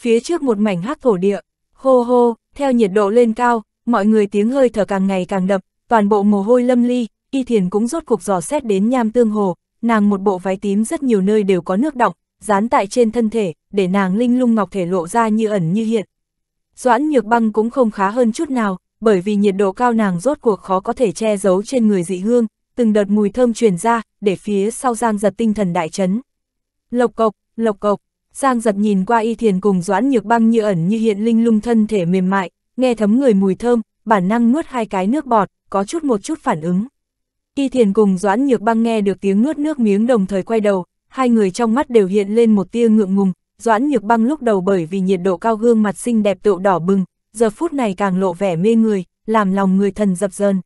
phía trước một mảnh hát thổ địa, hô hô, theo nhiệt độ lên cao, mọi người tiếng hơi thở càng ngày càng đập, toàn bộ mồ hôi lâm ly, y thiền cũng rốt cuộc dò xét đến nham tương hồ, nàng một bộ váy tím rất nhiều nơi đều có nước đọng, dán tại trên thân thể, để nàng linh lung ngọc thể lộ ra như ẩn như hiện. Doãn nhược băng cũng không khá hơn chút nào, bởi vì nhiệt độ cao nàng rốt cuộc khó có thể che giấu trên người dị hương, từng đợt mùi thơm truyền ra, để phía sau giang giật tinh thần đại chấn. Lộc cộc, lộc cộc, Giang giật nhìn qua y thiền cùng doãn nhược băng như ẩn như hiện linh lung thân thể mềm mại, nghe thấm người mùi thơm, bản năng nuốt hai cái nước bọt, có chút một chút phản ứng. Y thiền cùng doãn nhược băng nghe được tiếng nuốt nước miếng đồng thời quay đầu, hai người trong mắt đều hiện lên một tia ngượng ngùng, doãn nhược băng lúc đầu bởi vì nhiệt độ cao gương mặt xinh đẹp tựu đỏ bừng, giờ phút này càng lộ vẻ mê người, làm lòng người thần dập dờn.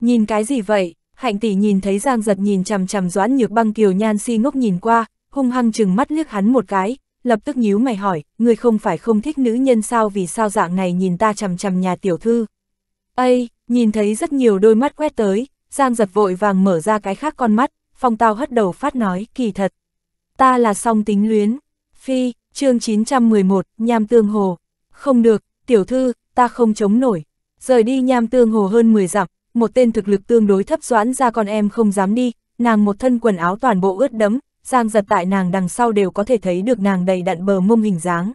Nhìn cái gì vậy? Hạnh tỷ nhìn thấy Giang giật nhìn chằm chằm doãn nhược băng kiều nhan si ngốc nhìn qua, hung hăng chừng mắt liếc hắn một cái, lập tức nhíu mày hỏi, người không phải không thích nữ nhân sao vì sao dạng này nhìn ta chằm chằm nhà tiểu thư. Ây, nhìn thấy rất nhiều đôi mắt quét tới, Giang giật vội vàng mở ra cái khác con mắt, phong tao hất đầu phát nói, kỳ thật. Ta là song tính luyến, phi, chương 911, nham tương hồ. Không được, tiểu thư, ta không chống nổi. Rời đi nham tương hồ hơn 10 dặm, một tên thực lực tương đối thấp doãn ra con em không dám đi, nàng một thân quần áo toàn bộ ướt đẫm, Giang giật tại nàng đằng sau đều có thể thấy được nàng đầy đặn bờ mông hình dáng.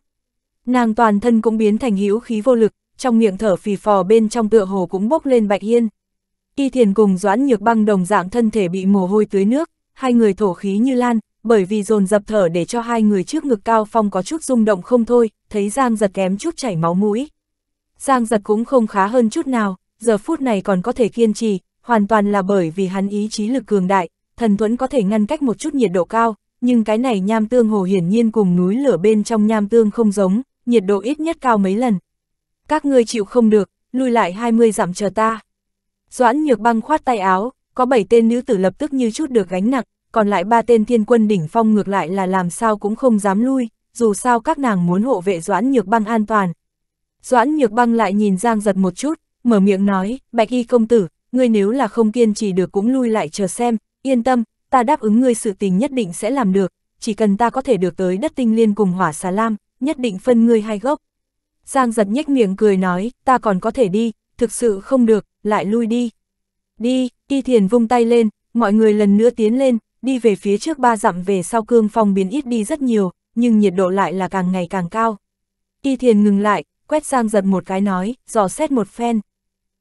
Nàng toàn thân cũng biến thành hữu khí vô lực, trong miệng thở phì phò bên trong tựa hồ cũng bốc lên bạch yên. Y thiền cùng doãn nhược băng đồng dạng thân thể bị mồ hôi tưới nước, hai người thổ khí như lan, bởi vì dồn dập thở để cho hai người trước ngực cao phong có chút rung động không thôi, thấy Giang giật kém chút chảy máu mũi. Giang giật cũng không khá hơn chút nào, giờ phút này còn có thể kiên trì, hoàn toàn là bởi vì hắn ý chí lực cường đại, thần thuẫn có thể ngăn cách một chút nhiệt độ cao, nhưng cái này nham tương hồ hiển nhiên cùng núi lửa bên trong nham tương không giống, nhiệt độ ít nhất cao mấy lần. Các ngươi chịu không được, lui lại 20 dặm chờ ta. Doãn nhược băng khoát tay áo, có 7 tên nữ tử lập tức như chút được gánh nặng, còn lại ba tên thiên quân đỉnh phong ngược lại là làm sao cũng không dám lui, dù sao các nàng muốn hộ vệ Doãn nhược băng an toàn. Doãn nhược băng lại nhìn Giang giật một chút, mở miệng nói, bạch y công tử, ngươi nếu là không kiên trì được cũng lui lại chờ xem, yên tâm, ta đáp ứng ngươi sự tình nhất định sẽ làm được, chỉ cần ta có thể được tới đất tinh liên cùng hỏa xà lam, nhất định phân ngươi hai gốc. Giang giật nhếch miệng cười nói, ta còn có thể đi, thực sự không được, lại lui đi. Đi, y thiền vung tay lên, mọi người lần nữa tiến lên, đi về phía trước ba dặm về sau cương phong biến ít đi rất nhiều, nhưng nhiệt độ lại là càng ngày càng cao. Y thiền ngừng lại, quét Giang giật một cái nói, dò xét một phen.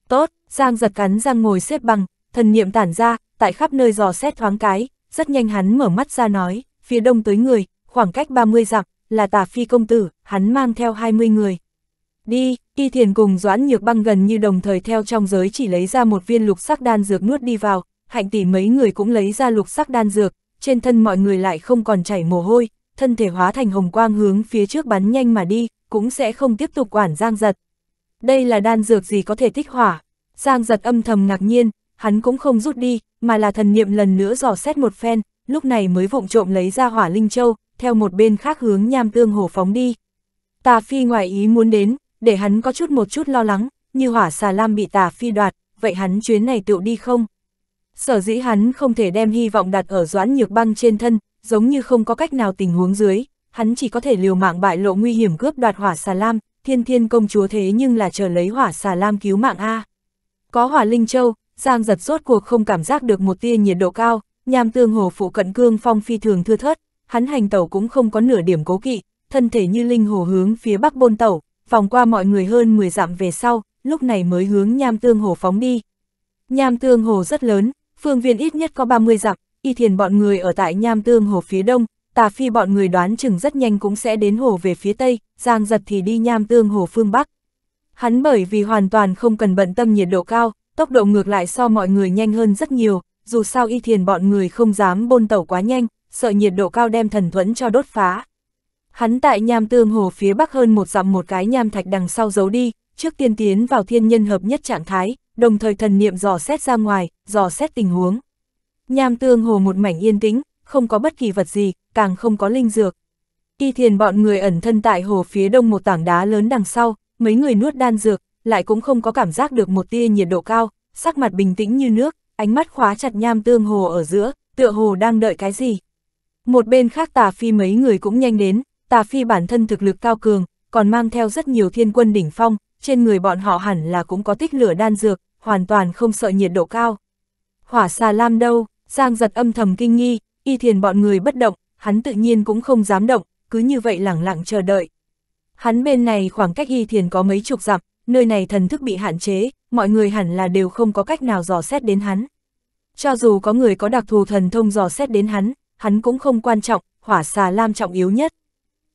Tốt, Giang giật cắn răng ngồi xếp bằng, thần niệm tản ra, tại khắp nơi dò xét thoáng cái, rất nhanh hắn mở mắt ra nói, phía đông tới người, khoảng cách 30 dặm, là tà phi công tử, hắn mang theo 20 người. Đi, y thiền cùng doãn nhược băng gần như đồng thời theo trong giới chỉ lấy ra một viên lục sắc đan dược nuốt đi vào, hạnh tỷ mấy người cũng lấy ra lục sắc đan dược, trên thân mọi người lại không còn chảy mồ hôi, thân thể hóa thành hồng quang hướng phía trước bắn nhanh mà đi, cũng sẽ không tiếp tục quản giang giật. Đây là đan dược gì có thể thích hỏa? Giang giật âm thầm ngạc nhiên, hắn cũng không rút đi, mà là thần niệm lần nữa dò xét một phen, lúc này mới vụng trộm lấy ra hỏa linh châu, theo một bên khác hướng nham tương hồ phóng đi. Tà phi ngoại ý muốn đến, để hắn có chút một chút lo lắng, như hỏa xà lam bị tà phi đoạt, vậy hắn chuyến này tựu đi không? Sở dĩ hắn không thể đem hy vọng đặt ở doãn nhược băng trên thân, giống như không có cách nào tình huống dưới, hắn chỉ có thể liều mạng bại lộ nguy hiểm cướp đoạt hỏa xà lam, thiên thiên công chúa thế nhưng là chờ lấy hỏa xà lam cứu mạng A. Có hỏa linh châu, Giang giật rốt cuộc không cảm giác được một tia nhiệt độ cao, nham tương hồ phụ cận cương phong phi thường thưa thớt, hắn hành tẩu cũng không có nửa điểm cố kỵ, thân thể như linh hồ hướng phía bắc bôn tẩu, vòng qua mọi người hơn 10 dặm về sau, lúc này mới hướng nham tương hồ phóng đi. Nham tương hồ rất lớn, phương viên ít nhất có 30 dặm, y thiền bọn người ở tại nham tương hồ phía đông, tà phi bọn người đoán chừng rất nhanh cũng sẽ đến hồ về phía tây, giang giật thì đi nham tương hồ phương bắc. Hắn bởi vì hoàn toàn không cần bận tâm nhiệt độ cao, tốc độ ngược lại so mọi người nhanh hơn rất nhiều, dù sao y thiền bọn người không dám bôn tẩu quá nhanh, sợ nhiệt độ cao đem thần thuẫn cho đốt phá. Hắn tại nham tương hồ phía bắc hơn một dặm một cái nham thạch đằng sau giấu đi, trước tiên tiến vào thiên nhân hợp nhất trạng thái, đồng thời thần niệm dò xét ra ngoài, dò xét tình huống. Nham tương hồ một mảnh yên tĩnh, không có bất kỳ vật gì, càng không có linh dược. Y thiền bọn người ẩn thân tại hồ phía đông một tảng đá lớn đằng sau, mấy người nuốt đan dược, lại cũng không có cảm giác được một tia nhiệt độ cao, sắc mặt bình tĩnh như nước, ánh mắt khóa chặt nham tương hồ ở giữa, tựa hồ đang đợi cái gì. Một bên khác tà phi mấy người cũng nhanh đến, tà phi bản thân thực lực cao cường, còn mang theo rất nhiều thiên quân đỉnh phong, trên người bọn họ hẳn là cũng có tích lửa đan dược, hoàn toàn không sợ nhiệt độ cao. Hỏa xà lam đâu, giang giật âm thầm kinh nghi, y thiền bọn người bất động, hắn tự nhiên cũng không dám động, cứ như vậy lẳng lặng chờ đợi. Hắn bên này khoảng cách y thiền có mấy chục dặm, nơi này thần thức bị hạn chế, mọi người hẳn là đều không có cách nào dò xét đến hắn. Cho dù có người có đặc thù thần thông dò xét đến hắn, hắn cũng không quan trọng, hỏa xà lam trọng yếu nhất.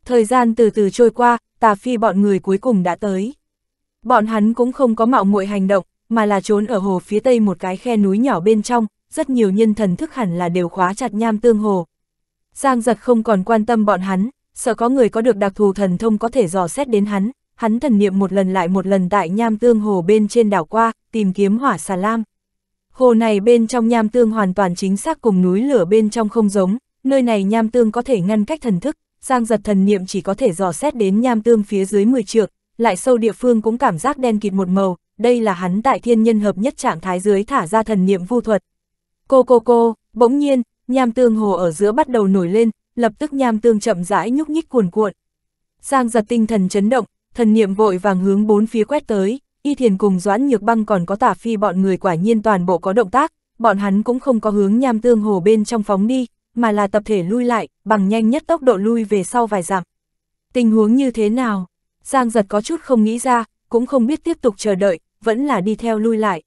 Thời gian từ từ trôi qua, tà phi bọn người cuối cùng đã tới. Bọn hắn cũng không có mạo muội hành động, mà là trốn ở hồ phía tây một cái khe núi nhỏ bên trong, rất nhiều nhân thần thức hẳn là đều khóa chặt nham tương hồ. Giang giật không còn quan tâm bọn hắn, sợ có người có được đặc thù thần thông có thể dò xét đến hắn, hắn thần niệm một lần lại một lần tại nham tương hồ bên trên đảo qua, tìm kiếm hỏa xà lam. Hồ này bên trong nham tương hoàn toàn chính xác cùng núi lửa bên trong không giống, nơi này nham tương có thể ngăn cách thần thức, sang giật thần niệm chỉ có thể dò xét đến nham tương phía dưới 10 trượng, lại sâu địa phương cũng cảm giác đen kịt một màu, đây là hắn tại thiên nhân hợp nhất trạng thái dưới thả ra thần niệm vu thuật. Cô cô cô, bỗng nhiên, nham tương hồ ở giữa bắt đầu nổi lên, lập tức nham tương chậm rãi nhúc nhích cuồn cuộn. sang giật tinh thần chấn động, thần niệm vội vàng hướng bốn phía quét tới, y thiền cùng doãn nhược băng còn có tả phi bọn người quả nhiên toàn bộ có động tác, bọn hắn cũng không có hướng nham tương hồ bên trong phóng đi, mà là tập thể lui lại, bằng nhanh nhất tốc độ lui về sau vài dặm. Tình huống như thế nào? Giang giật có chút không nghĩ ra, cũng không biết tiếp tục chờ đợi, vẫn là đi theo lui lại.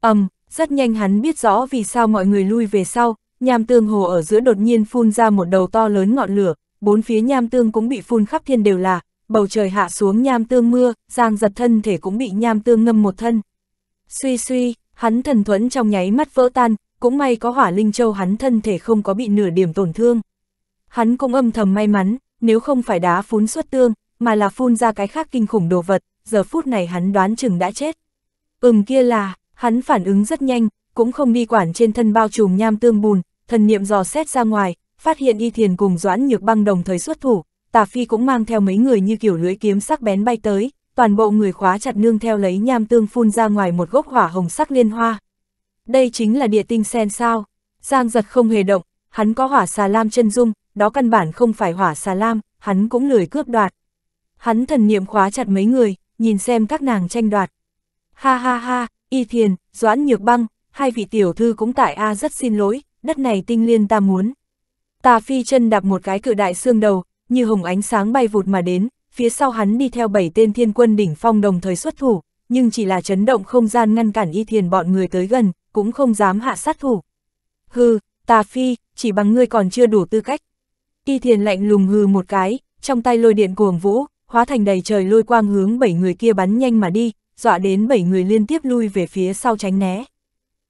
ầm, um, rất nhanh hắn biết rõ vì sao mọi người lui về sau, nham tương hồ ở giữa đột nhiên phun ra một đầu to lớn ngọn lửa, bốn phía nham tương cũng bị phun khắp thiên đều là, bầu trời hạ xuống nham tương mưa, Giang giật thân thể cũng bị nham tương ngâm một thân. Suy suy, hắn thần thuẫn trong nháy mắt vỡ tan, cũng may có hỏa linh châu hắn thân thể không có bị nửa điểm tổn thương. Hắn cũng âm thầm may mắn, nếu không phải đá phún xuất tương, mà là phun ra cái khác kinh khủng đồ vật, giờ phút này hắn đoán chừng đã chết. Ừm kia là, hắn phản ứng rất nhanh, cũng không đi quản trên thân bao trùm nham tương bùn, thần niệm dò xét ra ngoài, phát hiện y thiền cùng doãn nhược băng đồng thời xuất thủ, tà phi cũng mang theo mấy người như kiểu lưỡi kiếm sắc bén bay tới, toàn bộ người khóa chặt nương theo lấy nham tương phun ra ngoài một gốc hỏa hồng sắc liên hoa. Đây chính là địa tinh sen sao, Giang giật không hề động, hắn có hỏa xà lam chân dung, đó căn bản không phải hỏa xà lam, hắn cũng lười cướp đoạt. Hắn thần niệm khóa chặt mấy người, nhìn xem các nàng tranh đoạt. Ha ha ha, Y Thiền, Doãn Nhược Băng, hai vị tiểu thư cũng tại A rất xin lỗi, đất này tinh liên ta muốn. Tà phi chân đạp một cái cự đại xương đầu, như hồng ánh sáng bay vụt mà đến, phía sau hắn đi theo bảy tên thiên quân đỉnh phong đồng thời xuất thủ, nhưng chỉ là chấn động không gian ngăn cản y thiền bọn người tới gần, cũng không dám hạ sát thủ. Hừ, tà phi, chỉ bằng ngươi còn chưa đủ tư cách. Y thiền lạnh lùng hừ một cái, trong tay lôi điện cuồng vũ, hóa thành đầy trời lôi quang hướng bảy người kia bắn nhanh mà đi, dọa đến bảy người liên tiếp lui về phía sau tránh né.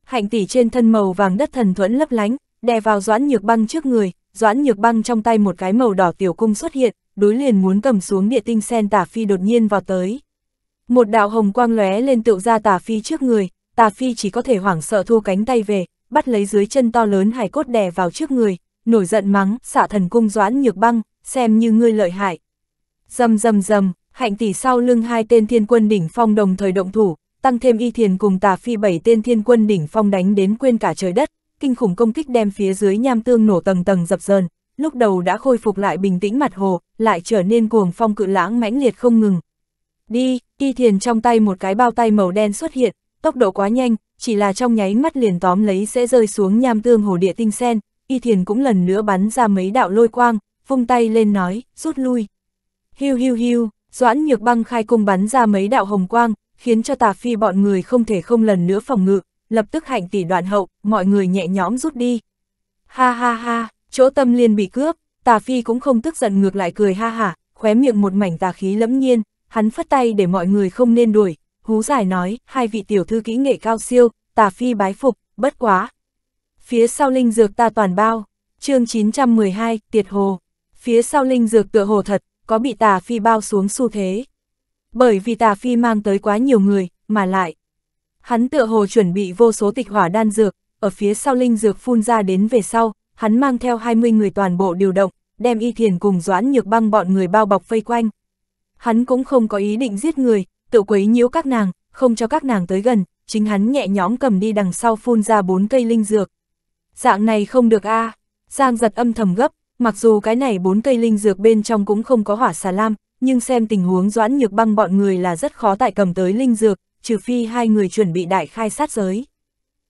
Hạnh tỷ trên thân màu vàng đất thần thuẫn lấp lánh, đè vào doãn nhược băng trước người, Doãn Nhược Băng trong tay một cái màu đỏ tiểu cung xuất hiện, đối liền muốn cầm xuống địa tinh sen Tả Phi đột nhiên vào tới. Một đạo hồng quang lóe lên tựu ra Tả Phi trước người, Tả Phi chỉ có thể hoảng sợ thu cánh tay về, bắt lấy dưới chân to lớn hải cốt đè vào trước người, nổi giận mắng, xạ thần cung Doãn Nhược Băng, xem như ngươi lợi hại. Dầm dầm dầm, hạnh tỷ sau lưng hai tên thiên quân đỉnh phong đồng thời động thủ, tăng thêm y thiền cùng Tả Phi bảy tên thiên quân đỉnh phong đánh đến quên cả trời đất, kinh khủng công kích đem phía dưới nham tương nổ tầng tầng dập dờn, lúc đầu đã khôi phục lại bình tĩnh mặt hồ, lại trở nên cuồng phong cự lãng mãnh liệt không ngừng. Đi, y thiền trong tay một cái bao tay màu đen xuất hiện, tốc độ quá nhanh, chỉ là trong nháy mắt liền tóm lấy sẽ rơi xuống nham tương hồ địa tinh sen, y thiền cũng lần nữa bắn ra mấy đạo lôi quang, vung tay lên nói, rút lui. Hiu hiu hiu, doãn nhược băng khai cung bắn ra mấy đạo hồng quang, khiến cho tà phi bọn người không thể không lần nữa phòng ngự, lập tức hạnh tỷ đoạn hậu, mọi người nhẹ nhõm rút đi. Ha ha ha, chỗ tâm liên bị cướp, tà phi cũng không tức giận ngược lại cười ha hả, khóe miệng một mảnh tà khí lẫm nhiên, hắn phất tay để mọi người không nên đuổi, hú giải nói, hai vị tiểu thư kỹ nghệ cao siêu, tà phi bái phục, bất quá. Phía sau linh dược ta toàn bao, chương 912, tiệt hồ, phía sau linh dược tựa hồ thật, có bị tà phi bao xuống xu thế. Bởi vì tà phi mang tới quá nhiều người, mà lại, Hắn tựa hồ chuẩn bị vô số tịch hỏa đan dược, ở phía sau linh dược phun ra đến về sau, hắn mang theo 20 người toàn bộ điều động, đem y thiền cùng doãn nhược băng bọn người bao bọc vây quanh. Hắn cũng không có ý định giết người, tự quấy nhiễu các nàng, không cho các nàng tới gần, chính hắn nhẹ nhõm cầm đi đằng sau phun ra bốn cây linh dược. Dạng này không được a à. Giang giật âm thầm gấp, mặc dù cái này bốn cây linh dược bên trong cũng không có hỏa xà lam, nhưng xem tình huống doãn nhược băng bọn người là rất khó tại cầm tới linh dược, trừ phi hai người chuẩn bị đại khai sát giới.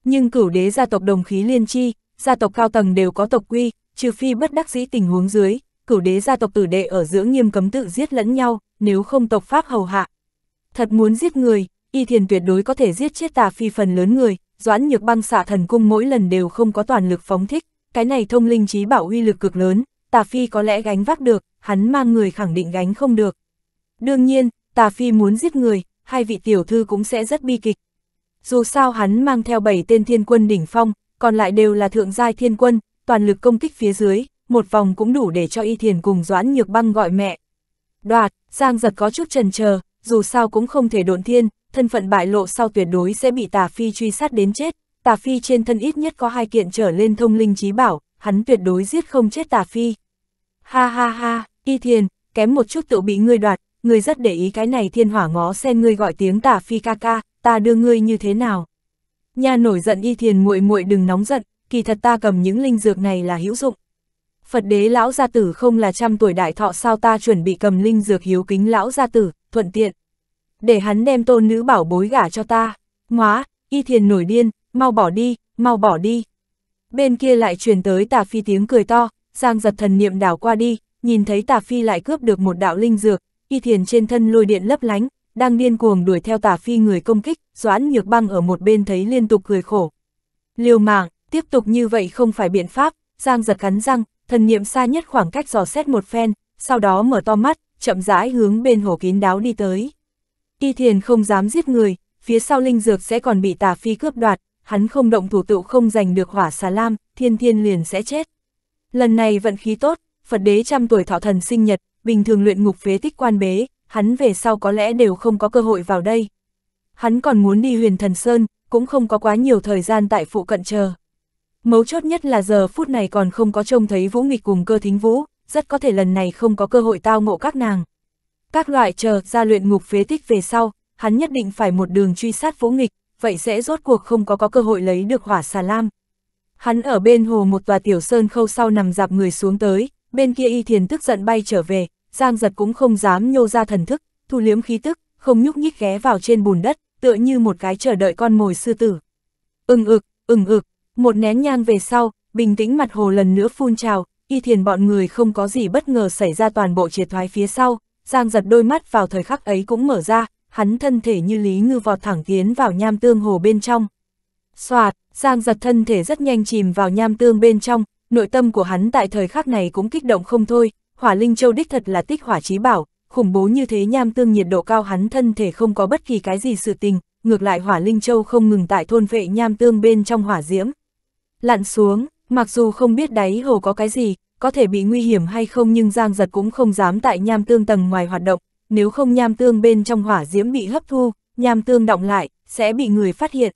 Nhưng cửu đế gia tộc đồng khí liên chi, gia tộc cao tầng đều có tộc quy, trừ phi bất đắc dĩ tình huống dưới, cửu đế gia tộc tử đệ ở giữa nghiêm cấm tự giết lẫn nhau, nếu không tộc pháp hầu hạ. Thật muốn giết người, y thiền tuyệt đối có thể giết chết tà phi phần lớn người, doãn nhược băng xạ thần cung mỗi lần đều không có toàn lực phóng thích, cái này thông linh trí bảo uy lực cực lớn, tà phi có lẽ gánh vác được, hắn mang người khẳng định gánh không được. Đương nhiên, tà phi muốn giết người, hai vị tiểu thư cũng sẽ rất bi kịch. Dù sao hắn mang theo bảy tên thiên quân đỉnh phong, còn lại đều là thượng giai thiên quân, toàn lực công kích phía dưới, một vòng cũng đủ để cho y thiền cùng doãn nhược băng gọi mẹ. Đoạt, Giang giật có chút trần chờ dù sao cũng không thể độn thiên, thân phận bại lộ sau tuyệt đối sẽ bị tà phi truy sát đến chết, tà phi trên thân ít nhất có hai kiện trở lên thông linh trí bảo, hắn tuyệt đối giết không chết tà phi. Ha ha ha, y thiền, kém một chút tự bị ngươi đoạt, ngươi rất để ý cái này thiên hỏa ngó sen ngươi gọi tiếng tả phi ca ca, ta đưa ngươi như thế nào. nhà nổi giận y thiền muội muội đừng nóng giận, kỳ thật ta cầm những linh dược này là hữu dụng. Phật đế lão gia tử không là trăm tuổi đại thọ sao ta chuẩn bị cầm linh dược hiếu kính lão gia tử, thuận tiện. Để hắn đem tôn nữ bảo bối gả cho ta, ngóa, y thiền nổi điên, mau bỏ đi, mau bỏ đi. Bên kia lại truyền tới tà phi tiếng cười to, giang giật thần niệm đảo qua đi, nhìn thấy tà phi lại cướp được một đạo linh dược, y thiền trên thân lôi điện lấp lánh, đang điên cuồng đuổi theo tả phi người công kích, doãn nhược băng ở một bên thấy liên tục cười khổ. Liều mạng, tiếp tục như vậy không phải biện pháp, giang giật cắn răng, thần niệm xa nhất khoảng cách dò xét một phen, sau đó mở to mắt, chậm rãi hướng bên hồ kín đáo đi tới. Y thiền không dám giết người, phía sau linh dược sẽ còn bị tà phi cướp đoạt, hắn không động thủ tựu không giành được hỏa xà lam, thiên thiên liền sẽ chết. Lần này vận khí tốt, Phật đế trăm tuổi thọ thần sinh nhật, bình thường luyện ngục phế tích quan bế, hắn về sau có lẽ đều không có cơ hội vào đây. Hắn còn muốn đi huyền thần Sơn, cũng không có quá nhiều thời gian tại phụ cận chờ. Mấu chốt nhất là giờ phút này còn không có trông thấy vũ nghịch cùng cơ thính vũ, rất có thể lần này không có cơ hội tao ngộ các nàng. Các loại chờ ra luyện ngục phế tích về sau, hắn nhất định phải một đường truy sát vũ nghịch, vậy sẽ rốt cuộc không có có cơ hội lấy được hỏa xà lam. Hắn ở bên hồ một tòa tiểu sơn khâu sau nằm dạp người xuống tới, bên kia y thiền tức giận bay trở về, giang giật cũng không dám nhô ra thần thức, thu liếm khí tức, không nhúc nhích ghé vào trên bùn đất, tựa như một cái chờ đợi con mồi sư tử. Ừng ực, ừng ực, một nén nhang về sau, bình tĩnh mặt hồ lần nữa phun trào, y thiền bọn người không có gì bất ngờ xảy ra toàn bộ triệt thoái phía sau, giang giật đôi mắt vào thời khắc ấy cũng mở ra, hắn thân thể như lý ngư vọt thẳng tiến vào nham tương hồ bên trong. Xoạt, giang giật thân thể rất nhanh chìm vào nham tương bên trong, nội tâm của hắn tại thời khắc này cũng kích động không thôi, hỏa linh châu đích thật là tích hỏa trí bảo, khủng bố như thế nham tương nhiệt độ cao hắn thân thể không có bất kỳ cái gì sự tình, ngược lại hỏa linh châu không ngừng tại thôn vệ nham tương bên trong hỏa diễm. Lặn xuống, mặc dù không biết đáy hồ có cái gì, có thể bị nguy hiểm hay không nhưng Giang Giật cũng không dám tại nham tương tầng ngoài hoạt động, nếu không nham tương bên trong hỏa diễm bị hấp thu, nham tương động lại, sẽ bị người phát hiện.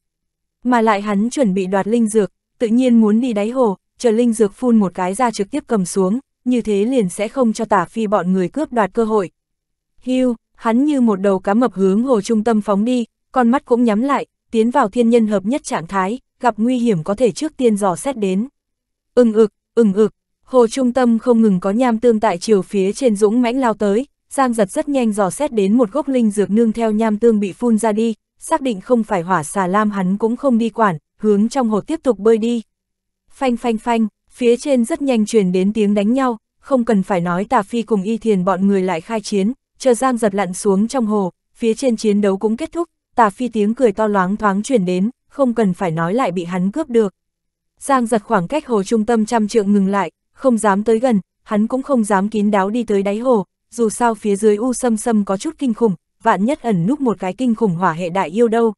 Mà lại hắn chuẩn bị đoạt linh dược, tự nhiên muốn đi đáy hồ, chờ linh dược phun một cái ra trực tiếp cầm xuống, như thế liền sẽ không cho tả phi bọn người cướp đoạt cơ hội. Hưu, hắn như một đầu cá mập hướng hồ trung tâm phóng đi, con mắt cũng nhắm lại, tiến vào thiên nhân hợp nhất trạng thái, gặp nguy hiểm có thể trước tiên dò xét đến. Ưng ừ ực, ưng ực, hồ trung tâm không ngừng có nham tương tại chiều phía trên dũng mãnh lao tới, Giang giật rất nhanh dò xét đến một gốc linh dược nương theo nham tương bị phun ra đi, xác định không phải hỏa xà lam hắn cũng không đi quản, hướng trong hồ tiếp tục bơi đi phanh phanh phanh, phía trên rất nhanh truyền đến tiếng đánh nhau, không cần phải nói tà phi cùng y thiền bọn người lại khai chiến, chờ giang giật lặn xuống trong hồ, phía trên chiến đấu cũng kết thúc, tà phi tiếng cười to loáng thoáng truyền đến, không cần phải nói lại bị hắn cướp được. Giang giật khoảng cách hồ trung tâm trăm trượng ngừng lại, không dám tới gần, hắn cũng không dám kín đáo đi tới đáy hồ, dù sao phía dưới u sâm sâm có chút kinh khủng, vạn nhất ẩn núp một cái kinh khủng hỏa hệ đại yêu đâu.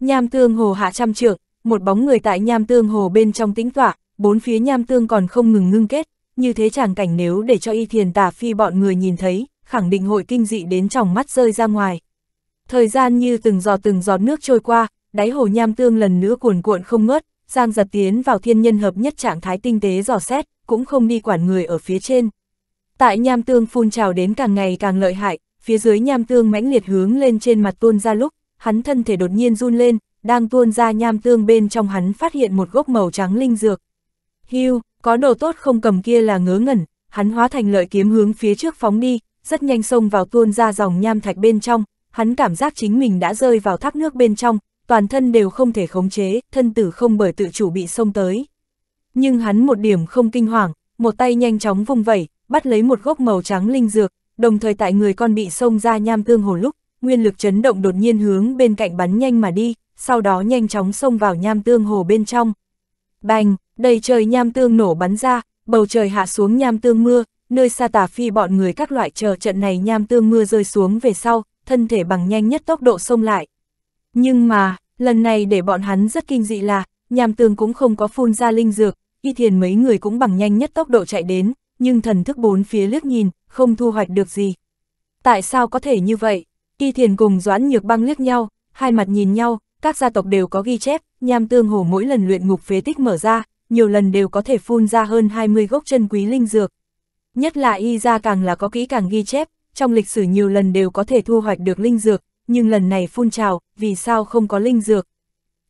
Nham tương hồ hạ trăm trượng, một bóng người tại nham tương hồ bên trong tĩnh tọa, bốn phía nham tương còn không ngừng ngưng kết, như thế chẳng cảnh nếu để cho y thiền tà phi bọn người nhìn thấy, khẳng định hội kinh dị đến trong mắt rơi ra ngoài. Thời gian như từng giọt từng giọt nước trôi qua, đáy hồ nham tương lần nữa cuồn cuộn không ngớt, Giang giật tiến vào thiên nhân hợp nhất trạng thái tinh tế dò xét, cũng không đi quản người ở phía trên. Tại nham tương phun trào đến càng ngày càng lợi hại, phía dưới nham tương mãnh liệt hướng lên trên mặt tuôn ra lúc, hắn thân thể đột nhiên run lên, đang tuôn ra nham tương bên trong hắn phát hiện một gốc màu trắng linh dược. Hưu, có đồ tốt không cầm kia là ngớ ngẩn, hắn hóa thành lợi kiếm hướng phía trước phóng đi, rất nhanh xông vào tuôn ra dòng nham thạch bên trong, hắn cảm giác chính mình đã rơi vào thác nước bên trong, toàn thân đều không thể khống chế, thân tử không bởi tự chủ bị xông tới. Nhưng hắn một điểm không kinh hoàng, một tay nhanh chóng vùng vẩy, bắt lấy một gốc màu trắng linh dược, đồng thời tại người con bị xông ra nham tương hồ lúc, nguyên lực chấn động đột nhiên hướng bên cạnh bắn nhanh mà đi, sau đó nhanh chóng xông vào nham tương hồ bên trong. Bành, đầy trời nham tương nổ bắn ra, bầu trời hạ xuống nham tương mưa, nơi xa tà phi bọn người các loại chờ trận này nham tương mưa rơi xuống về sau, thân thể bằng nhanh nhất tốc độ xông lại. Nhưng mà, lần này để bọn hắn rất kinh dị là, nham tương cũng không có phun ra linh dược, y thiền mấy người cũng bằng nhanh nhất tốc độ chạy đến, nhưng thần thức bốn phía liếc nhìn, không thu hoạch được gì. Tại sao có thể như vậy? Y thiền cùng doãn nhược băng liếc nhau, hai mặt nhìn nhau, các gia tộc đều có ghi chép, nham tương hồ mỗi lần luyện ngục phế tích mở ra, nhiều lần đều có thể phun ra hơn 20 gốc chân quý linh dược. Nhất là y gia càng là có kỹ càng ghi chép, trong lịch sử nhiều lần đều có thể thu hoạch được linh dược, nhưng lần này phun trào, vì sao không có linh dược.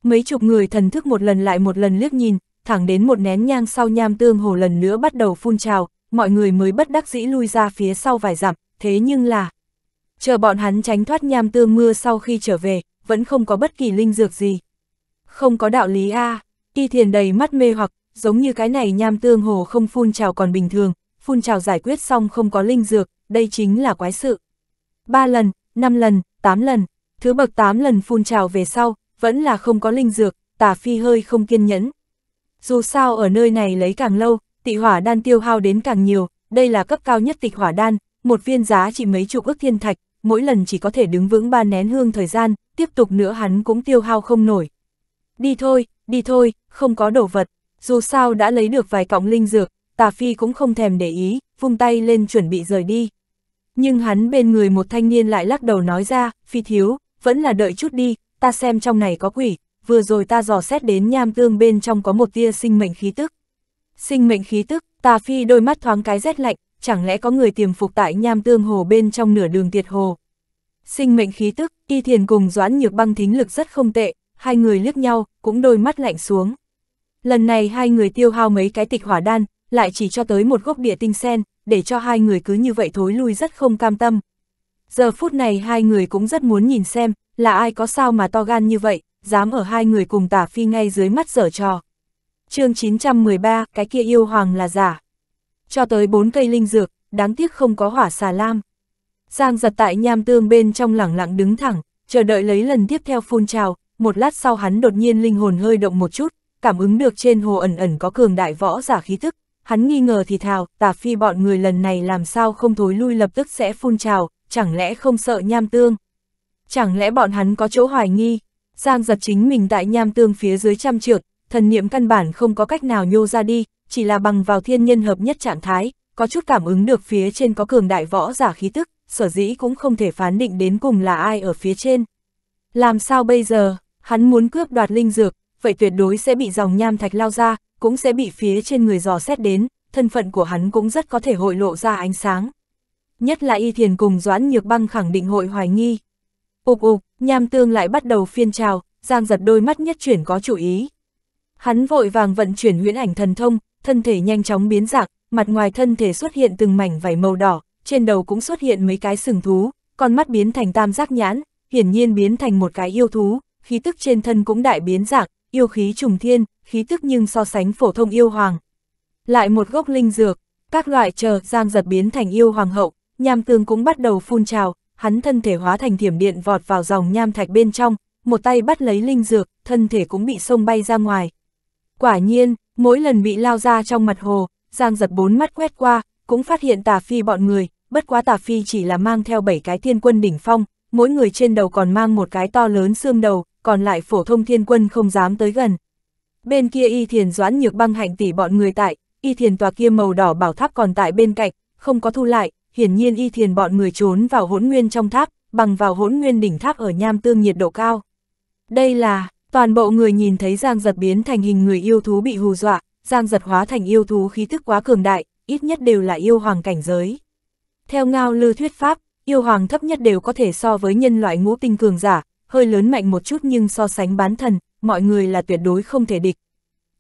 Mấy chục người thần thức một lần lại một lần liếc nhìn, thẳng đến một nén nhang sau nham tương hồ lần nữa bắt đầu phun trào, mọi người mới bất đắc dĩ lui ra phía sau vài dặm, thế nhưng là... Chờ bọn hắn tránh thoát nham tương mưa sau khi trở về, vẫn không có bất kỳ linh dược gì. Không có đạo lý a à, y thiền đầy mắt mê hoặc, giống như cái này nham tương hồ không phun trào còn bình thường, phun trào giải quyết xong không có linh dược, đây chính là quái sự. Ba lần, năm lần, tám lần, thứ bậc tám lần phun trào về sau, vẫn là không có linh dược, tà phi hơi không kiên nhẫn. Dù sao ở nơi này lấy càng lâu, tị hỏa đan tiêu hao đến càng nhiều, đây là cấp cao nhất tịch hỏa đan, một viên giá chỉ mấy chục ước thiên thạch, mỗi lần chỉ có thể đứng vững ba nén hương thời gian, tiếp tục nữa hắn cũng tiêu hao không nổi. Đi thôi, đi thôi, không có đồ vật, dù sao đã lấy được vài cọng linh dược, tà phi cũng không thèm để ý, vung tay lên chuẩn bị rời đi. Nhưng hắn bên người một thanh niên lại lắc đầu nói ra, phi thiếu, vẫn là đợi chút đi, ta xem trong này có quỷ, vừa rồi ta dò xét đến nham tương bên trong có một tia sinh mệnh khí tức. Sinh mệnh khí tức, tà phi đôi mắt thoáng cái rét lạnh, chẳng lẽ có người tiềm phục tại nham tương hồ bên trong nửa đường tiệt hồ. Sinh mệnh khí tức, Y Thiền cùng Doãn Nhược Băng thính lực rất không tệ, hai người liếc nhau, cũng đôi mắt lạnh xuống. Lần này hai người tiêu hao mấy cái tịch hỏa đan, lại chỉ cho tới một gốc địa tinh sen, để cho hai người cứ như vậy thối lui rất không cam tâm. Giờ phút này hai người cũng rất muốn nhìn xem, là ai có sao mà to gan như vậy, dám ở hai người cùng tả phi ngay dưới mắt dở trò. chương 913, cái kia yêu hoàng là giả. Cho tới bốn cây linh dược, đáng tiếc không có hỏa xà lam. Giang giật tại nham tương bên trong lẳng lặng đứng thẳng, chờ đợi lấy lần tiếp theo phun trào, một lát sau hắn đột nhiên linh hồn hơi động một chút, cảm ứng được trên hồ ẩn ẩn có cường đại võ giả khí thức, hắn nghi ngờ thì thào, tà phi bọn người lần này làm sao không thối lui lập tức sẽ phun trào, chẳng lẽ không sợ nham tương? Chẳng lẽ bọn hắn có chỗ hoài nghi? Giang giật chính mình tại nham tương phía dưới trăm trượt, thần niệm căn bản không có cách nào nhô ra đi, chỉ là bằng vào thiên nhân hợp nhất trạng thái, có chút cảm ứng được phía trên có cường đại võ giả khí tức, sở dĩ cũng không thể phán định đến cùng là ai ở phía trên. Làm sao bây giờ, hắn muốn cướp đoạt linh dược, vậy tuyệt đối sẽ bị dòng nham thạch lao ra, cũng sẽ bị phía trên người dò xét đến, thân phận của hắn cũng rất có thể hội lộ ra ánh sáng. Nhất là Y Thiền cùng Doãn Nhược Băng khẳng định hội hoài nghi. Ục ục, nham tương lại bắt đầu phiên trào, Giang giật đôi mắt nhất chuyển có chủ ý. Hắn vội vàng vận chuyển huyễn ảnh thần thông, thân thể nhanh chóng biến dạng, mặt ngoài thân thể xuất hiện từng mảnh vảy màu đỏ, trên đầu cũng xuất hiện mấy cái sừng thú, con mắt biến thành tam giác nhãn, hiển nhiên biến thành một cái yêu thú, khí tức trên thân cũng đại biến dạng, yêu khí trùng thiên, khí tức nhưng so sánh phổ thông yêu hoàng. Lại một gốc linh dược, các loại chờ giang giật biến thành yêu hoàng hậu, nham tương cũng bắt đầu phun trào, hắn thân thể hóa thành thiểm điện vọt vào dòng nham thạch bên trong, một tay bắt lấy linh dược, thân thể cũng bị sông bay ra ngoài. Quả nhiên, mỗi lần bị lao ra trong mặt hồ, giang giật bốn mắt quét qua, cũng phát hiện tà phi bọn người, bất quá tà phi chỉ là mang theo 7 cái thiên quân đỉnh phong, mỗi người trên đầu còn mang một cái to lớn xương đầu, còn lại phổ thông thiên quân không dám tới gần. Bên kia y thiền doãn nhược băng hạnh tỷ bọn người tại, y thiền tòa kia màu đỏ bảo tháp còn tại bên cạnh, không có thu lại, hiển nhiên y thiền bọn người trốn vào hỗn nguyên trong tháp, bằng vào hỗn nguyên đỉnh tháp ở nham tương nhiệt độ cao. Đây là, toàn bộ người nhìn thấy Giang Giật biến thành hình người yêu thú bị hù dọa, Giang Giật hóa thành yêu thú khí thức quá cường đại, ít nhất đều là yêu hoàng cảnh giới. Theo Ngao Lư thuyết pháp, yêu hoàng thấp nhất đều có thể so với nhân loại ngũ tinh cường giả, hơi lớn mạnh một chút nhưng so sánh bán thần, mọi người là tuyệt đối không thể địch.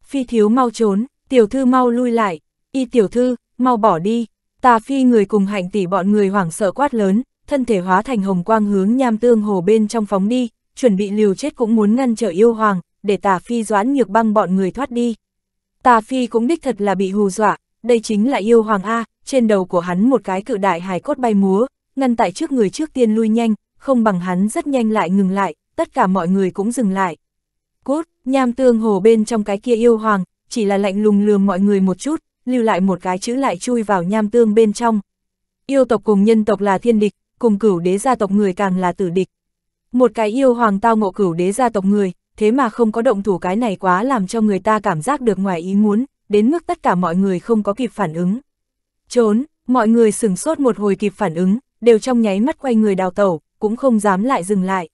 Phi thiếu mau trốn, tiểu thư mau lui lại, y tiểu thư, mau bỏ đi, tà phi người cùng hạnh tỷ bọn người hoảng sợ quát lớn, thân thể hóa thành hồng quang hướng nham tương hồ bên trong phóng đi, chuẩn bị liều chết cũng muốn ngăn trở yêu hoàng, để tà phi doãn nhược băng bọn người thoát đi. Tà phi cũng đích thật là bị hù dọa, đây chính là yêu hoàng A, trên đầu của hắn một cái cự đại hài cốt bay múa, ngăn tại trước người trước tiên lui nhanh, không bằng hắn rất nhanh lại ngừng lại, tất cả mọi người cũng dừng lại. Cốt, nham tương hồ bên trong cái kia yêu hoàng, chỉ là lạnh lùng lườm mọi người một chút, lưu lại một cái chữ lại chui vào nham tương bên trong. Yêu tộc cùng nhân tộc là thiên địch, cùng cửu đế gia tộc người càng là tử địch. Một cái yêu hoàng tao ngộ cửu đế gia tộc người, thế mà không có động thủ cái này quá làm cho người ta cảm giác được ngoài ý muốn, đến mức tất cả mọi người không có kịp phản ứng. Trốn, mọi người sửng sốt một hồi kịp phản ứng, đều trong nháy mắt quay người đào tẩu, cũng không dám lại dừng lại.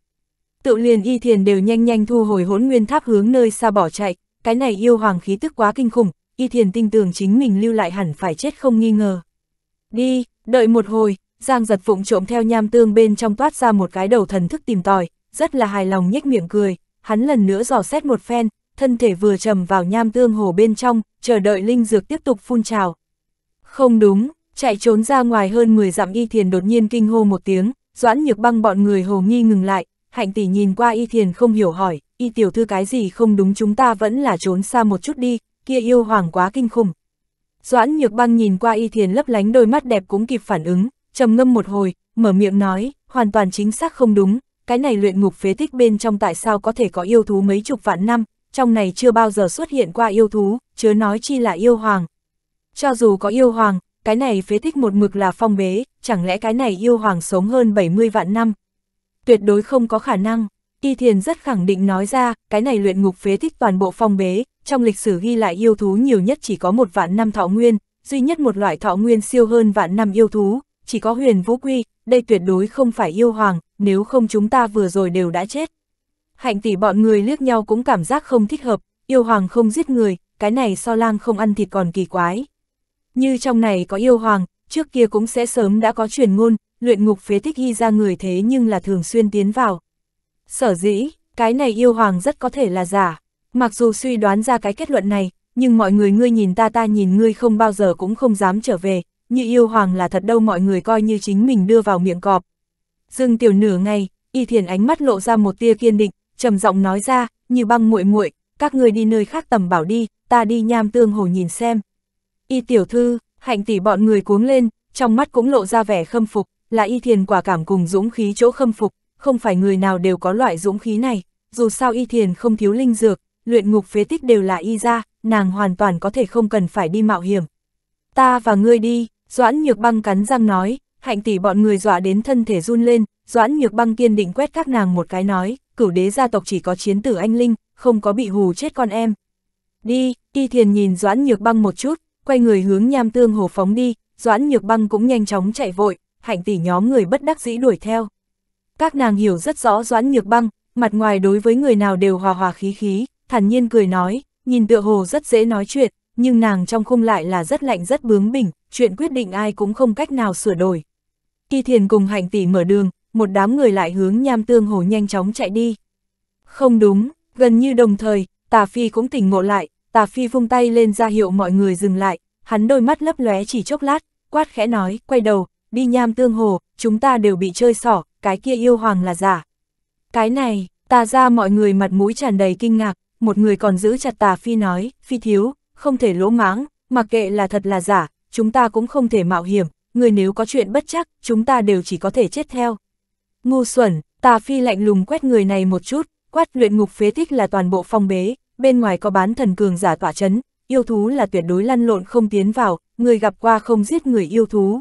Tự liền y thiền đều nhanh nhanh thu hồi hỗn nguyên tháp hướng nơi xa bỏ chạy, cái này yêu hoàng khí tức quá kinh khủng, y thiền tin tưởng chính mình lưu lại hẳn phải chết không nghi ngờ. Đi, đợi một hồi, Giang giật phụng trộm theo nham tương bên trong toát ra một cái đầu thần thức tìm tòi, rất là hài lòng nhếch miệng cười, hắn lần nữa dò xét một phen, thân thể vừa trầm vào nham tương hồ bên trong, chờ đợi linh dược tiếp tục phun trào. Không đúng, chạy trốn ra ngoài hơn 10 dặm y thiền đột nhiên kinh hô một tiếng, doãn nhược băng bọn người hồ nghi ngừng lại, hạnh tỷ nhìn qua y thiền không hiểu hỏi, y tiểu thư cái gì không đúng chúng ta vẫn là trốn xa một chút đi, kia yêu hoàng quá kinh khủng. Doãn nhược băng nhìn qua y thiền lấp lánh đôi mắt đẹp cũng kịp phản ứng, trầm ngâm một hồi, mở miệng nói, hoàn toàn chính xác không đúng, cái này luyện ngục phế tích bên trong tại sao có thể có yêu thú mấy chục vạn năm, trong này chưa bao giờ xuất hiện qua yêu thú, chớ nói chi là yêu hoàng, cho dù có yêu hoàng, cái này phế tích một mực là phong bế, chẳng lẽ cái này yêu hoàng sống hơn 70 vạn năm? Tuyệt đối không có khả năng. Y Thiền rất khẳng định nói ra, cái này luyện ngục phế tích toàn bộ phong bế, trong lịch sử ghi lại yêu thú nhiều nhất chỉ có một vạn năm thọ nguyên, duy nhất một loại thọ nguyên siêu hơn vạn năm yêu thú, chỉ có huyền vũ quy, đây tuyệt đối không phải yêu hoàng, nếu không chúng ta vừa rồi đều đã chết. Hạnh tỷ bọn người liếc nhau cũng cảm giác không thích hợp, yêu hoàng không giết người, cái này so lang không ăn thịt còn kỳ quái. Như trong này có yêu hoàng, trước kia cũng sẽ sớm đã có truyền ngôn, luyện ngục phế tích ghi ra người thế nhưng là thường xuyên tiến vào. Sở dĩ, cái này yêu hoàng rất có thể là giả. Mặc dù suy đoán ra cái kết luận này, nhưng mọi người ngươi nhìn ta ta nhìn ngươi không bao giờ cũng không dám trở về, như yêu hoàng là thật đâu mọi người coi như chính mình đưa vào miệng cọp. Dương tiểu nửa ngày, y thiền ánh mắt lộ ra một tia kiên định, trầm giọng nói ra, như băng muội muội các người đi nơi khác tầm bảo đi, ta đi nham tương hồ nhìn xem y tiểu thư, hạnh tỷ bọn người cuống lên, trong mắt cũng lộ ra vẻ khâm phục, là y thiền quả cảm cùng dũng khí chỗ khâm phục, không phải người nào đều có loại dũng khí này, dù sao y thiền không thiếu linh dược, luyện ngục phế tích đều là y ra, nàng hoàn toàn có thể không cần phải đi mạo hiểm. Ta và ngươi đi, Doãn Nhược Băng cắn răng nói, hạnh tỷ bọn người dọa đến thân thể run lên, Doãn Nhược Băng kiên định quét các nàng một cái nói, cửu đế gia tộc chỉ có chiến tử anh linh, không có bị hù chết con em. Đi, y thiền nhìn Doãn Nhược Băng một chút, quay người hướng nham tương hồ phóng đi, Doãn Nhược Băng cũng nhanh chóng chạy vội, hạnh tỷ nhóm người bất đắc dĩ đuổi theo. Các nàng hiểu rất rõ Doãn Nhược Băng, mặt ngoài đối với người nào đều hòa hòa khí khí, thản nhiên cười nói, nhìn tựa hồ rất dễ nói chuyện, nhưng nàng trong khung lại là rất lạnh rất bướng bỉnh, chuyện quyết định ai cũng không cách nào sửa đổi. Kỳ thiền cùng hạnh tỷ mở đường, một đám người lại hướng nham tương hồ nhanh chóng chạy đi. Không đúng, gần như đồng thời, tà phi cũng tỉnh ngộ lại, Tà Phi vung tay lên ra hiệu mọi người dừng lại, hắn đôi mắt lấp lóe chỉ chốc lát, quát khẽ nói, quay đầu, đi nham tương hồ, chúng ta đều bị chơi xỏ, cái kia yêu hoàng là giả. Cái này, tà ra mọi người mặt mũi tràn đầy kinh ngạc, một người còn giữ chặt tà Phi nói, Phi thiếu, không thể lỗ máng, mặc kệ là thật là giả, chúng ta cũng không thể mạo hiểm, người nếu có chuyện bất chắc, chúng ta đều chỉ có thể chết theo. Ngu xuẩn, tà Phi lạnh lùng quét người này một chút, quát luyện ngục phế tích là toàn bộ phong bế, bên ngoài có bán thần cường giả tỏa chấn, yêu thú là tuyệt đối lăn lộn không tiến vào, người gặp qua không giết người yêu thú.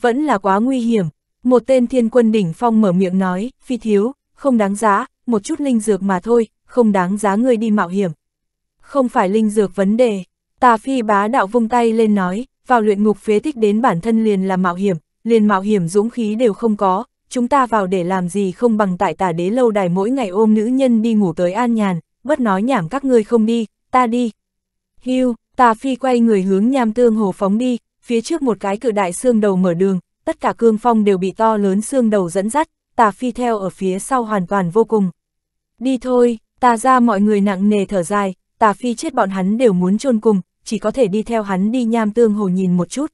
Vẫn là quá nguy hiểm, một tên thiên quân đỉnh phong mở miệng nói, phi thiếu, không đáng giá, một chút linh dược mà thôi, không đáng giá người đi mạo hiểm. Không phải linh dược vấn đề, tà phi bá đạo vung tay lên nói, vào luyện ngục phế tích đến bản thân liền là mạo hiểm, liền mạo hiểm dũng khí đều không có, chúng ta vào để làm gì không bằng tại tà đế lâu đài mỗi ngày ôm nữ nhân đi ngủ tới an nhàn, bất nói nhảm các ngươi không đi, ta đi. Hưu, tà phi quay người hướng nham tương hồ phóng đi, phía trước một cái cự đại xương đầu mở đường, tất cả cương phong đều bị to lớn xương đầu dẫn dắt, tà phi theo ở phía sau hoàn toàn vô cùng. Đi thôi, tà ra mọi người nặng nề thở dài, tà phi chết bọn hắn đều muốn chôn cùng, chỉ có thể đi theo hắn đi nham tương hồ nhìn một chút.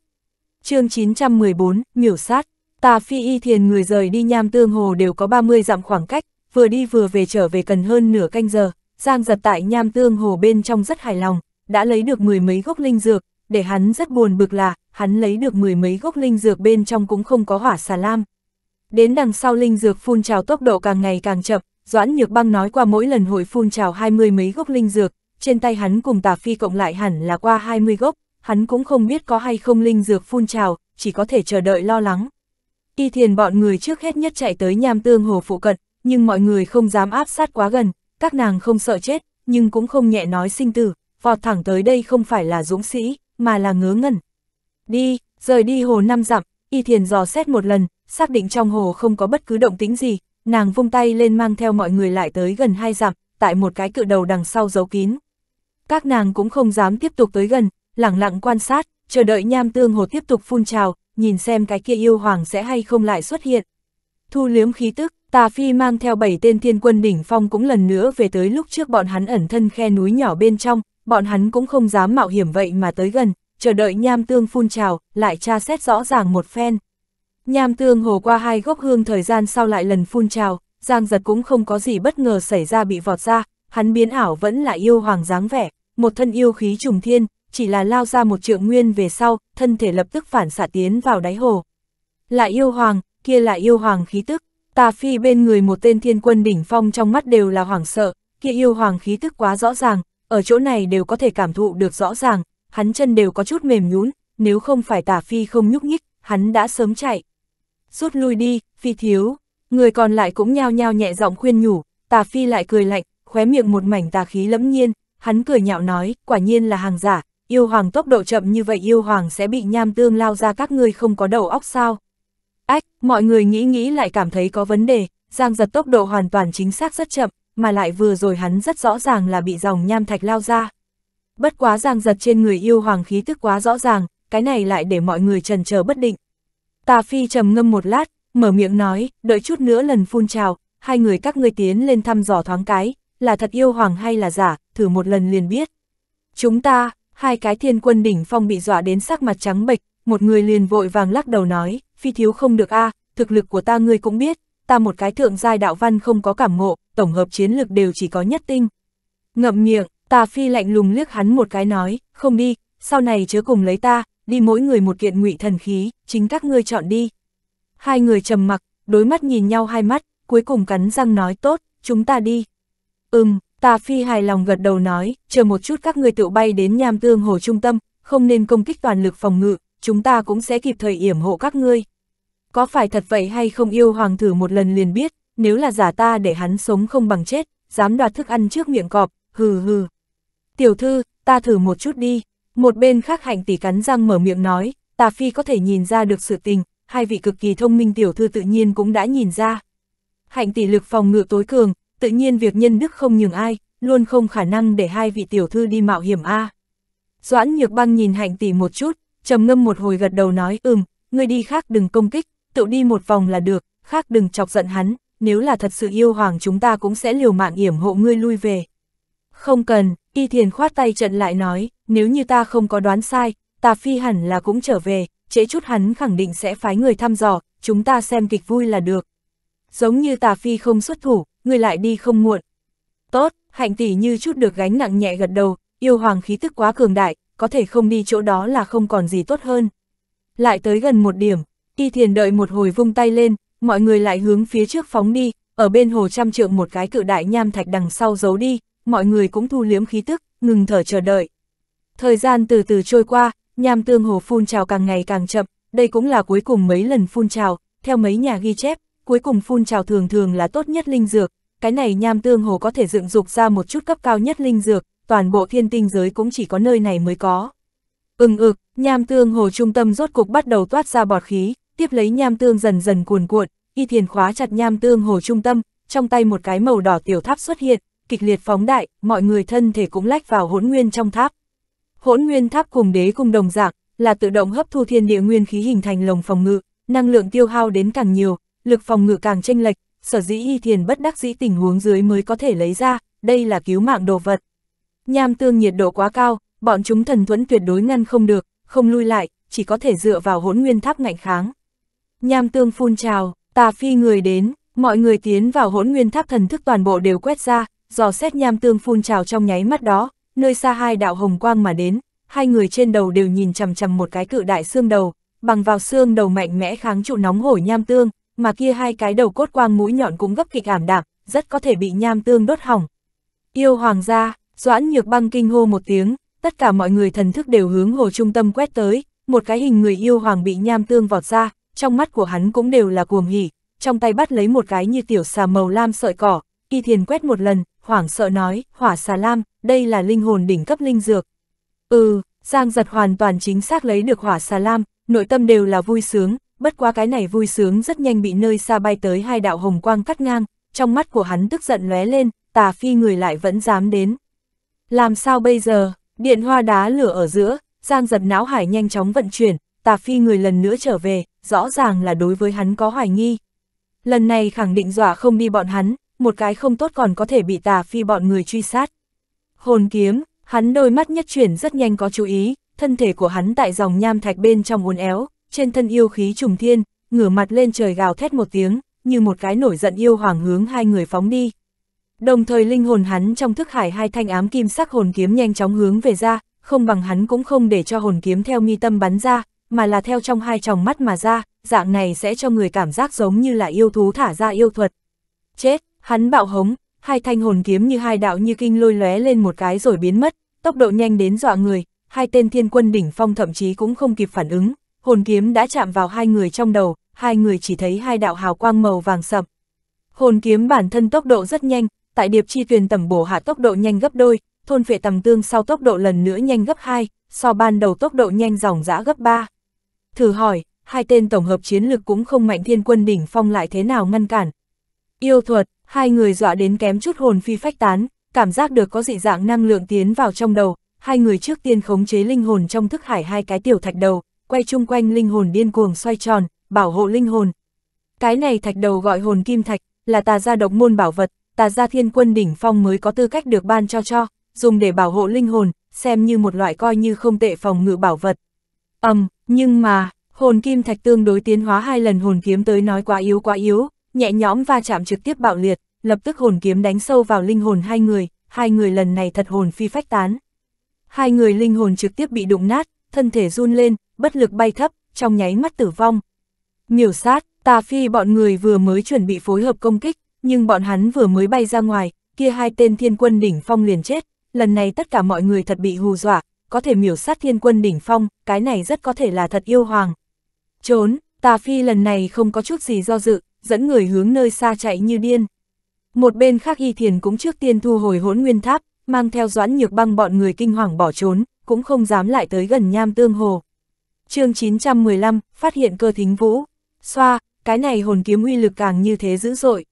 chương 914, miểu sát, tà phi y thiền người rời đi nham tương hồ đều có 30 dặm khoảng cách, vừa đi vừa về trở về cần hơn nửa canh giờ, Giang giật tại nham tương hồ bên trong rất hài lòng, đã lấy được mười mấy gốc linh dược, để hắn rất buồn bực là, hắn lấy được mười mấy gốc linh dược bên trong cũng không có hỏa xà lam. Đến đằng sau linh dược phun trào tốc độ càng ngày càng chậm, Doãn Nhược Băng nói qua mỗi lần hồi phun trào hai mươi mấy gốc linh dược, trên tay hắn cùng tà phi cộng lại hẳn là qua hai mươi gốc, hắn cũng không biết có hay không linh dược phun trào, chỉ có thể chờ đợi lo lắng. Y thiền bọn người trước hết nhất chạy tới nham tương hồ phụ cận, nhưng mọi người không dám áp sát quá gần, các nàng không sợ chết, nhưng cũng không nhẹ nói sinh tử, vọt thẳng tới đây không phải là dũng sĩ, mà là ngớ ngẩn. Đi, rời đi hồ năm dặm, y thiền dò xét một lần, xác định trong hồ không có bất cứ động tính gì, nàng vung tay lên mang theo mọi người lại tới gần hai dặm, tại một cái cự đầu đằng sau giấu kín. Các nàng cũng không dám tiếp tục tới gần, lặng lặng quan sát, chờ đợi nham tương hồ tiếp tục phun trào, nhìn xem cái kia yêu hoàng sẽ hay không lại xuất hiện. Thu liếm khí tức, Tà Phi mang theo bảy tên thiên quân đỉnh phong cũng lần nữa về tới lúc trước bọn hắn ẩn thân khe núi nhỏ bên trong, bọn hắn cũng không dám mạo hiểm vậy mà tới gần, chờ đợi nham tương phun trào, lại tra xét rõ ràng một phen. Nham tương hồ qua hai gốc hương thời gian sau lại lần phun trào, Giang giật cũng không có gì bất ngờ xảy ra bị vọt ra, hắn biến ảo vẫn là yêu hoàng dáng vẻ, một thân yêu khí trùng thiên, chỉ là lao ra một trượng nguyên về sau, thân thể lập tức phản xạ tiến vào đáy hồ. Lại yêu hoàng, kia lại yêu hoàng khí tức. Tà phi bên người một tên thiên quân đỉnh phong trong mắt đều là hoảng sợ, kia yêu hoàng khí tức quá rõ ràng, ở chỗ này đều có thể cảm thụ được rõ ràng, hắn chân đều có chút mềm nhún, nếu không phải tà phi không nhúc nhích, hắn đã sớm chạy. Rút lui đi, phi thiếu, người còn lại cũng nhao nhao nhẹ giọng khuyên nhủ, tà phi lại cười lạnh, khóe miệng một mảnh tà khí lẫm nhiên, hắn cười nhạo nói, quả nhiên là hàng giả, yêu hoàng tốc độ chậm như vậy yêu hoàng sẽ bị nham tương lao ra các ngươi không có đầu óc sao. Ách, mọi người nghĩ nghĩ lại cảm thấy có vấn đề, Giang giật tốc độ hoàn toàn chính xác rất chậm, mà lại vừa rồi hắn rất rõ ràng là bị dòng nham thạch lao ra. Bất quá Giang giật trên người yêu hoàng khí tức quá rõ ràng, cái này lại để mọi người trần chờ bất định. Tà Phi trầm ngâm một lát, mở miệng nói, đợi chút nữa lần phun trào, hai người các ngươi tiến lên thăm dò thoáng cái, là thật yêu hoàng hay là giả, thử một lần liền biết. Chúng ta, hai cái thiên quân đỉnh phong bị dọa đến sắc mặt trắng bệch, một người liền vội vàng lắc đầu nói, phi thiếu không được a à, thực lực của ta ngươi cũng biết, ta một cái thượng giai đạo văn không có cảm ngộ, tổng hợp chiến lực đều chỉ có nhất tinh. Ngậm miệng, ta phi lạnh lùng liếc hắn một cái nói, không đi, sau này chớ cùng lấy ta, đi mỗi người một kiện ngụy thần khí, chính các ngươi chọn đi. Hai người trầm mặc, đối mắt nhìn nhau hai mắt, cuối cùng cắn răng nói tốt, chúng ta đi. Ừm, ta phi hài lòng gật đầu nói, chờ một chút các ngươi tự bay đến nham tương hồ trung tâm, không nên công kích toàn lực phòng ngự, chúng ta cũng sẽ kịp thời yểm hộ các ngươi. Có phải thật vậy hay không yêu hoàng thử một lần liền biết, nếu là giả ta để hắn sống không bằng chết, dám đoạt thức ăn trước miệng cọp, hừ hừ. Tiểu thư, ta thử một chút đi. Một bên khác hạnh tỷ cắn răng mở miệng nói, tà phi có thể nhìn ra được sự tình, hai vị cực kỳ thông minh tiểu thư tự nhiên cũng đã nhìn ra. Hạnh tỷ lực phòng ngự tối cường, tự nhiên việc nhân đức không nhường ai, luôn không khả năng để hai vị tiểu thư đi mạo hiểm A. Doãn nhược băng nhìn hạnh tỷ một chút, trầm ngâm một hồi gật đầu nói, ừm, người đi khác đừng công kích, tự đi một vòng là được, khác đừng chọc giận hắn, nếu là thật sự yêu hoàng chúng ta cũng sẽ liều mạng yểm hộ ngươi lui về. Không cần, y thiền khoát tay trận lại nói, nếu như ta không có đoán sai, tà phi hẳn là cũng trở về, trễ chút hắn khẳng định sẽ phái người thăm dò, chúng ta xem kịch vui là được. Giống như tà phi không xuất thủ, người lại đi không muộn. Tốt, hạnh tỷ như chút được gánh nặng nhẹ gật đầu, yêu hoàng khí tức quá cường đại, có thể không đi chỗ đó là không còn gì tốt hơn. Lại tới gần một điểm, Ti thiền đợi một hồi vung tay lên, mọi người lại hướng phía trước phóng đi, ở bên hồ trăm trượng một cái cự đại nham thạch đằng sau giấu đi, mọi người cũng thu liếm khí tức, ngừng thở chờ đợi. Thời gian từ từ trôi qua, nham tương hồ phun trào càng ngày càng chậm, đây cũng là cuối cùng mấy lần phun trào, theo mấy nhà ghi chép, cuối cùng phun trào thường thường là tốt nhất linh dược, cái này nham tương hồ có thể dựng dục ra một chút cấp cao nhất linh dược, toàn bộ thiên tinh giới cũng chỉ có nơi này mới có. Ừng ực, nham tương hồ trung tâm rốt cục bắt đầu toát ra bọt khí, tiếp lấy nham tương dần dần cuồn cuộn, y thiền khóa chặt nham tương hồ trung tâm, trong tay một cái màu đỏ tiểu tháp xuất hiện, kịch liệt phóng đại, mọi người thân thể cũng lách vào hỗn nguyên trong tháp. Hỗn nguyên tháp cùng đế cùng đồng dạng, là tự động hấp thu thiên địa nguyên khí hình thành lồng phòng ngự, năng lượng tiêu hao đến càng nhiều, lực phòng ngự càng chênh lệch, sở dĩ y thiền bất đắc dĩ tình huống dưới mới có thể lấy ra, đây là cứu mạng đồ vật. Nham tương nhiệt độ quá cao, bọn chúng thần thuẫn tuyệt đối ngăn không được, không lui lại, chỉ có thể dựa vào hỗn nguyên tháp ngạnh kháng. Nham tương phun trào, tà phi người đến, mọi người tiến vào hỗn nguyên tháp thần thức toàn bộ đều quét ra, dò xét nham tương phun trào trong nháy mắt đó, nơi xa hai đạo hồng quang mà đến, hai người trên đầu đều nhìn chằm chằm một cái cự đại xương đầu, bằng vào xương đầu mạnh mẽ kháng trụ nóng hổi nham tương, mà kia hai cái đầu cốt quang mũi nhọn cũng gấp kịch ảm đạm, rất có thể bị nham tương đốt hỏng. Yêu hoàng gia, Doãn nhược băng kinh hô một tiếng, tất cả mọi người thần thức đều hướng hồ trung tâm quét tới, một cái hình người yêu hoàng bị nham tương vọt ra, trong mắt của hắn cũng đều là cuồng hỉ, trong tay bắt lấy một cái như tiểu xà màu lam sợi cỏ, y thiền quét một lần, hoảng sợ nói, hỏa xà lam, đây là linh hồn đỉnh cấp linh dược. Ừ, Giang giật hoàn toàn chính xác lấy được hỏa xà lam, nội tâm đều là vui sướng, bất quá cái này vui sướng rất nhanh bị nơi xa bay tới hai đạo hồng quang cắt ngang, trong mắt của hắn tức giận lóe lên, tà phi người lại vẫn dám đến, làm sao bây giờ, điện hoa đá lửa ở giữa, Giang giật não hải nhanh chóng vận chuyển, tà phi người lần nữa trở về, rõ ràng là đối với hắn có hoài nghi. Lần này khẳng định dọa không đi bọn hắn, một cái không tốt còn có thể bị tà phi bọn người truy sát. Hồn kiếm, hắn đôi mắt nhất chuyển rất nhanh có chú ý, thân thể của hắn tại dòng nham thạch bên trong uốn éo, trên thân yêu khí trùng thiên, ngửa mặt lên trời gào thét một tiếng, như một cái nổi giận yêu hoàng hướng hai người phóng đi. Đồng thời linh hồn hắn trong thức hải hai thanh ám kim sắc hồn kiếm nhanh chóng hướng về ra, không bằng hắn cũng không để cho hồn kiếm theo mi tâm bắn ra, mà là theo trong hai tròng mắt mà ra, dạng này sẽ cho người cảm giác giống như là yêu thú thả ra yêu thuật. Chết, hắn bạo hống, hai thanh hồn kiếm như hai đạo như kinh lôi lóe lên một cái rồi biến mất, tốc độ nhanh đến dọa người, hai tên thiên quân đỉnh phong thậm chí cũng không kịp phản ứng, hồn kiếm đã chạm vào hai người trong đầu, hai người chỉ thấy hai đạo hào quang màu vàng sậm. Hồn kiếm bản thân tốc độ rất nhanh, tại điệp chi thuyền tầm bổ hạ tốc độ nhanh gấp đôi, thôn phệ tầm tương sau tốc độ lần nữa nhanh gấp 2, so ban đầu tốc độ nhanh dòng dã gấp 3. Thử hỏi, hai tên tổng hợp chiến lực cũng không mạnh thiên quân đỉnh phong lại thế nào ngăn cản. Yêu thuật, hai người dọa đến kém chút hồn phi phách tán, cảm giác được có dị dạng năng lượng tiến vào trong đầu, hai người trước tiên khống chế linh hồn trong thức hải hai cái tiểu thạch đầu, quay chung quanh linh hồn điên cuồng xoay tròn, bảo hộ linh hồn. Cái này thạch đầu gọi hồn kim thạch, là tà gia độc môn bảo vật, tà gia thiên quân đỉnh phong mới có tư cách được ban cho cho, dùng để bảo hộ linh hồn, xem như một loại coi như không tệ phòng ngự bảo vật. Ầm, um, nhưng mà, hồn kim thạch tương đối tiến hóa hai lần hồn kiếm tới nói quá yếu quá yếu, nhẹ nhõm va chạm trực tiếp bạo liệt, lập tức hồn kiếm đánh sâu vào linh hồn hai người, hai người lần này thật hồn phi phách tán. Hai người linh hồn trực tiếp bị đụng nát, thân thể run lên, bất lực bay thấp, trong nháy mắt tử vong. Miểu sát, tà phi bọn người vừa mới chuẩn bị phối hợp công kích, nhưng bọn hắn vừa mới bay ra ngoài, kia hai tên thiên quân đỉnh phong liền chết, lần này tất cả mọi người thật bị hù dọa, có thể miểu sát thiên quân đỉnh phong, cái này rất có thể là thật yêu hoàng. Trốn, tà phi lần này không có chút gì do dự, dẫn người hướng nơi xa chạy như điên. Một bên khác y thiền cũng trước tiên thu hồi hỗn nguyên tháp, mang theo doãn nhược băng bọn người kinh hoàng bỏ trốn, cũng không dám lại tới gần nham tương hồ. chương 915, phát hiện cơ thính vũ. Xoa, cái này hồn kiếm uy lực càng như thế dữ dội.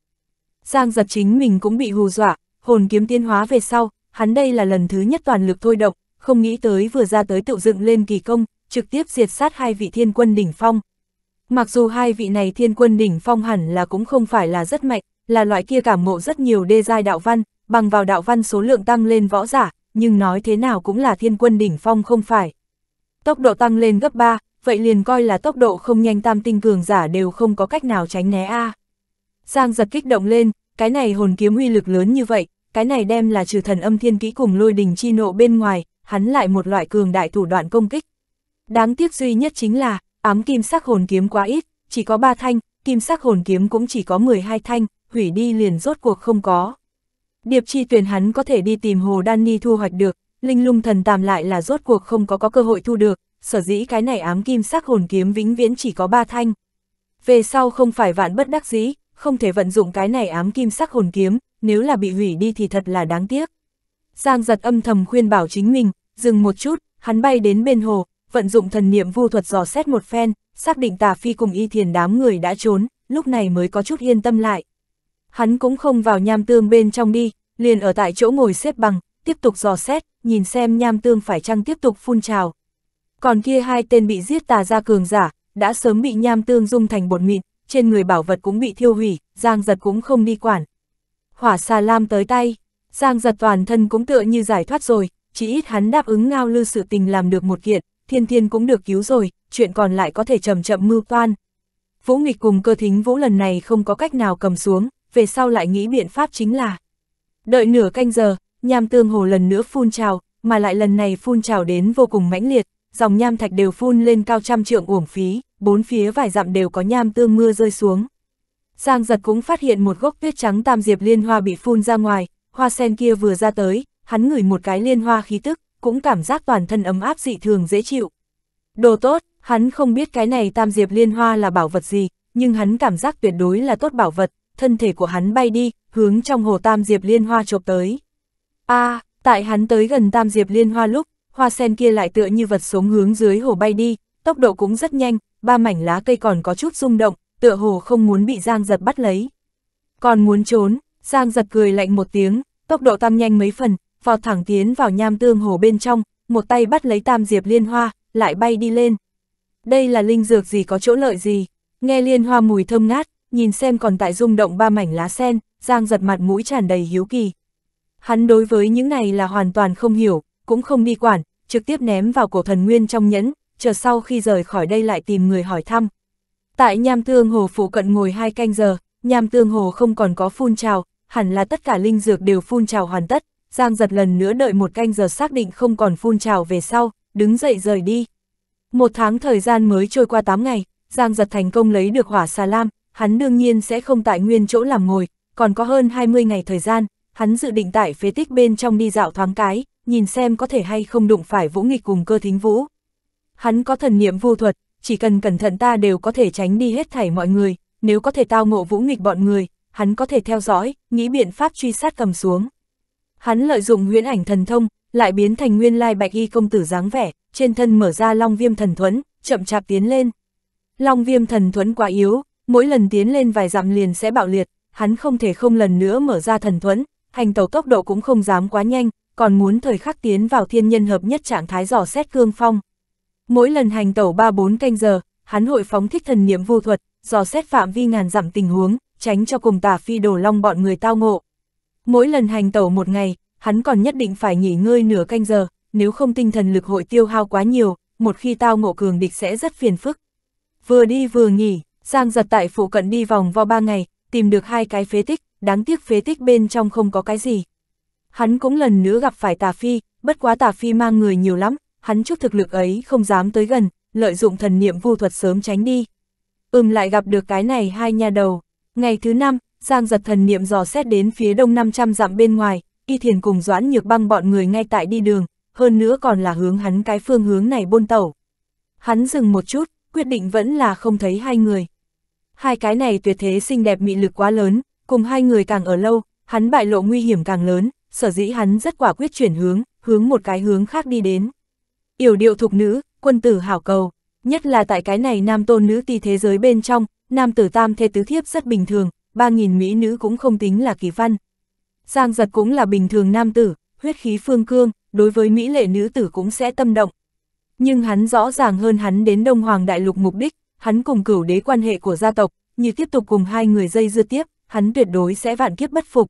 Giang giật chính mình cũng bị hù dọa, hồn kiếm tiến hóa về sau, hắn đây là lần thứ nhất toàn lực thôi động, không nghĩ tới vừa ra tới tự dựng lên kỳ công, trực tiếp diệt sát hai vị thiên quân đỉnh phong. Mặc dù hai vị này thiên quân đỉnh phong hẳn là cũng không phải là rất mạnh, là loại kia cảm ngộ rất nhiều đê giai đạo văn, bằng vào đạo văn số lượng tăng lên võ giả, nhưng nói thế nào cũng là thiên quân đỉnh phong không phải. Tốc độ tăng lên gấp 3, vậy liền coi là tốc độ không nhanh tam tinh cường giả đều không có cách nào tránh né a. Giang giật kích động lên, cái này hồn kiếm uy lực lớn như vậy, cái này đem là trừ thần âm thiên kỹ cùng lôi đình chi nộ bên ngoài, hắn lại một loại cường đại thủ đoạn công kích. Đáng tiếc duy nhất chính là, ám kim sắc hồn kiếm quá ít, chỉ có 3 thanh, kim sắc hồn kiếm cũng chỉ có 12 thanh, hủy đi liền rốt cuộc không có. Điệp chi tuyển hắn có thể đi tìm hồ đan ni thu hoạch được, linh lung thần tàm lại là rốt cuộc không có có cơ hội thu được, sở dĩ cái này ám kim sắc hồn kiếm vĩnh viễn chỉ có 3 thanh. Về sau không phải vạn bất đắc dĩ, không thể vận dụng cái này ám kim sắc hồn kiếm, nếu là bị hủy đi thì thật là đáng tiếc. Giang giật âm thầm khuyên bảo chính mình, dừng một chút, hắn bay đến bên hồ, vận dụng thần niệm vu thuật dò xét một phen, xác định tà phi cùng y thiền đám người đã trốn, lúc này mới có chút yên tâm lại. Hắn cũng không vào nham tương bên trong đi, liền ở tại chỗ ngồi xếp bằng, tiếp tục dò xét, nhìn xem nham tương phải chăng tiếp tục phun trào. Còn kia hai tên bị giết tà ra cường giả, đã sớm bị nham tương dung thành bột mịn, trên người bảo vật cũng bị thiêu hủy, Giang giật cũng không đi quản. Hỏa xà lam tới tay, Giang giật toàn thân cũng tựa như giải thoát rồi, chỉ ít hắn đáp ứng ngao lư sự tình làm được một kiện, thiên thiên cũng được cứu rồi, chuyện còn lại có thể chậm chậm mưu toan. Vũ nghịch cùng cơ thính vũ lần này không có cách nào cầm xuống, về sau lại nghĩ biện pháp chính là. Đợi nửa canh giờ, nham tương hồ lần nữa phun trào, mà lại lần này phun trào đến vô cùng mãnh liệt, dòng nham thạch đều phun lên cao trăm trượng uổng phí bốn phía vài dặm đều có nham tương mưa rơi xuống. Giang giật cũng phát hiện một gốc tuyết trắng tam diệp liên hoa bị phun ra ngoài, hoa sen kia vừa ra tới, hắn ngửi một cái liên hoa khí tức, cũng cảm giác toàn thân ấm áp dị thường dễ chịu. Đồ tốt, hắn không biết cái này tam diệp liên hoa là bảo vật gì, nhưng hắn cảm giác tuyệt đối là tốt bảo vật, thân thể của hắn bay đi, hướng trong hồ tam diệp liên hoa chộp tới. a à, tại hắn tới gần tam diệp liên hoa lúc, hoa sen kia lại tựa như vật sống hướng dưới hồ bay đi, tốc độ cũng rất nhanh, ba mảnh lá cây còn có chút rung động, tựa hồ không muốn bị Giang giật bắt lấy. Còn muốn trốn, Giang giật cười lạnh một tiếng, tốc độ tam nhanh mấy phần, vào thẳng tiến vào nham tương hồ bên trong, một tay bắt lấy tam diệp liên hoa, lại bay đi lên. Đây là linh dược gì có chỗ lợi gì, nghe liên hoa mùi thơm ngát, nhìn xem còn tại rung động ba mảnh lá sen, Giang giật mặt mũi tràn đầy hiếu kỳ. Hắn đối với những này là hoàn toàn không hiểu, cũng không đi quản, trực tiếp ném vào cổ thần nguyên trong nhẫn, chờ sau khi rời khỏi đây lại tìm người hỏi thăm. Tại Nham Tương Hồ phụ cận ngồi hai canh giờ, Nham Tương Hồ không còn có phun trào, hẳn là tất cả linh dược đều phun trào hoàn tất, Giang giật lần nữa đợi một canh giờ xác định không còn phun trào về sau, đứng dậy rời đi. Một tháng thời gian mới trôi qua 8 ngày, Giang giật thành công lấy được hỏa xà lam, hắn đương nhiên sẽ không tại nguyên chỗ làm ngồi, còn có hơn 20 ngày thời gian, hắn dự định tại phế tích bên trong đi dạo thoáng cái, nhìn xem có thể hay không đụng phải vũ nghịch cùng cơ thính vũ. Hắn có thần niệm vu thuật, chỉ cần cẩn thận ta đều có thể tránh đi hết thảy mọi người, nếu có thể tao ngộ vũ nghịch bọn người, hắn có thể theo dõi, nghĩ biện pháp truy sát cầm xuống. Hắn lợi dụng huyễn ảnh thần thông, lại biến thành nguyên lai bạch y công tử dáng vẻ, trên thân mở ra long viêm thần thuẫn, chậm chạp tiến lên. Long viêm thần thuẫn quá yếu, mỗi lần tiến lên vài dặm liền sẽ bạo liệt, hắn không thể không lần nữa mở ra thần thuẫn, hành tàu tốc độ cũng không dám quá nhanh, còn muốn thời khắc tiến vào thiên nhân hợp nhất trạng thái dò xét cương phong. Mỗi lần hành tẩu 3-4 canh giờ, hắn hội phóng thích thần niệm vô thuật, dò xét phạm vi ngàn dặm tình huống, tránh cho cùng tà phi đồ long bọn người tao ngộ. Mỗi lần hành tẩu một ngày, hắn còn nhất định phải nghỉ ngơi nửa canh giờ, nếu không tinh thần lực hội tiêu hao quá nhiều, một khi tao ngộ cường địch sẽ rất phiền phức. Vừa đi vừa nghỉ, Giang giật tại phụ cận đi vòng vo ba ngày, tìm được hai cái phế tích, đáng tiếc phế tích bên trong không có cái gì. Hắn cũng lần nữa gặp phải tà phi, bất quá tà phi mang người nhiều lắm, hắn chút thực lực ấy không dám tới gần, lợi dụng thần niệm vu thuật sớm tránh đi. Ừm lại gặp được cái này hai nhà đầu. Ngày thứ năm, Giang giật thần niệm dò xét đến phía đông 500 dặm bên ngoài, y thiền cùng doãn nhược băng bọn người ngay tại đi đường, hơn nữa còn là hướng hắn cái phương hướng này bôn tẩu. Hắn dừng một chút, quyết định vẫn là không thấy hai người. Hai cái này tuyệt thế xinh đẹp mị lực quá lớn, cùng hai người càng ở lâu, hắn bại lộ nguy hiểm càng lớn, sở dĩ hắn rất quả quyết chuyển hướng, hướng một cái hướng khác đi đến. Yểu điệu thục nữ, quân tử hảo cầu, nhất là tại cái này nam tôn nữ tỳ thế giới bên trong, nam tử tam thê tứ thiếp rất bình thường, ba nghìn mỹ nữ cũng không tính là kỳ văn. Giang giật cũng là bình thường nam tử, huyết khí phương cương, đối với mỹ lệ nữ tử cũng sẽ tâm động. Nhưng hắn rõ ràng hơn hắn đến Đông Hoàng Đại Lục mục đích, hắn cùng cửu đế quan hệ của gia tộc, như tiếp tục cùng hai người dây dưa tiếp, hắn tuyệt đối sẽ vạn kiếp bất phục.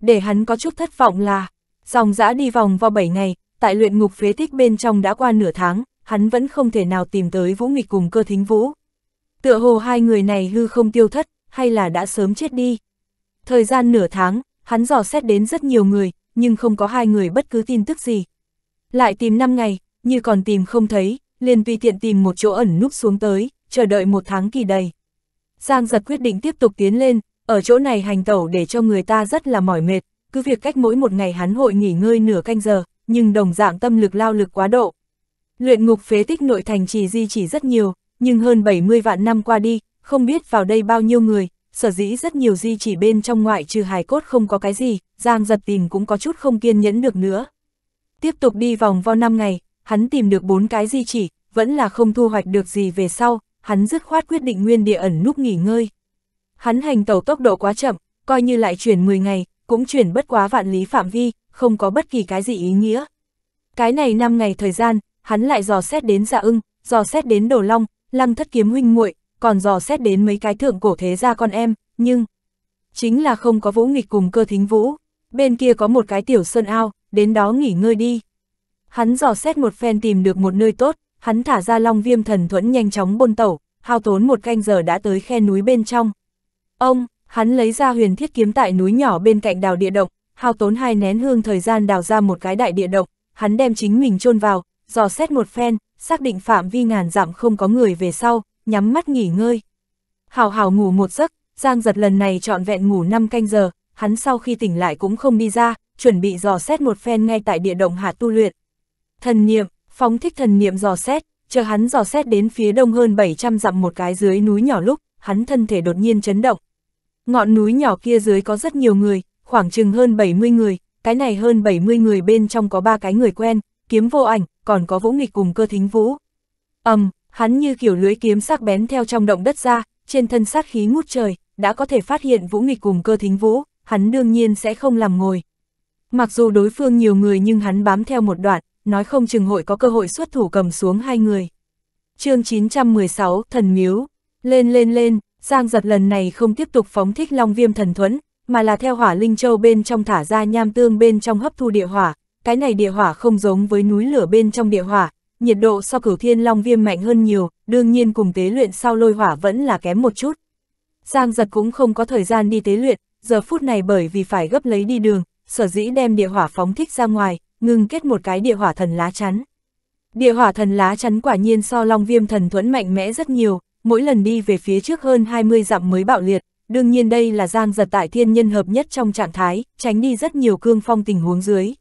Để hắn có chút thất vọng là, dòng dã đi vòng vào 7 ngày, tại luyện ngục phế tích bên trong đã qua nửa tháng, hắn vẫn không thể nào tìm tới Vũ Nghịch cùng cơ thính Vũ. Tựa hồ hai người này hư không tiêu thất, hay là đã sớm chết đi. Thời gian nửa tháng, hắn dò xét đến rất nhiều người, nhưng không có hai người bất cứ tin tức gì. Lại tìm 5 ngày, như còn tìm không thấy, liền tùy tiện tìm một chỗ ẩn núp xuống tới, chờ đợi một tháng kỳ đầy. Giang giật quyết định tiếp tục tiến lên, ở chỗ này hành tẩu để cho người ta rất là mỏi mệt, cứ việc cách mỗi một ngày hắn hội nghỉ ngơi nửa canh giờ, nhưng đồng dạng tâm lực lao lực quá độ. Luyện ngục phế tích nội thành trì di chỉ rất nhiều, nhưng hơn 70 vạn năm qua đi, không biết vào đây bao nhiêu người, sở dĩ rất nhiều di chỉ bên trong ngoại trừ hài cốt không có cái gì, Giang giật tìm cũng có chút không kiên nhẫn được nữa. Tiếp tục đi vòng vo 5 ngày, hắn tìm được 4 cái di chỉ, vẫn là không thu hoạch được gì về sau, hắn dứt khoát quyết định nguyên địa ẩn núp nghỉ ngơi. Hắn hành tàu tốc độ quá chậm, coi như lại chuyển 10 ngày, cũng chuyển bất quá vạn lý phạm vi, không có bất kỳ cái gì ý nghĩa. Cái này 5 ngày thời gian, hắn lại dò xét đến dạ ưng, dò xét đến đồ long, lăng thất kiếm huynh muội còn dò xét đến mấy cái thượng cổ thế gia con em, nhưng... Chính là không có vũ nghịch cùng cơ thính vũ, bên kia có một cái tiểu sơn ao, đến đó nghỉ ngơi đi. Hắn dò xét một phen tìm được một nơi tốt, hắn thả ra long viêm thần thuẫn nhanh chóng bôn tẩu, hao tốn một canh giờ đã tới khe núi bên trong. Ông, hắn lấy ra huyền thiết kiếm tại núi nhỏ bên cạnh đào địa động, hao tốn hai nén hương thời gian đào ra một cái đại địa độc, hắn đem chính mình chôn vào, dò xét một phen, xác định phạm vi ngàn dặm không có người về sau, nhắm mắt nghỉ ngơi. Hào hào ngủ một giấc, Giang giật lần này trọn vẹn ngủ 5 canh giờ, hắn sau khi tỉnh lại cũng không đi ra, chuẩn bị dò xét một phen ngay tại địa động hạ tu luyện. Thần niệm, phóng thích thần niệm dò xét, chờ hắn dò xét đến phía đông hơn 700 dặm một cái dưới núi nhỏ lúc, hắn thân thể đột nhiên chấn động. Ngọn núi nhỏ kia dưới có rất nhiều người, khoảng chừng hơn 70 người, cái này hơn 70 người bên trong có ba cái người quen, kiếm vô ảnh, còn có vũ nghịch cùng cơ thính vũ. ầm, um, hắn như kiểu lưới kiếm sắc bén theo trong động đất ra, trên thân sát khí ngút trời, đã có thể phát hiện vũ nghịch cùng cơ thính vũ, hắn đương nhiên sẽ không làm ngồi. Mặc dù đối phương nhiều người nhưng hắn bám theo một đoạn, nói không chừng hội có cơ hội xuất thủ cầm xuống hai người. chương 916, Thần Miếu, lên lên lên, Giang giật lần này không tiếp tục phóng thích Long Viêm Thần Thuẫn, mà là theo hỏa linh châu bên trong thả ra nham tương bên trong hấp thu địa hỏa, cái này địa hỏa không giống với núi lửa bên trong địa hỏa, nhiệt độ so cửu thiên long viêm mạnh hơn nhiều, đương nhiên cùng tế luyện sau lôi hỏa vẫn là kém một chút. Giang giật cũng không có thời gian đi tế luyện, giờ phút này bởi vì phải gấp lấy đi đường, sở dĩ đem địa hỏa phóng thích ra ngoài, ngưng kết một cái địa hỏa thần lá chắn. Địa hỏa thần lá chắn quả nhiên so long viêm thần thuẫn mạnh mẽ rất nhiều, mỗi lần đi về phía trước hơn 20 dặm mới bạo liệt, đương nhiên đây là giang giật tại thiên nhân hợp nhất trong trạng thái, tránh đi rất nhiều cương phong tình huống dưới.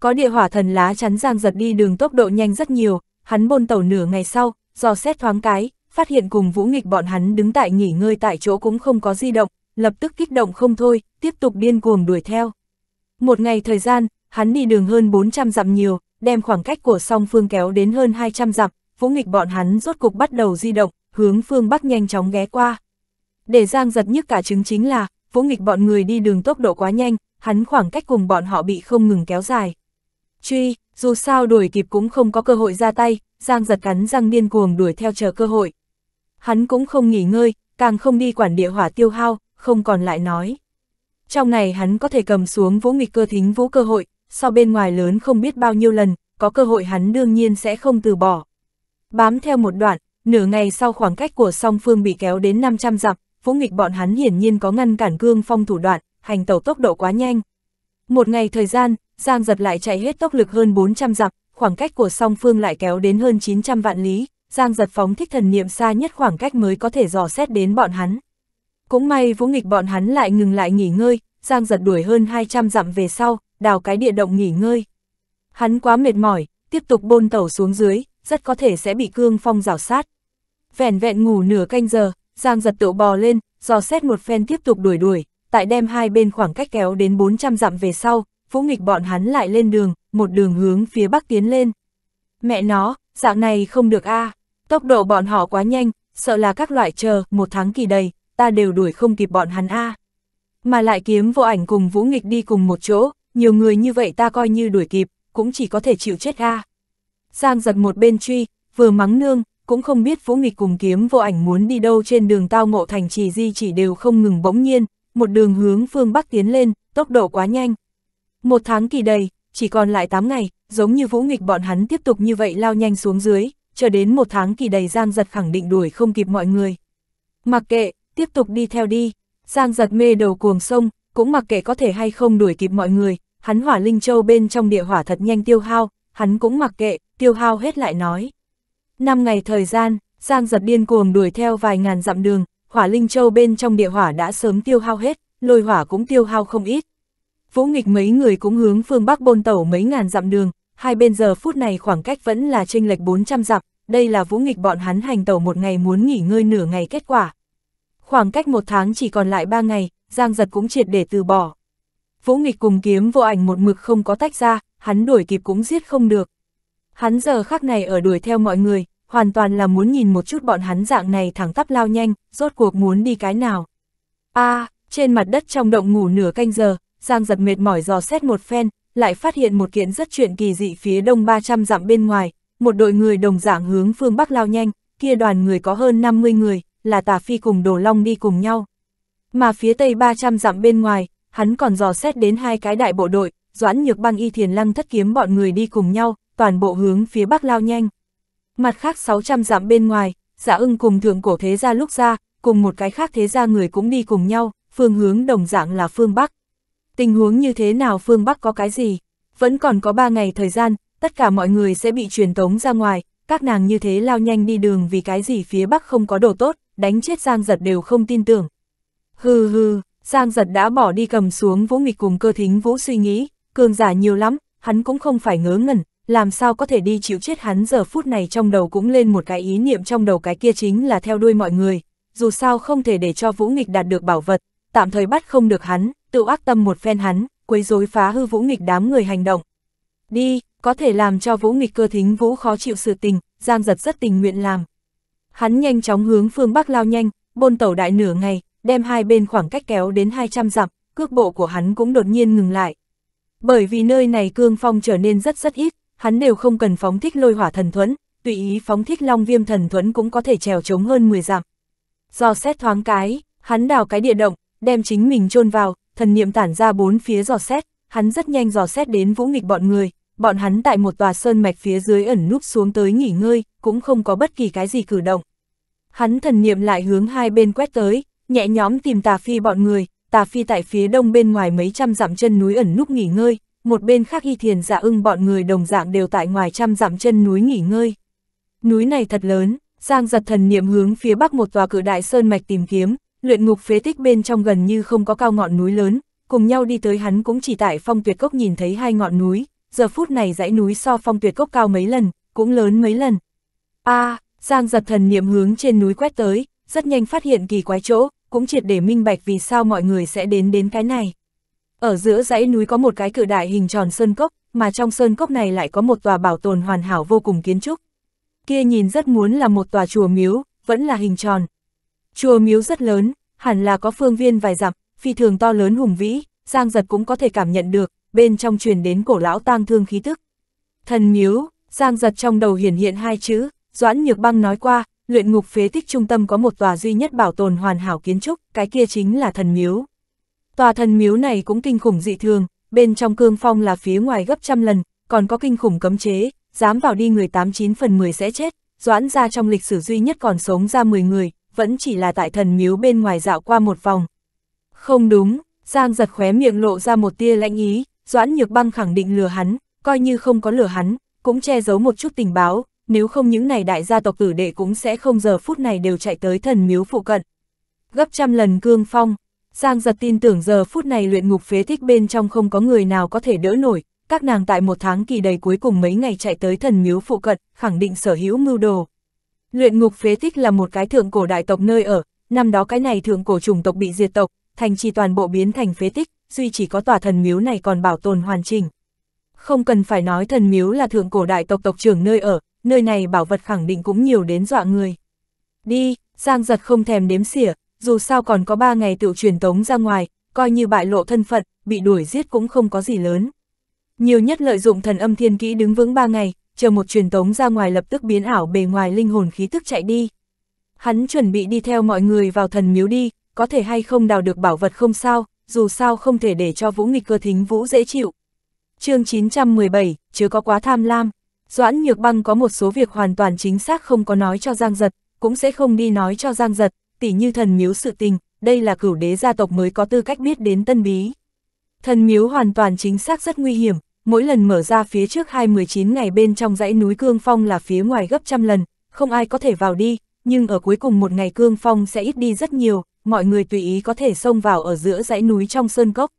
Có địa hỏa thần lá chắn giang giật đi đường tốc độ nhanh rất nhiều, hắn bôn tàu nửa ngày sau, do xét thoáng cái, phát hiện cùng vũ nghịch bọn hắn đứng tại nghỉ ngơi tại chỗ cũng không có di động, lập tức kích động không thôi, tiếp tục điên cuồng đuổi theo. Một ngày thời gian, hắn đi đường hơn 400 dặm nhiều, đem khoảng cách của song phương kéo đến hơn 200 dặm, vũ nghịch bọn hắn rốt cục bắt đầu di động, hướng phương Bắc nhanh chóng ghé qua. Để Giang giật nhức cả chứng chính là, vũ nghịch bọn người đi đường tốc độ quá nhanh, hắn khoảng cách cùng bọn họ bị không ngừng kéo dài. Truy, dù sao đuổi kịp cũng không có cơ hội ra tay, Giang giật cắn răng điên cuồng đuổi theo chờ cơ hội. Hắn cũng không nghỉ ngơi, càng không đi quản địa hỏa tiêu hao, không còn lại nói. Trong ngày hắn có thể cầm xuống vũ nghịch cơ thính vũ cơ hội, so bên ngoài lớn không biết bao nhiêu lần, có cơ hội hắn đương nhiên sẽ không từ bỏ. Bám theo một đoạn, nửa ngày sau khoảng cách của song phương bị kéo đến 500 dặm, Vũ Nghịch bọn hắn hiển nhiên có ngăn cản Cương Phong thủ đoạn, hành tàu tốc độ quá nhanh. Một ngày thời gian, Giang giật lại chạy hết tốc lực hơn 400 dặm, khoảng cách của song phương lại kéo đến hơn 900 vạn lý, Giang giật phóng thích thần niệm xa nhất khoảng cách mới có thể dò xét đến bọn hắn. Cũng may Vũ Nghịch bọn hắn lại ngừng lại nghỉ ngơi, Giang giật đuổi hơn 200 dặm về sau, đào cái địa động nghỉ ngơi. Hắn quá mệt mỏi, tiếp tục bôn tàu xuống dưới, rất có thể sẽ bị cương phong rào sát. Vẹn vẹn ngủ nửa canh giờ, Giang giật tựu bò lên, dò xét một phen tiếp tục đuổi đuổi, tại đem hai bên khoảng cách kéo đến 400 dặm về sau, vũ nghịch bọn hắn lại lên đường, một đường hướng phía bắc tiến lên. Mẹ nó, dạng này không được a à. tốc độ bọn họ quá nhanh, sợ là các loại chờ, một tháng kỳ đầy, ta đều đuổi không kịp bọn hắn a à. Mà lại kiếm vô ảnh cùng vũ nghịch đi cùng một chỗ, nhiều người như vậy ta coi như đuổi kịp, cũng chỉ có thể chịu chết a à. Giang giật một bên truy, vừa mắng nương, cũng không biết vũ nghịch cùng kiếm vô ảnh muốn đi đâu trên đường tao ngộ thành trì di chỉ đều không ngừng bỗng nhiên, một đường hướng phương Bắc tiến lên, tốc độ quá nhanh. Một tháng kỳ đầy, chỉ còn lại 8 ngày, giống như vũ nghịch bọn hắn tiếp tục như vậy lao nhanh xuống dưới, chờ đến một tháng kỳ đầy Giang Giật khẳng định đuổi không kịp mọi người. Mặc kệ, tiếp tục đi theo đi, Giang Giật mê đầu cuồng sông, cũng mặc kệ có thể hay không đuổi kịp mọi người, hắn hỏa linh châu bên trong địa hỏa thật nhanh tiêu hao, hắn cũng mặc kệ, tiêu hao hết lại nói. Năm ngày thời gian, Giang giật điên cuồng đuổi theo vài ngàn dặm đường, hỏa linh châu bên trong địa hỏa đã sớm tiêu hao hết, lôi hỏa cũng tiêu hao không ít. Vũ nghịch mấy người cũng hướng phương Bắc bôn tẩu mấy ngàn dặm đường, hai bên giờ phút này khoảng cách vẫn là chênh lệch 400 dặm, đây là vũ nghịch bọn hắn hành tẩu một ngày muốn nghỉ ngơi nửa ngày kết quả. Khoảng cách một tháng chỉ còn lại ba ngày, Giang giật cũng triệt để từ bỏ. Vũ nghịch cùng kiếm vô ảnh một mực không có tách ra, hắn đuổi kịp cũng giết không được. Hắn giờ khác này ở đuổi theo mọi người, hoàn toàn là muốn nhìn một chút bọn hắn dạng này thẳng tắp lao nhanh, rốt cuộc muốn đi cái nào. a à, trên mặt đất trong động ngủ nửa canh giờ, Giang giật mệt mỏi dò xét một phen, lại phát hiện một kiện rất chuyện kỳ dị phía đông 300 dặm bên ngoài, một đội người đồng dạng hướng phương Bắc lao nhanh, kia đoàn người có hơn 50 người, là tà phi cùng đồ long đi cùng nhau. Mà phía tây 300 dặm bên ngoài, hắn còn dò xét đến hai cái đại bộ đội, doãn nhược băng y thiền lăng thất kiếm bọn người đi cùng nhau, toàn bộ hướng phía bắc lao nhanh. Mặt khác 600 dặm bên ngoài, giả dạ ưng cùng thượng cổ thế gia lúc ra, cùng một cái khác thế gia người cũng đi cùng nhau, phương hướng đồng dạng là phương Bắc. Tình huống như thế nào phương Bắc có cái gì? Vẫn còn có 3 ngày thời gian, tất cả mọi người sẽ bị truyền tống ra ngoài, các nàng như thế lao nhanh đi đường vì cái gì phía Bắc không có đồ tốt, đánh chết Giang Giật đều không tin tưởng. Hừ hừ, Giang Giật đã bỏ đi cầm xuống Vũ Nghịch cùng cơ thính Vũ suy nghĩ, cường giả nhiều lắm, hắn cũng không phải ngớ ngẩn, làm sao có thể đi chịu chết hắn giờ phút này trong đầu cũng lên một cái ý niệm trong đầu cái kia chính là theo đuôi mọi người, dù sao không thể để cho Vũ Nghịch đạt được bảo vật, tạm thời bắt không được hắn, tự ác tâm một phen hắn, quấy rối phá hư Vũ Nghịch đám người hành động. Đi, có thể làm cho Vũ Nghịch cơ thính Vũ khó chịu sự tình, Giang giật rất tình nguyện làm. Hắn nhanh chóng hướng phương Bắc lao nhanh, bôn tàu đại nửa ngày, đem hai bên khoảng cách kéo đến 200 dặm, cước bộ của hắn cũng đột nhiên ngừng lại. Bởi vì nơi này cương phong trở nên rất rất ít, hắn đều không cần phóng thích lôi hỏa thần thuẫn, tùy ý phóng thích long viêm thần thuẫn cũng có thể trèo chống hơn 10 dặm. Do xét thoáng cái, hắn đào cái địa động, đem chính mình chôn vào, thần niệm tản ra bốn phía dò xét, hắn rất nhanh dò xét đến vũ nghịch bọn người, bọn hắn tại một tòa sơn mạch phía dưới ẩn núp xuống tới nghỉ ngơi, cũng không có bất kỳ cái gì cử động. Hắn thần niệm lại hướng hai bên quét tới, nhẹ nhóm tìm tà phi bọn người, tà phi tại phía đông bên ngoài mấy trăm dặm chân núi ẩn núp nghỉ ngơi, một bên khác y thiền dạ ưng bọn người đồng dạng đều tại ngoài trăm dặm chân núi nghỉ ngơi. Núi này thật lớn, Giang giật thần niệm hướng phía bắc một tòa cử đại sơn mạch tìm kiếm, luyện ngục phế tích bên trong gần như không có cao ngọn núi lớn, cùng nhau đi tới hắn cũng chỉ tại phong tuyệt cốc nhìn thấy hai ngọn núi, giờ phút này dãy núi so phong tuyệt cốc cao mấy lần, cũng lớn mấy lần. a à, Giang giật thần niệm hướng trên núi quét tới, rất nhanh phát hiện kỳ quái chỗ, cũng triệt để minh bạch vì sao mọi người sẽ đến đến cái này. Ở giữa dãy núi có một cái cự đại hình tròn sơn cốc, mà trong sơn cốc này lại có một tòa bảo tồn hoàn hảo vô cùng kiến trúc. Kia nhìn rất muốn là một tòa chùa miếu, vẫn là hình tròn. Chùa miếu rất lớn, hẳn là có phương viên vài dặm, phi thường to lớn hùng vĩ, Giang Giật cũng có thể cảm nhận được, bên trong truyền đến cổ lão tang thương khí tức. Thần miếu, Giang Giật trong đầu hiển hiện hai chữ, Doãn Nhược Băng nói qua, luyện ngục phế tích trung tâm có một tòa duy nhất bảo tồn hoàn hảo kiến trúc, cái kia chính là thần miếu. Tòa thần miếu này cũng kinh khủng dị thường, bên trong cương phong là phía ngoài gấp trăm lần, còn có kinh khủng cấm chế, dám vào đi người 89 phần 10 sẽ chết, doãn ra trong lịch sử duy nhất còn sống ra 10 người, vẫn chỉ là tại thần miếu bên ngoài dạo qua một vòng. Không đúng, Giang giật khóe miệng lộ ra một tia lãnh ý, doãn nhược băng khẳng định lừa hắn, coi như không có lừa hắn, cũng che giấu một chút tình báo, nếu không những này đại gia tộc tử đệ cũng sẽ không giờ phút này đều chạy tới thần miếu phụ cận. Gấp trăm lần cương phong, Giang giật tin tưởng giờ phút này luyện ngục phế tích bên trong không có người nào có thể đỡ nổi, các nàng tại một tháng kỳ đầy cuối cùng mấy ngày chạy tới thần miếu phụ cận, khẳng định sở hữu mưu đồ. Luyện ngục phế tích là một cái thượng cổ đại tộc nơi ở, năm đó cái này thượng cổ chủng tộc bị diệt tộc, thành trì toàn bộ biến thành phế tích, duy chỉ có tòa thần miếu này còn bảo tồn hoàn chỉnh. Không cần phải nói thần miếu là thượng cổ đại tộc tộc trưởng nơi ở, nơi này bảo vật khẳng định cũng nhiều đến dọa người. Đi, Giang giật không thèm đếm xỉa, dù sao còn có ba ngày tự truyền tống ra ngoài, coi như bại lộ thân phận, bị đuổi giết cũng không có gì lớn. Nhiều nhất lợi dụng thần âm thiên kỹ đứng vững ba ngày, chờ một truyền tống ra ngoài lập tức biến ảo bề ngoài linh hồn khí tức chạy đi. Hắn chuẩn bị đi theo mọi người vào thần miếu đi, có thể hay không đào được bảo vật không sao, dù sao không thể để cho vũ nghịch cơ thính vũ dễ chịu. chương 917, chứ có quá tham lam. Doãn Nhược Băng có một số việc hoàn toàn chính xác không có nói cho Giang Giật, cũng sẽ không đi nói cho Giang Giật, tỉ như thần miếu sự tình, đây là cửu đế gia tộc mới có tư cách biết đến tân bí. Thần miếu hoàn toàn chính xác rất nguy hiểm, mỗi lần mở ra phía trước 219 ngày bên trong dãy núi Cương Phong là phía ngoài gấp trăm lần, không ai có thể vào đi, nhưng ở cuối cùng một ngày Cương Phong sẽ ít đi rất nhiều, mọi người tùy ý có thể xông vào ở giữa dãy núi trong sơn cốc.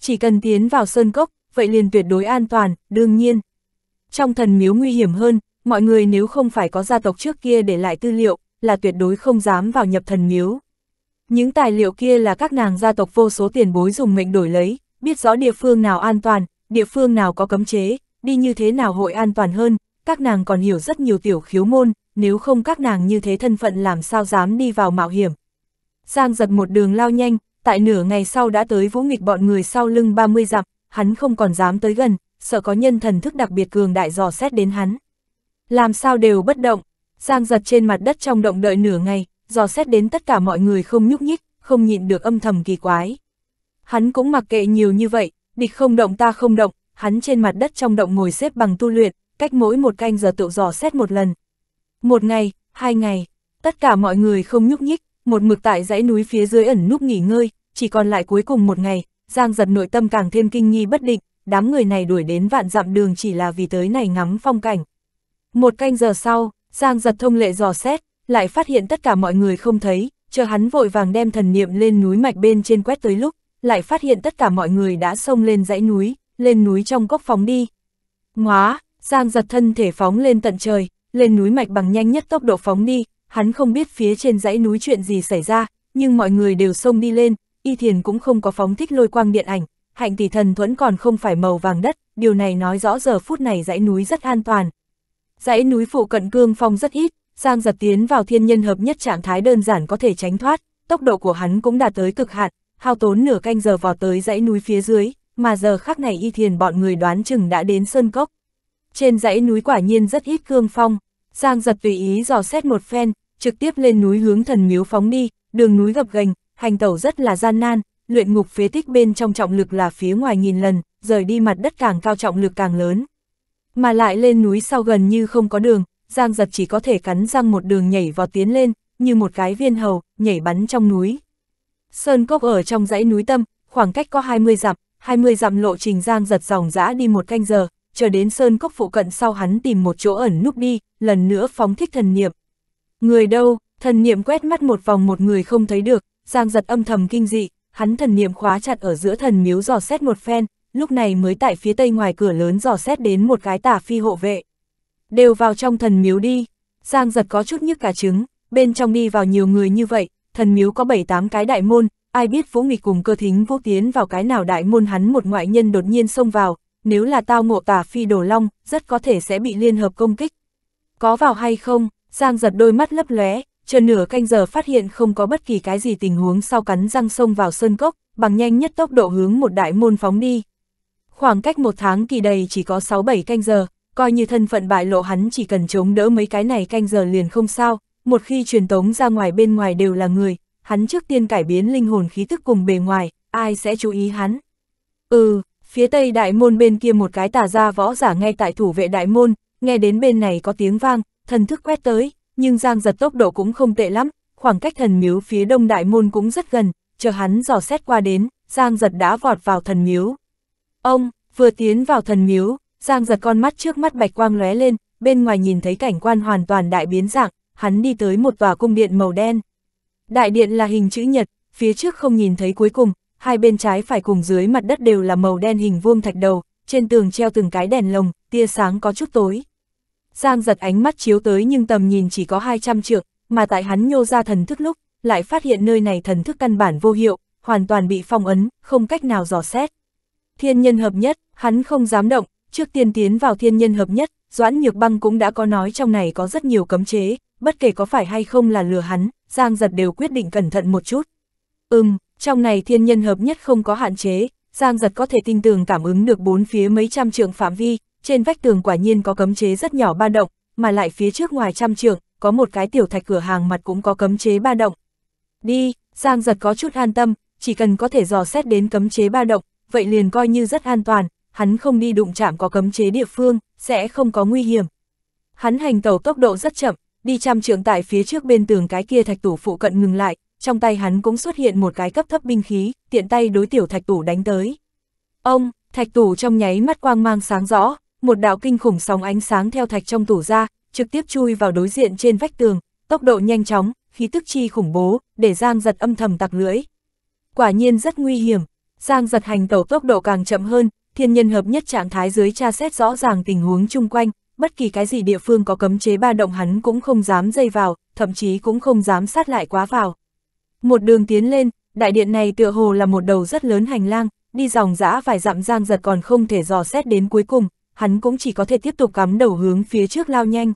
Chỉ cần tiến vào sơn cốc, vậy liền tuyệt đối an toàn, đương nhiên. Trong thần miếu nguy hiểm hơn, mọi người nếu không phải có gia tộc trước kia để lại tư liệu, là tuyệt đối không dám vào nhập thần miếu. Những tài liệu kia là các nàng gia tộc vô số tiền bối dùng mệnh đổi lấy, biết rõ địa phương nào an toàn, địa phương nào có cấm chế, đi như thế nào hội an toàn hơn, các nàng còn hiểu rất nhiều tiểu khiếu môn, nếu không các nàng như thế thân phận làm sao dám đi vào mạo hiểm. Giang giật một đường lao nhanh, tại nửa ngày sau đã tới vũ nghịch bọn người sau lưng 30 dặm, hắn không còn dám tới gần, sợ có nhân thần thức đặc biệt cường đại dò xét đến hắn. Làm sao đều bất động, Giang giật trên mặt đất trong động đợi nửa ngày, dò xét đến tất cả mọi người không nhúc nhích, không nhịn được âm thầm kỳ quái. Hắn cũng mặc kệ nhiều như vậy, địch không động ta không động, hắn trên mặt đất trong động ngồi xếp bằng tu luyện, cách mỗi một canh giờ tự dò xét một lần. Một ngày, hai ngày, tất cả mọi người không nhúc nhích, một mực tại dãy núi phía dưới ẩn núp nghỉ ngơi, chỉ còn lại cuối cùng một ngày, Giang giật nội tâm càng thêm kinh nghi bất định, đám người này đuổi đến vạn dặm đường chỉ là vì tới này ngắm phong cảnh. Một canh giờ sau, Giang giật thông lệ dò xét, lại phát hiện tất cả mọi người không thấy, chờ hắn vội vàng đem thần niệm lên núi mạch bên trên quét tới lúc, lại phát hiện tất cả mọi người đã xông lên dãy núi, lên núi trong cốc phóng đi. Ngóa, Giang giật thân thể phóng lên tận trời, lên núi mạch bằng nhanh nhất tốc độ phóng đi, hắn không biết phía trên dãy núi chuyện gì xảy ra, nhưng mọi người đều xông đi lên, y thiền cũng không có phóng thích lôi quang điện ảnh, hạnh tỷ thần thuẫn còn không phải màu vàng đất, điều này nói rõ giờ phút này dãy núi rất an toàn, dãy núi phụ cận cương phong rất ít, Giang giật tiến vào thiên nhân hợp nhất trạng thái đơn giản có thể tránh thoát, tốc độ của hắn cũng đạt tới cực hạn, hao tốn nửa canh giờ vào tới dãy núi phía dưới, mà giờ khắc này y thiền bọn người đoán chừng đã đến sơn cốc. Trên dãy núi quả nhiên rất ít cương phong, Giang giật tùy ý dò xét một phen, trực tiếp lên núi hướng thần miếu phóng đi, đường núi gập ghềnh, hành tẩu rất là gian nan, luyện ngục phế tích bên trong trọng lực là phía ngoài nghìn lần, rời đi mặt đất càng cao trọng lực càng lớn mà lại lên núi sau gần như không có đường, Giang Giật chỉ có thể cắn răng một đường nhảy vọt tiến lên, như một cái viên hầu, nhảy bắn trong núi. Sơn Cốc ở trong dãy núi tâm, khoảng cách có 20 dặm, 20 dặm lộ trình Giang Giật dòng dã đi một canh giờ, chờ đến Sơn Cốc phụ cận sau hắn tìm một chỗ ẩn núp đi, lần nữa phóng thích thần niệm. Người đâu, thần niệm quét mắt một vòng một người không thấy được, Giang Giật âm thầm kinh dị, hắn thần niệm khóa chặt ở giữa thần miếu dò xét một phen, lúc này mới tại phía tây ngoài cửa lớn dò xét đến một cái tả phi hộ vệ. Đều vào trong thần miếu đi, Giang giật có chút nhức cả trứng, bên trong đi vào nhiều người như vậy, thần miếu có 7-8 cái đại môn, ai biết Vũ Nghịch cùng cơ thính vô tiến vào cái nào đại môn hắn một ngoại nhân đột nhiên xông vào, nếu là tao ngộ tả phi đổ long, rất có thể sẽ bị liên hợp công kích. Có vào hay không, Giang giật đôi mắt lấp lóe, chờ nửa canh giờ phát hiện không có bất kỳ cái gì tình huống sau cắn răng xông vào sơn cốc, bằng nhanh nhất tốc độ hướng một đại môn phóng đi, Khoảng cách một tháng kỳ đầy chỉ có 6-7 canh giờ, coi như thân phận bại lộ hắn chỉ cần chống đỡ mấy cái này canh giờ liền không sao, một khi truyền tống ra ngoài bên ngoài đều là người, hắn trước tiên cải biến linh hồn khí thức cùng bề ngoài, ai sẽ chú ý hắn. Ừ, phía tây đại môn bên kia một cái tà gia võ giả ngay tại thủ vệ đại môn, nghe đến bên này có tiếng vang, thần thức quét tới, nhưng giang giật tốc độ cũng không tệ lắm, khoảng cách thần miếu phía đông đại môn cũng rất gần, chờ hắn dò xét qua đến, giang giật đã vọt vào thần miếu. Ông, vừa tiến vào thần miếu, Giang giật con mắt trước mắt bạch quang lóe lên, bên ngoài nhìn thấy cảnh quan hoàn toàn đại biến dạng, hắn đi tới một tòa cung điện màu đen. Đại điện là hình chữ nhật, phía trước không nhìn thấy cuối cùng, hai bên trái phải cùng dưới mặt đất đều là màu đen hình vuông thạch đầu, trên tường treo từng cái đèn lồng, tia sáng có chút tối. Giang giật ánh mắt chiếu tới nhưng tầm nhìn chỉ có 200 trượng, mà tại hắn nhô ra thần thức lúc, lại phát hiện nơi này thần thức căn bản vô hiệu, hoàn toàn bị phong ấn, không cách nào dò xét thiên nhân hợp nhất, hắn không dám động, trước tiên tiến vào thiên nhân hợp nhất, Doãn Nhược Băng cũng đã có nói trong này có rất nhiều cấm chế, bất kể có phải hay không là lừa hắn, Giang Giật đều quyết định cẩn thận một chút. Ừm, trong này thiên nhân hợp nhất không có hạn chế, Giang Giật có thể tin tưởng cảm ứng được bốn phía mấy trăm trượng phạm vi, trên vách tường quả nhiên có cấm chế rất nhỏ ba động, mà lại phía trước ngoài trăm trượng, có một cái tiểu thạch cửa hàng mặt cũng có cấm chế ba động. Đi, Giang Giật có chút an tâm, chỉ cần có thể dò xét đến cấm chế ba động, vậy liền coi như rất an toàn, hắn không đi đụng chạm có cấm chế địa phương, sẽ không có nguy hiểm. Hắn hành tàu tốc độ rất chậm, đi trăm trượng tại phía trước bên tường cái kia thạch tủ phụ cận ngừng lại, trong tay hắn cũng xuất hiện một cái cấp thấp binh khí, tiện tay đối tiểu thạch tủ đánh tới. Ông, thạch tủ trong nháy mắt quang mang sáng rõ, một đạo kinh khủng sóng ánh sáng theo thạch trong tủ ra, trực tiếp chui vào đối diện trên vách tường, tốc độ nhanh chóng, khí tức chi khủng bố, để Giang giật âm thầm tặc lưỡi. Quả nhiên rất nguy hiểm, Giang giật hành tẩu tốc độ càng chậm hơn, thiên nhân hợp nhất trạng thái dưới tra xét rõ ràng tình huống chung quanh, bất kỳ cái gì địa phương có cấm chế ba động hắn cũng không dám dây vào, thậm chí cũng không dám sát lại quá vào. Một đường tiến lên, đại điện này tựa hồ là một đầu rất lớn hành lang, đi dòng dã vài dặm giang giật còn không thể dò xét đến cuối cùng, hắn cũng chỉ có thể tiếp tục cắm đầu hướng phía trước lao nhanh.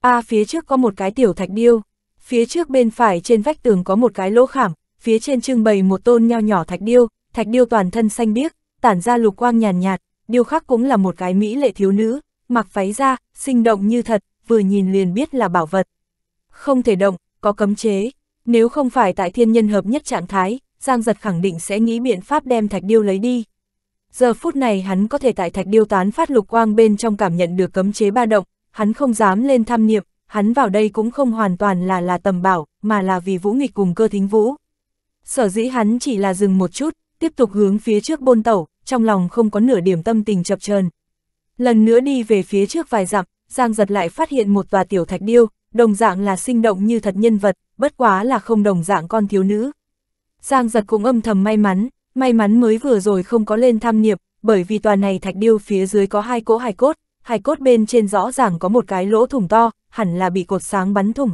A à, phía trước có một cái tiểu thạch điêu, phía trước bên phải trên vách tường có một cái lỗ khảm, phía trên trưng bày một tôn nho nhỏ thạch điêu, thạch điêu toàn thân xanh biếc, tản ra lục quang nhàn nhạt, nhạt, điêu khắc cũng là một cái mỹ lệ thiếu nữ, mặc váy ra, sinh động như thật, vừa nhìn liền biết là bảo vật. Không thể động, có cấm chế, nếu không phải tại thiên nhân hợp nhất trạng thái, Giang Giật khẳng định sẽ nghĩ biện pháp đem thạch điêu lấy đi. Giờ phút này hắn có thể tại thạch điêu tán phát lục quang bên trong cảm nhận được cấm chế ba động, hắn không dám lên tham niệm, hắn vào đây cũng không hoàn toàn là là tầm bảo, mà là vì vũ nghịch cùng cơ thính vũ. Sở dĩ hắn chỉ là dừng một chút, tiếp tục hướng phía trước bôn tẩu, trong lòng không có nửa điểm tâm tình chập chờn. Lần nữa đi về phía trước vài dặm, Giang giật lại phát hiện một tòa tiểu thạch điêu, đồng dạng là sinh động như thật nhân vật, bất quá là không đồng dạng con thiếu nữ. Giang giật cũng âm thầm may mắn, may mắn mới vừa rồi không có lên tham niệm, bởi vì tòa này thạch điêu phía dưới có hai cỗ hài cốt, hài cốt bên trên rõ ràng có một cái lỗ thủng to, hẳn là bị cột sáng bắn thủng.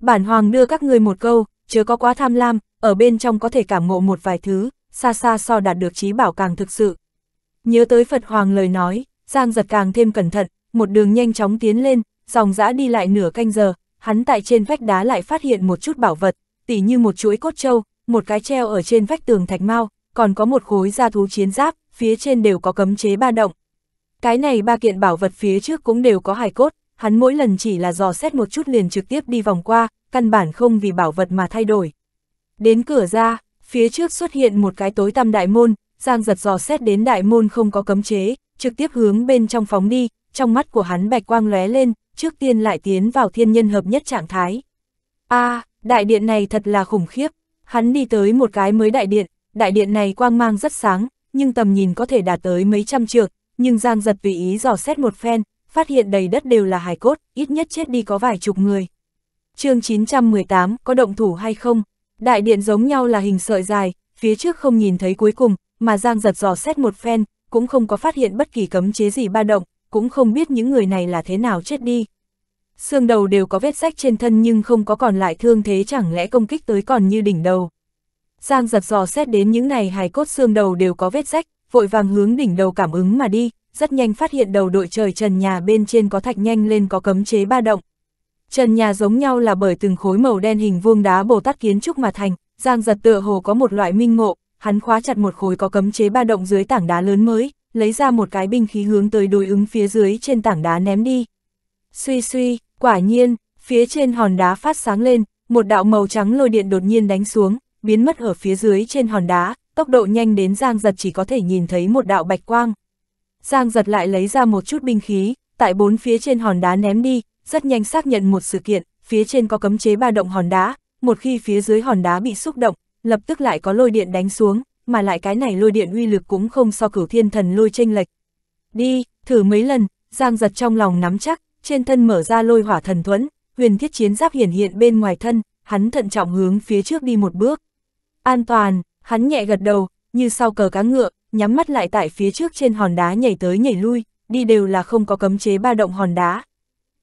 Bản hoàng đưa các ngươi một câu, chớ có quá tham lam, ở bên trong có thể cảm ngộ một vài thứ, xa xa so đạt được trí bảo càng thực sự. Nhớ tới Phật Hoàng lời nói, Giang giật càng thêm cẩn thận, một đường nhanh chóng tiến lên, dòng dã đi lại nửa canh giờ, hắn tại trên vách đá lại phát hiện một chút bảo vật, tỉ như một chuỗi cốt trâu, một cái treo ở trên vách tường thạch mau, còn có một khối gia thú chiến giáp, phía trên đều có cấm chế ba động. Cái này ba kiện bảo vật phía trước cũng đều có hài cốt, hắn mỗi lần chỉ là dò xét một chút liền trực tiếp đi vòng qua, căn bản không vì bảo vật mà thay đổi. Đến cửa ra, Phía trước xuất hiện một cái tối tăm đại môn, Giang giật dò xét đến đại môn không có cấm chế, trực tiếp hướng bên trong phóng đi, trong mắt của hắn bạch quang lóe lên, trước tiên lại tiến vào thiên nhân hợp nhất trạng thái. a à, đại điện này thật là khủng khiếp, hắn đi tới một cái mới đại điện, đại điện này quang mang rất sáng, nhưng tầm nhìn có thể đạt tới mấy trăm trượng, nhưng Giang giật tùy ý dò xét một phen, phát hiện đầy đất đều là hài cốt, ít nhất chết đi có vài chục người. chương 918, có động thủ hay không? Đại điện giống nhau là hình sợi dài, phía trước không nhìn thấy cuối cùng, mà Giang giật giò xét một phen, cũng không có phát hiện bất kỳ cấm chế gì ba động, cũng không biết những người này là thế nào chết đi. Xương đầu đều có vết rách trên thân nhưng không có còn lại thương thế chẳng lẽ công kích tới còn như đỉnh đầu. Giang giật giò xét đến những này hài cốt xương đầu đều có vết rách, vội vàng hướng đỉnh đầu cảm ứng mà đi, rất nhanh phát hiện đầu đội trời trần nhà bên trên có thạch nhanh lên có cấm chế ba động, Trần nhà giống nhau là bởi từng khối màu đen hình vuông đá bồ tát kiến trúc mà thành, Giang giật tựa hồ có một loại minh ngộ, hắn khóa chặt một khối có cấm chế ba động dưới tảng đá lớn mới, lấy ra một cái binh khí hướng tới đối ứng phía dưới trên tảng đá ném đi. Suy suy, quả nhiên, phía trên hòn đá phát sáng lên, một đạo màu trắng lôi điện đột nhiên đánh xuống, biến mất ở phía dưới trên hòn đá, tốc độ nhanh đến Giang giật chỉ có thể nhìn thấy một đạo bạch quang. Giang giật lại lấy ra một chút binh khí, tại bốn phía trên hòn đá ném đi, rất nhanh xác nhận một sự kiện, phía trên có cấm chế ba động hòn đá, một khi phía dưới hòn đá bị xúc động, lập tức lại có lôi điện đánh xuống, mà lại cái này lôi điện uy lực cũng không so cửu thiên thần lôi tranh lệch. Đi, thử mấy lần, Giang giật trong lòng nắm chắc, trên thân mở ra lôi hỏa thần thuẫn, huyền thiết chiến giáp hiển hiện bên ngoài thân, hắn thận trọng hướng phía trước đi một bước. An toàn, hắn nhẹ gật đầu, như sau cờ cá ngựa, nhắm mắt lại tại phía trước trên hòn đá nhảy tới nhảy lui, đi đều là không có cấm chế ba động hòn đá.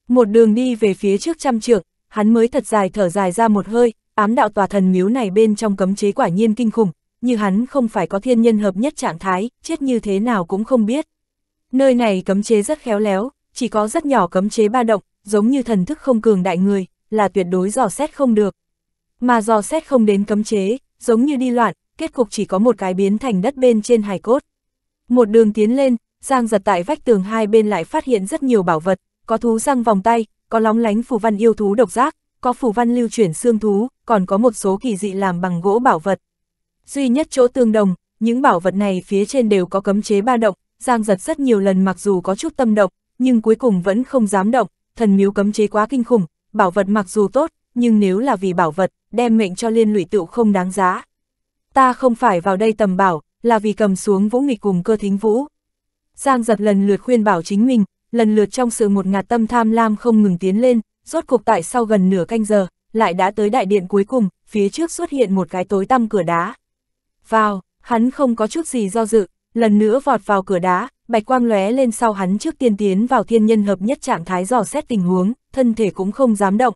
Một đường đi về phía trước trăm trượng, hắn mới thật dài thở dài ra một hơi, ám đạo tòa thần miếu này bên trong cấm chế quả nhiên kinh khủng, như hắn không phải có thiên nhân hợp nhất trạng thái, chết như thế nào cũng không biết. Nơi này cấm chế rất khéo léo, chỉ có rất nhỏ cấm chế ba động, giống như thần thức không cường đại người, là tuyệt đối dò xét không được. Mà dò xét không đến cấm chế, giống như đi loạn, kết cục chỉ có một cái biến thành đất bên trên hài cốt. Một đường tiến lên, Giang giật tại vách tường hai bên lại phát hiện rất nhiều bảo vật, có thú răng vòng tay, có lóng lánh phù văn yêu thú độc giác, có phù văn lưu chuyển xương thú, còn có một số kỳ dị làm bằng gỗ bảo vật. Duy nhất chỗ tương đồng, những bảo vật này phía trên đều có cấm chế ba động, Giang giật rất nhiều lần mặc dù có chút tâm động, nhưng cuối cùng vẫn không dám động, thần miếu cấm chế quá kinh khủng, bảo vật mặc dù tốt, nhưng nếu là vì bảo vật, đem mệnh cho liên lụy tựu không đáng giá. Ta không phải vào đây tầm bảo, là vì cầm xuống vũ nghịch cùng cơ thính vũ. Giang giật lần lượt khuyên bảo chính mình, lần lượt trong sự một ngạt tâm tham lam không ngừng tiến lên, rốt cuộc tại sau gần nửa canh giờ, lại đã tới đại điện cuối cùng, phía trước xuất hiện một cái tối tăm cửa đá. Vào, hắn không có chút gì do dự, lần nữa vọt vào cửa đá, bạch quang lóe lên sau hắn trước tiên tiến vào thiên nhân hợp nhất trạng thái dò xét tình huống, thân thể cũng không dám động.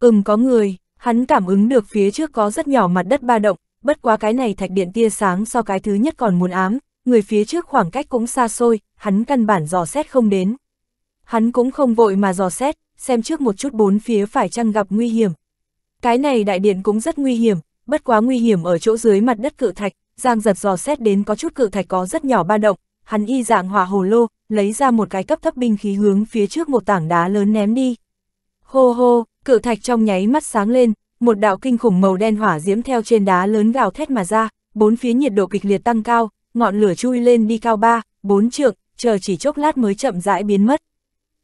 Ừm có người, hắn cảm ứng được phía trước có rất nhỏ mặt đất ba động, bất quá cái này thạch điện tia sáng so cái thứ nhất còn muốn ám, người phía trước khoảng cách cũng xa xôi, hắn căn bản dò xét không đến. Hắn cũng không vội mà dò xét, xem trước một chút bốn phía phải chăng gặp nguy hiểm. Cái này đại điện cũng rất nguy hiểm, bất quá nguy hiểm ở chỗ dưới mặt đất cự thạch, Giang giật dò xét đến có chút cự thạch có rất nhỏ ba động, hắn y dạng hỏa hồ lô, lấy ra một cái cấp thấp binh khí hướng phía trước một tảng đá lớn ném đi. Hô hô, cự thạch trong nháy mắt sáng lên, một đạo kinh khủng màu đen hỏa diễm theo trên đá lớn gào thét mà ra, bốn phía nhiệt độ kịch liệt tăng cao, ngọn lửa chui lên đi cao ba, bốn trượng, chờ chỉ chốc lát mới chậm rãi biến mất.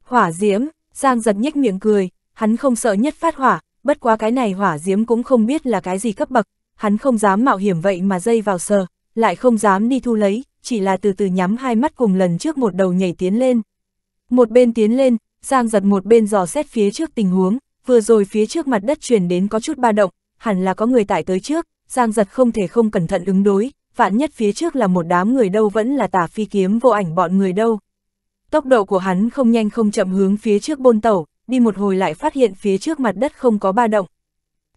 Hỏa diễm, Giang giật nhếch miệng cười, hắn không sợ nhất phát hỏa, bất quá cái này hỏa diễm cũng không biết là cái gì cấp bậc, hắn không dám mạo hiểm vậy mà dây vào sờ, lại không dám đi thu lấy, chỉ là từ từ nhắm hai mắt cùng lần trước một đầu nhảy tiến lên. Một bên tiến lên, Giang giật một bên dò xét phía trước tình huống, vừa rồi phía trước mặt đất chuyển đến có chút ba động, hẳn là có người tải tới trước, Giang giật không thể không cẩn thận ứng đối, vạn nhất phía trước là một đám người đâu vẫn là tả phi kiếm vô ảnh bọn người đâu. Tốc độ của hắn không nhanh không chậm hướng phía trước bôn tẩu, đi một hồi lại phát hiện phía trước mặt đất không có ba động.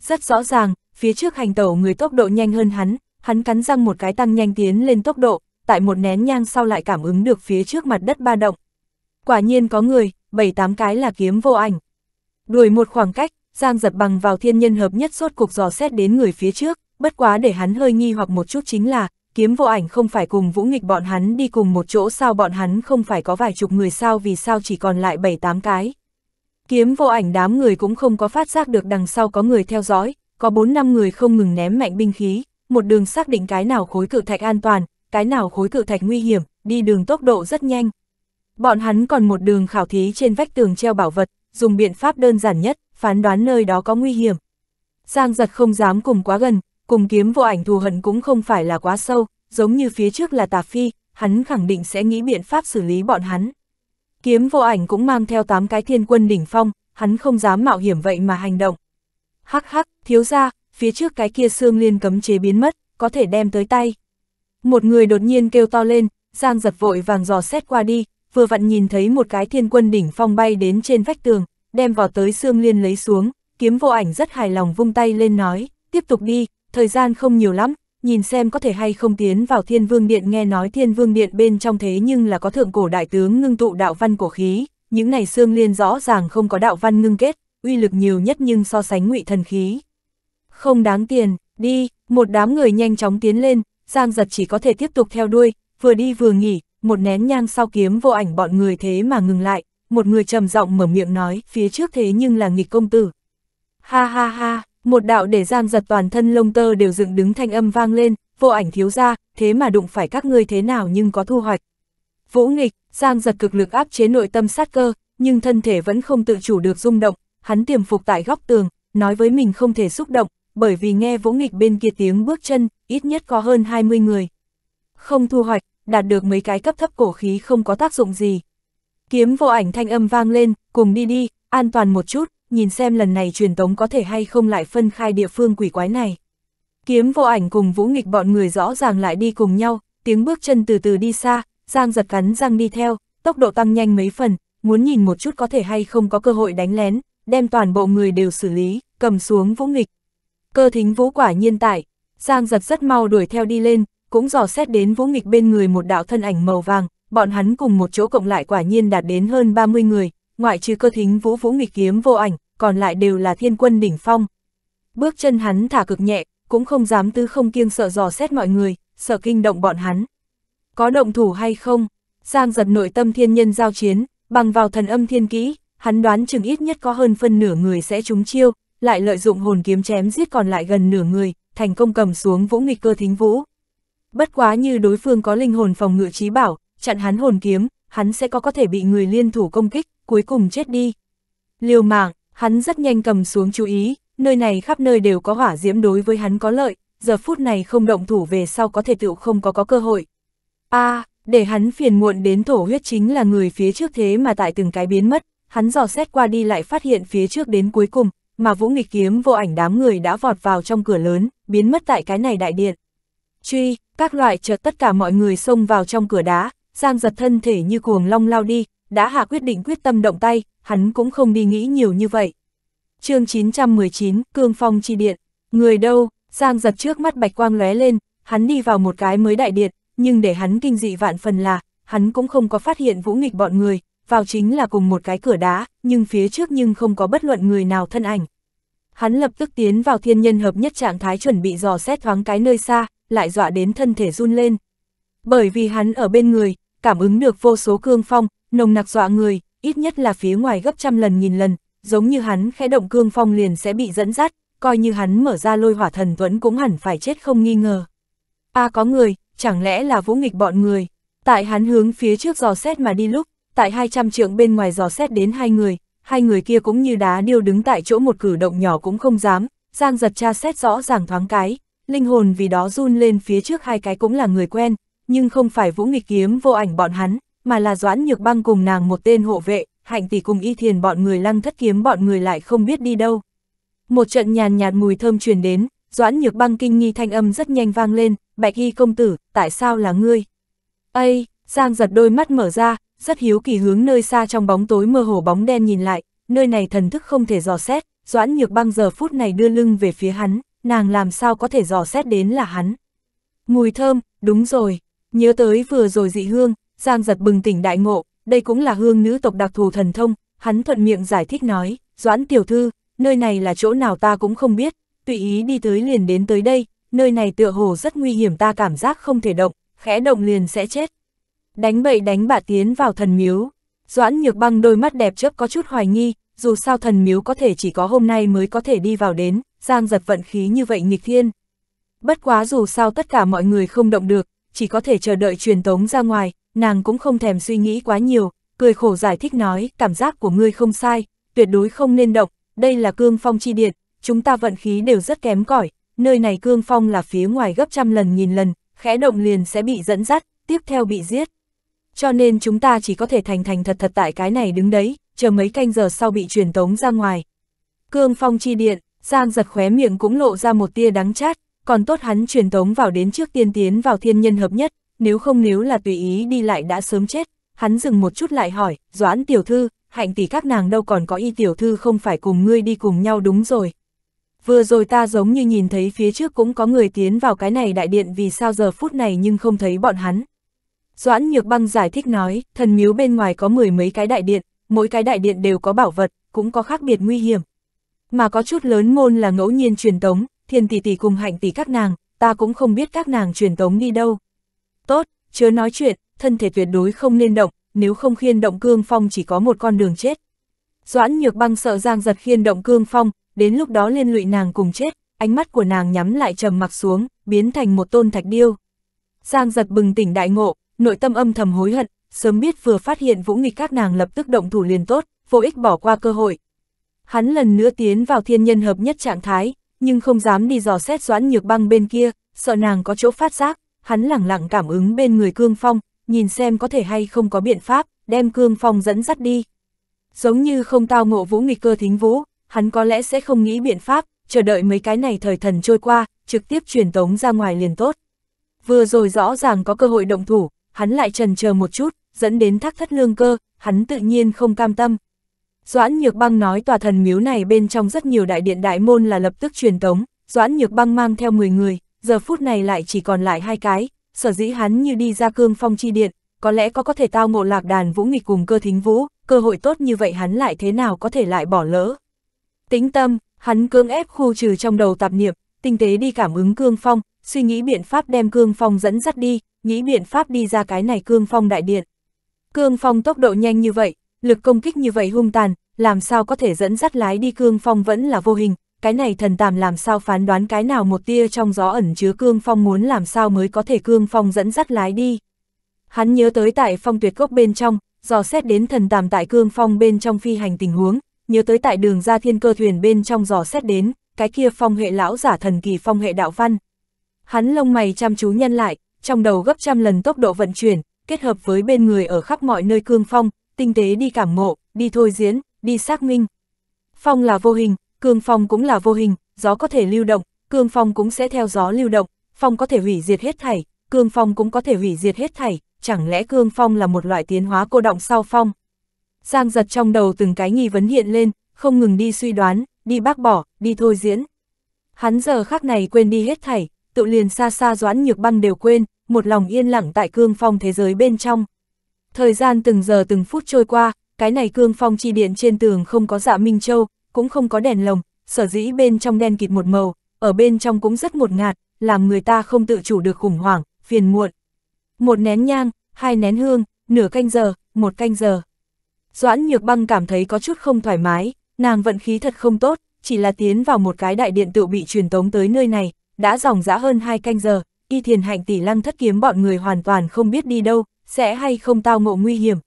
Rất rõ ràng, phía trước hành tẩu người tốc độ nhanh hơn hắn, hắn cắn răng một cái tăng nhanh tiến lên tốc độ, tại một nén nhang sau lại cảm ứng được phía trước mặt đất ba động. Quả nhiên có người, bảy tám cái là kiếm vô ảnh. Đuổi một khoảng cách, Giang giật bằng vào thiên nhân hợp nhất suốt cuộc dò xét đến người phía trước bất quá để hắn hơi nghi hoặc một chút chính là, kiếm vô ảnh không phải cùng vũ nghịch bọn hắn đi cùng một chỗ sao bọn hắn không phải có vài chục người sao vì sao chỉ còn lại bảy tám cái. Kiếm vô ảnh đám người cũng không có phát giác được đằng sau có người theo dõi, có bốn năm người không ngừng ném mạnh binh khí, một đường xác định cái nào khối cự thạch an toàn, cái nào khối cự thạch nguy hiểm, đi đường tốc độ rất nhanh. Bọn hắn còn một đường khảo thí trên vách tường treo bảo vật, dùng biện pháp đơn giản nhất, phán đoán nơi đó có nguy hiểm. Giang giật không dám cùng quá gần, cùng kiếm vô ảnh thù hận cũng không phải là quá sâu, giống như phía trước là tạp phi, hắn khẳng định sẽ nghĩ biện pháp xử lý bọn hắn. Kiếm vô ảnh cũng mang theo tám cái thiên quân đỉnh phong, hắn không dám mạo hiểm vậy mà hành động. Hắc hắc, thiếu ra, phía trước cái kia xương liên cấm chế biến mất, có thể đem tới tay. Một người đột nhiên kêu to lên, Giang giật vội vàng dò xét qua đi, vừa vặn nhìn thấy một cái thiên quân đỉnh phong bay đến trên vách tường, đem vào tới xương liên lấy xuống, kiếm vô ảnh rất hài lòng vung tay lên nói, tiếp tục đi, thời gian không nhiều lắm, nhìn xem có thể hay không tiến vào thiên vương điện nghe nói thiên vương điện bên trong thế nhưng là có thượng cổ đại tướng ngưng tụ đạo văn cổ khí, những này xương liên rõ ràng không có đạo văn ngưng kết, uy lực nhiều nhất nhưng so sánh ngụy thần khí. Không đáng tiền, đi, một đám người nhanh chóng tiến lên, Giang giật chỉ có thể tiếp tục theo đuôi, vừa đi vừa nghỉ, một nén nhang sau kiếm vô ảnh bọn người thế mà ngừng lại, một người trầm giọng mở miệng nói, phía trước thế nhưng là nghịch công tử. Ha ha ha, một đạo để giang giật toàn thân lông tơ đều dựng đứng thanh âm vang lên, vô ảnh thiếu ra, thế mà đụng phải các ngươi thế nào nhưng có thu hoạch. Vũ nghịch, giang giật cực lực áp chế nội tâm sát cơ, nhưng thân thể vẫn không tự chủ được rung động, hắn tiềm phục tại góc tường, nói với mình không thể xúc động, bởi vì nghe vũ nghịch bên kia tiếng bước chân, ít nhất có hơn 20 người. Không thu hoạch, đạt được mấy cái cấp thấp cổ khí không có tác dụng gì. Kiếm vô ảnh thanh âm vang lên, cùng đi đi, an toàn một chút, nhìn xem lần này truyền tống có thể hay không lại phân khai địa phương quỷ quái này. Kiếm vô ảnh cùng vũ nghịch bọn người rõ ràng lại đi cùng nhau, tiếng bước chân từ từ đi xa, Giang giật cắn răng đi theo, tốc độ tăng nhanh mấy phần, muốn nhìn một chút có thể hay không có cơ hội đánh lén, đem toàn bộ người đều xử lý, cầm xuống vũ nghịch. Cơ thính vũ quả nhiên tại, Giang giật rất mau đuổi theo đi lên, cũng dò xét đến vũ nghịch bên người một đạo thân ảnh màu vàng, bọn hắn cùng một chỗ cộng lại quả nhiên đạt đến hơn 30 người, ngoại trừ cơ thính vũ vũ nghịch kiếm vô ảnh, còn lại đều là thiên quân đỉnh phong. Bước chân hắn thả cực nhẹ, cũng không dám tư không kiêng sợ dò xét mọi người, sợ kinh động bọn hắn. Có động thủ hay không? Giang giật nội tâm thiên nhân giao chiến, bằng vào thần âm thiên kỹ, hắn đoán chừng ít nhất có hơn phân nửa người sẽ trúng chiêu, lại lợi dụng hồn kiếm chém giết còn lại gần nửa người, thành công cầm xuống vũ nghịch cơ thính vũ. Bất quá như đối phương có linh hồn phòng ngự trí bảo, chặn hắn hồn kiếm, hắn sẽ có có thể bị người liên thủ công kích, cuối cùng chết đi. Liều mạng, hắn rất nhanh cầm xuống chú ý, nơi này khắp nơi đều có hỏa diễm đối với hắn có lợi, giờ phút này không động thủ về sau có thể tựu không có có cơ hội. a à, để hắn phiền muộn đến thổ huyết chính là người phía trước thế mà tại từng cái biến mất, hắn dò xét qua đi lại phát hiện phía trước đến cuối cùng, mà vũ nghịch kiếm vô ảnh đám người đã vọt vào trong cửa lớn, biến mất tại cái này đại điện. Truy, các loại chợt tất cả mọi người xông vào trong cửa đá, giang giật thân thể như cuồng long lao đi, đã hạ quyết định quyết tâm động tay, hắn cũng không đi nghĩ nhiều như vậy. chương 919, Cương Phong Chi Điện, người đâu, Giang giật trước mắt bạch quang lóe lên, hắn đi vào một cái mới đại điện, nhưng để hắn kinh dị vạn phần là, hắn cũng không có phát hiện vũ nghịch bọn người, vào chính là cùng một cái cửa đá, nhưng phía trước nhưng không có bất luận người nào thân ảnh. Hắn lập tức tiến vào thiên nhân hợp nhất trạng thái chuẩn bị dò xét thoáng cái nơi xa, lại dọa đến thân thể run lên. Bởi vì hắn ở bên người, cảm ứng được vô số cương phong, nồng nặc dọa người, ít nhất là phía ngoài gấp trăm lần nghìn lần, giống như hắn khẽ động cương phong liền sẽ bị dẫn dắt, coi như hắn mở ra lôi hỏa thần tuẫn cũng hẳn phải chết không nghi ngờ. A à, có người, chẳng lẽ là vũ nghịch bọn người, tại hắn hướng phía trước giò xét mà đi lúc, tại hai trăm trượng bên ngoài giò xét đến hai người, hai người kia cũng như đá điêu đứng tại chỗ một cử động nhỏ cũng không dám, giang giật cha xét rõ ràng thoáng cái, linh hồn vì đó run lên phía trước hai cái cũng là người quen, nhưng không phải vũ nghịch kiếm vô ảnh bọn hắn, mà là Doãn Nhược Băng cùng nàng một tên hộ vệ, hạnh tỷ cùng y thiền bọn người lăng thất kiếm bọn người lại không biết đi đâu. Một trận nhàn nhạt mùi thơm truyền đến, Doãn Nhược Băng kinh nghi thanh âm rất nhanh vang lên, Bạch Y công tử, tại sao là ngươi? Ây, Giang giật đôi mắt mở ra, rất hiếu kỳ hướng nơi xa trong bóng tối mơ hồ bóng đen nhìn lại, nơi này thần thức không thể dò xét, Doãn Nhược Băng giờ phút này đưa lưng về phía hắn, nàng làm sao có thể dò xét đến là hắn. Mùi thơm, đúng rồi, nhớ tới vừa rồi dị hương, Giang giật bừng tỉnh đại ngộ, đây cũng là hương nữ tộc đặc thù thần thông, hắn thuận miệng giải thích nói, Doãn tiểu thư, nơi này là chỗ nào ta cũng không biết, tùy ý đi tới liền đến tới đây, nơi này tựa hồ rất nguy hiểm ta cảm giác không thể động, khẽ động liền sẽ chết. Đánh bậy đánh bạ tiến vào thần miếu, Doãn nhược băng đôi mắt đẹp chớp có chút hoài nghi, dù sao thần miếu có thể chỉ có hôm nay mới có thể đi vào đến, giang giật vận khí như vậy nghịch thiên. Bất quá dù sao tất cả mọi người không động được, chỉ có thể chờ đợi truyền tống ra ngoài, nàng cũng không thèm suy nghĩ quá nhiều, cười khổ giải thích nói, cảm giác của ngươi không sai, tuyệt đối không nên động, đây là cương phong chi điện, chúng ta vận khí đều rất kém cỏi nơi này cương phong là phía ngoài gấp trăm lần nghìn lần, khẽ động liền sẽ bị dẫn dắt, tiếp theo bị giết. Cho nên chúng ta chỉ có thể thành thành thật thật tại cái này đứng đấy, chờ mấy canh giờ sau bị truyền tống ra ngoài. Cương phong chi điện, Giang giật khóe miệng cũng lộ ra một tia đắng chát, còn tốt hắn truyền tống vào đến trước tiên tiến vào thiên nhân hợp nhất, nếu không nếu là tùy ý đi lại đã sớm chết, hắn dừng một chút lại hỏi, Doãn tiểu thư, hạnh tỷ các nàng đâu còn có y tiểu thư không phải cùng ngươi đi cùng nhau đúng rồi. Vừa rồi ta giống như nhìn thấy phía trước cũng có người tiến vào cái này đại điện vì sao giờ phút này nhưng không thấy bọn hắn. Doãn Nhược Băng giải thích nói, thần miếu bên ngoài có mười mấy cái đại điện, mỗi cái đại điện đều có bảo vật, cũng có khác biệt nguy hiểm. Mà có chút lớn môn là ngẫu nhiên truyền tống, thiên tỷ tỷ cùng hạnh tỷ các nàng, ta cũng không biết các nàng truyền tống đi đâu tốt, chớ nói chuyện, thân thể tuyệt đối không nên động, nếu không khiên động cương phong chỉ có một con đường chết. Doãn nhược băng sợ giang giật khiên động cương phong, đến lúc đó liên lụy nàng cùng chết, ánh mắt của nàng nhắm lại trầm mặc xuống, biến thành một tôn thạch điêu. Giang giật bừng tỉnh đại ngộ, nội tâm âm thầm hối hận, sớm biết vừa phát hiện vũ nghịch các nàng lập tức động thủ liền tốt, vô ích bỏ qua cơ hội. Hắn lần nữa tiến vào thiên nhân hợp nhất trạng thái, nhưng không dám đi dò xét doãn nhược băng bên kia, sợ nàng có chỗ phát giác, hắn lẳng lặng cảm ứng bên người Cương Phong, nhìn xem có thể hay không có biện pháp, đem Cương Phong dẫn dắt đi. Giống như không tao ngộ vũ nghịch cơ thính vũ, hắn có lẽ sẽ không nghĩ biện pháp, chờ đợi mấy cái này thời thần trôi qua, trực tiếp truyền tống ra ngoài liền tốt. Vừa rồi rõ ràng có cơ hội động thủ, hắn lại trần chờ một chút, dẫn đến thác thất lương cơ, hắn tự nhiên không cam tâm. Doãn Nhược Băng nói tòa thần miếu này bên trong rất nhiều đại điện đại môn là lập tức truyền tống, Doãn Nhược Băng mang theo 10 người, giờ phút này lại chỉ còn lại hai cái, sở dĩ hắn như đi ra cương phong chi điện, có lẽ có có thể tao ngộ lạc đàn vũ nghịch cùng cơ thính vũ, cơ hội tốt như vậy hắn lại thế nào có thể lại bỏ lỡ. Tính tâm, hắn cương ép khu trừ trong đầu tạp niệm, tinh tế đi cảm ứng cương phong, suy nghĩ biện pháp đem cương phong dẫn dắt đi, nghĩ biện pháp đi ra cái này cương phong đại điện. Cương phong tốc độ nhanh như vậy, lực công kích như vậy hung tàn, làm sao có thể dẫn dắt lái đi cương phong vẫn là vô hình, cái này thần tàm làm sao phán đoán cái nào một tia trong gió ẩn chứa cương phong muốn làm sao mới có thể cương phong dẫn dắt lái đi. Hắn nhớ tới tại phong tuyệt gốc bên trong, dò xét đến thần tàm tại cương phong bên trong phi hành tình huống, nhớ tới tại đường ra thiên cơ thuyền bên trong dò xét đến, cái kia phong hệ lão giả thần kỳ phong hệ đạo văn. Hắn lông mày chăm chú nhân lại, trong đầu gấp trăm lần tốc độ vận chuyển, kết hợp với bên người ở khắp mọi nơi cương phong, tinh tế đi cảm ngộ, đi thôi diễn, đi xác minh. Phong là vô hình, Cương phong cũng là vô hình, gió có thể lưu động, cương phong cũng sẽ theo gió lưu động, phong có thể hủy diệt hết thảy, cương phong cũng có thể hủy diệt hết thảy, chẳng lẽ cương phong là một loại tiến hóa cô động sau phong? Giang giật trong đầu từng cái nghi vấn hiện lên, không ngừng đi suy đoán, đi bác bỏ, đi thôi diễn. Hắn giờ khác này quên đi hết thảy, tự liền xa xa doãn nhược băng đều quên, một lòng yên lặng tại cương phong thế giới bên trong. Thời gian từng giờ từng phút trôi qua, cái này cương phong chi điện trên tường không có dạ Minh Châu, cũng không có đèn lồng, sở dĩ bên trong đen kịt một màu, ở bên trong cũng rất một ngạt, làm người ta không tự chủ được khủng hoảng, phiền muộn. Một nén nhang, hai nén hương, nửa canh giờ, một canh giờ. Doãn Nhược Băng cảm thấy có chút không thoải mái, nàng vận khí thật không tốt, chỉ là tiến vào một cái đại điện tự bị truyền tống tới nơi này, đã dòng dã hơn hai canh giờ, y thiền hạnh tỷ lăng thất kiếm bọn người hoàn toàn không biết đi đâu, sẽ hay không tao ngộ nguy hiểm.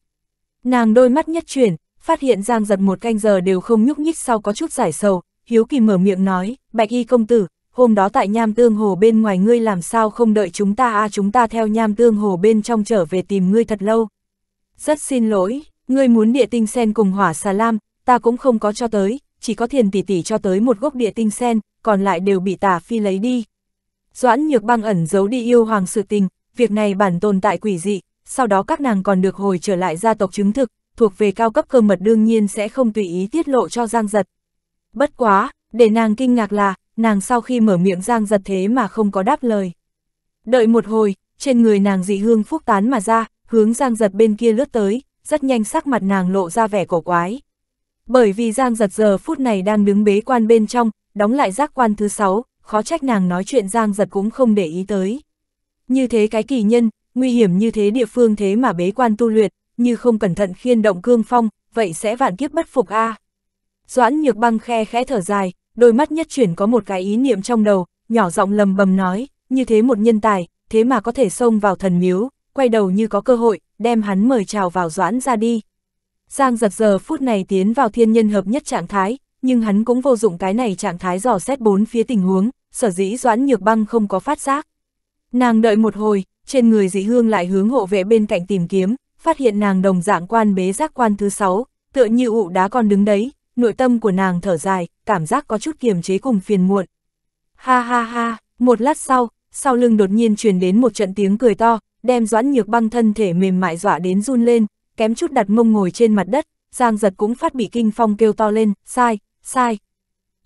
Nàng đôi mắt nhất chuyển, phát hiện Giang giật một canh giờ đều không nhúc nhích sau có chút giải sầu, Hiếu Kỳ mở miệng nói, Bạch Y công tử, hôm đó tại Nham Tương Hồ bên ngoài ngươi làm sao không đợi chúng ta a à, chúng ta theo Nham Tương Hồ bên trong trở về tìm ngươi thật lâu. Rất xin lỗi, ngươi muốn địa tinh sen cùng hỏa xà lam, ta cũng không có cho tới, chỉ có thiền tỷ tỷ cho tới một gốc địa tinh sen, còn lại đều bị tà phi lấy đi. Doãn nhược băng ẩn giấu đi yêu hoàng sự tình, việc này bản tồn tại quỷ dị, sau đó các nàng còn được hồi trở lại gia tộc chứng thực, thuộc về cao cấp cơ mật đương nhiên sẽ không tùy ý tiết lộ cho Giang Giật. Bất quá, để nàng kinh ngạc là, nàng sau khi mở miệng Giang Giật thế mà không có đáp lời. Đợi một hồi, trên người nàng dị hương phúc tán mà ra, hướng Giang Giật bên kia lướt tới, rất nhanh sắc mặt nàng lộ ra vẻ cổ quái. Bởi vì Giang Giật giờ phút này đang đứng bế quan bên trong, đóng lại giác quan thứ sáu khó trách nàng nói chuyện Giang Giật cũng không để ý tới. Như thế cái kỳ nhân, nguy hiểm như thế địa phương thế mà bế quan tu luyện, như không cẩn thận khiên động cương phong, vậy sẽ vạn kiếp bất phục a. À. Doãn nhược băng khe khẽ thở dài, đôi mắt nhất chuyển có một cái ý niệm trong đầu, nhỏ giọng lầm bầm nói, như thế một nhân tài, thế mà có thể xông vào thần miếu, quay đầu như có cơ hội, đem hắn mời chào vào doãn ra đi. Giang giật giờ phút này tiến vào thiên nhân hợp nhất trạng thái, nhưng hắn cũng vô dụng cái này trạng thái dò xét bốn phía tình huống, sở dĩ doãn nhược băng không có phát giác. Nàng đợi một hồi, trên người dị hương lại hướng hộ vệ bên cạnh tìm kiếm, phát hiện nàng đồng dạng quan bế giác quan thứ sáu, tựa như ụ đá còn đứng đấy, nội tâm của nàng thở dài, cảm giác có chút kiềm chế cùng phiền muộn. Ha ha ha, một lát sau, sau lưng đột nhiên truyền đến một trận tiếng cười to, đem doãn nhược băng thân thể mềm mại dọa đến run lên, kém chút đặt mông ngồi trên mặt đất, giang giật cũng phát bị kinh phong kêu to lên, sai, sai.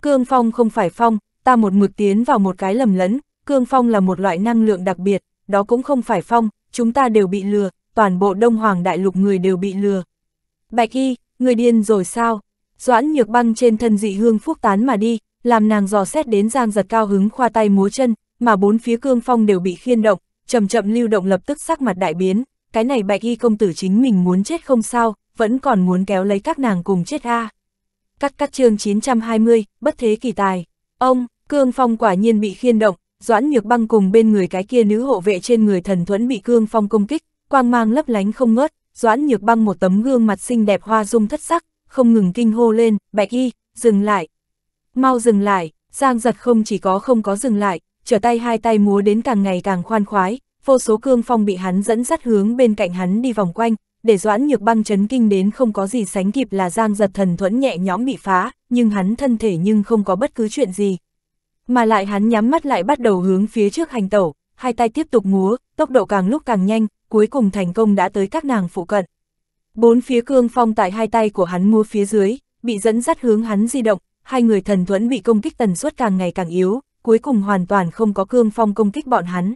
Cương phong không phải phong, ta một mực tiến vào một cái lầm lẫn, cương phong là một loại năng lượng đặc biệt, đó cũng không phải phong, chúng ta đều bị lừa, toàn bộ Đông Hoàng Đại Lục người đều bị lừa. Bạch Y, người điên rồi sao? Doãn nhược băng trên thân dị hương phúc tán mà đi, làm nàng dò xét đến giang giật cao hứng khoa tay múa chân, mà bốn phía cương phong đều bị khiên động, chậm chậm lưu động lập tức sắc mặt đại biến, cái này bạch y công tử chính mình muốn chết không sao, vẫn còn muốn kéo lấy các nàng cùng chết a. À. Cắt cắt chương 920, bất thế kỳ tài. Ông, cương phong quả nhiên bị khiên động, doãn nhược băng cùng bên người cái kia nữ hộ vệ trên người thần thuẫn bị cương phong công kích, quang mang lấp lánh không ngớt, doãn nhược băng một tấm gương mặt xinh đẹp hoa dung thất sắc, không ngừng kinh hô lên, bạch y, dừng lại. Mau dừng lại, giang giật không chỉ có không có dừng lại, trở tay hai tay múa đến càng ngày càng khoan khoái, vô số cương phong bị hắn dẫn dắt hướng bên cạnh hắn đi vòng quanh, để doãn nhược băng chấn kinh đến không có gì sánh kịp là giang giật thần thuẫn nhẹ nhõm bị phá, nhưng hắn thân thể nhưng không có bất cứ chuyện gì. Mà lại hắn nhắm mắt lại bắt đầu hướng phía trước hành tẩu, hai tay tiếp tục múa, tốc độ càng lúc càng nhanh, cuối cùng thành công đã tới các nàng phụ cận. Bốn phía cương phong tại hai tay của hắn mua phía dưới, bị dẫn dắt hướng hắn di động, hai người thần thuẫn bị công kích tần suất càng ngày càng yếu, cuối cùng hoàn toàn không có cương phong công kích bọn hắn.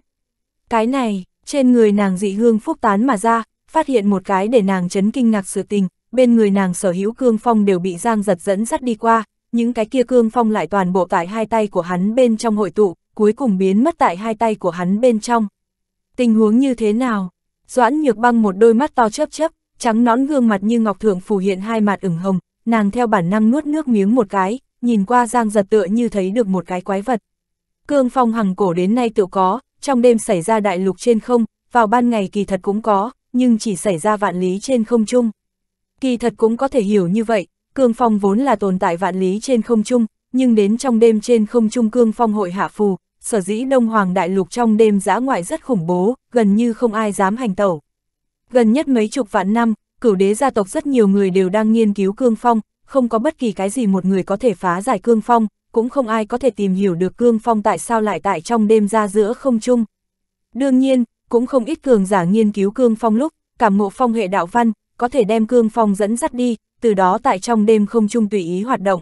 Cái này, trên người nàng dị hương phúc tán mà ra, phát hiện một cái để nàng chấn kinh ngạc sự tình, bên người nàng sở hữu cương phong đều bị giang giật dẫn dắt đi qua, những cái kia cương phong lại toàn bộ tại hai tay của hắn bên trong hội tụ, cuối cùng biến mất tại hai tay của hắn bên trong. Tình huống như thế nào, Doãn nhược băng một đôi mắt to chớp chớp, trắng nón gương mặt như ngọc thượng phủ hiện hai mặt ửng hồng, nàng theo bản năng nuốt nước miếng một cái, nhìn qua giang giật tựa như thấy được một cái quái vật. Cương phong hằng cổ đến nay tự có, trong đêm xảy ra đại lục trên không, vào ban ngày kỳ thật cũng có, nhưng chỉ xảy ra vạn lý trên không trung. Kỳ thật cũng có thể hiểu như vậy, cương phong vốn là tồn tại vạn lý trên không trung, nhưng đến trong đêm trên không trung cương phong hội hạ phù, sở dĩ Đông Hoàng Đại Lục trong đêm giã ngoại rất khủng bố, gần như không ai dám hành tẩu. Gần nhất mấy chục vạn năm, cửu đế gia tộc rất nhiều người đều đang nghiên cứu cương phong, không có bất kỳ cái gì một người có thể phá giải cương phong, cũng không ai có thể tìm hiểu được cương phong tại sao lại tại trong đêm ra giữa không chung. Đương nhiên, cũng không ít cường giả nghiên cứu cương phong lúc, cảm ngộ phong hệ đạo văn, có thể đem cương phong dẫn dắt đi, từ đó tại trong đêm không chung tùy ý hoạt động.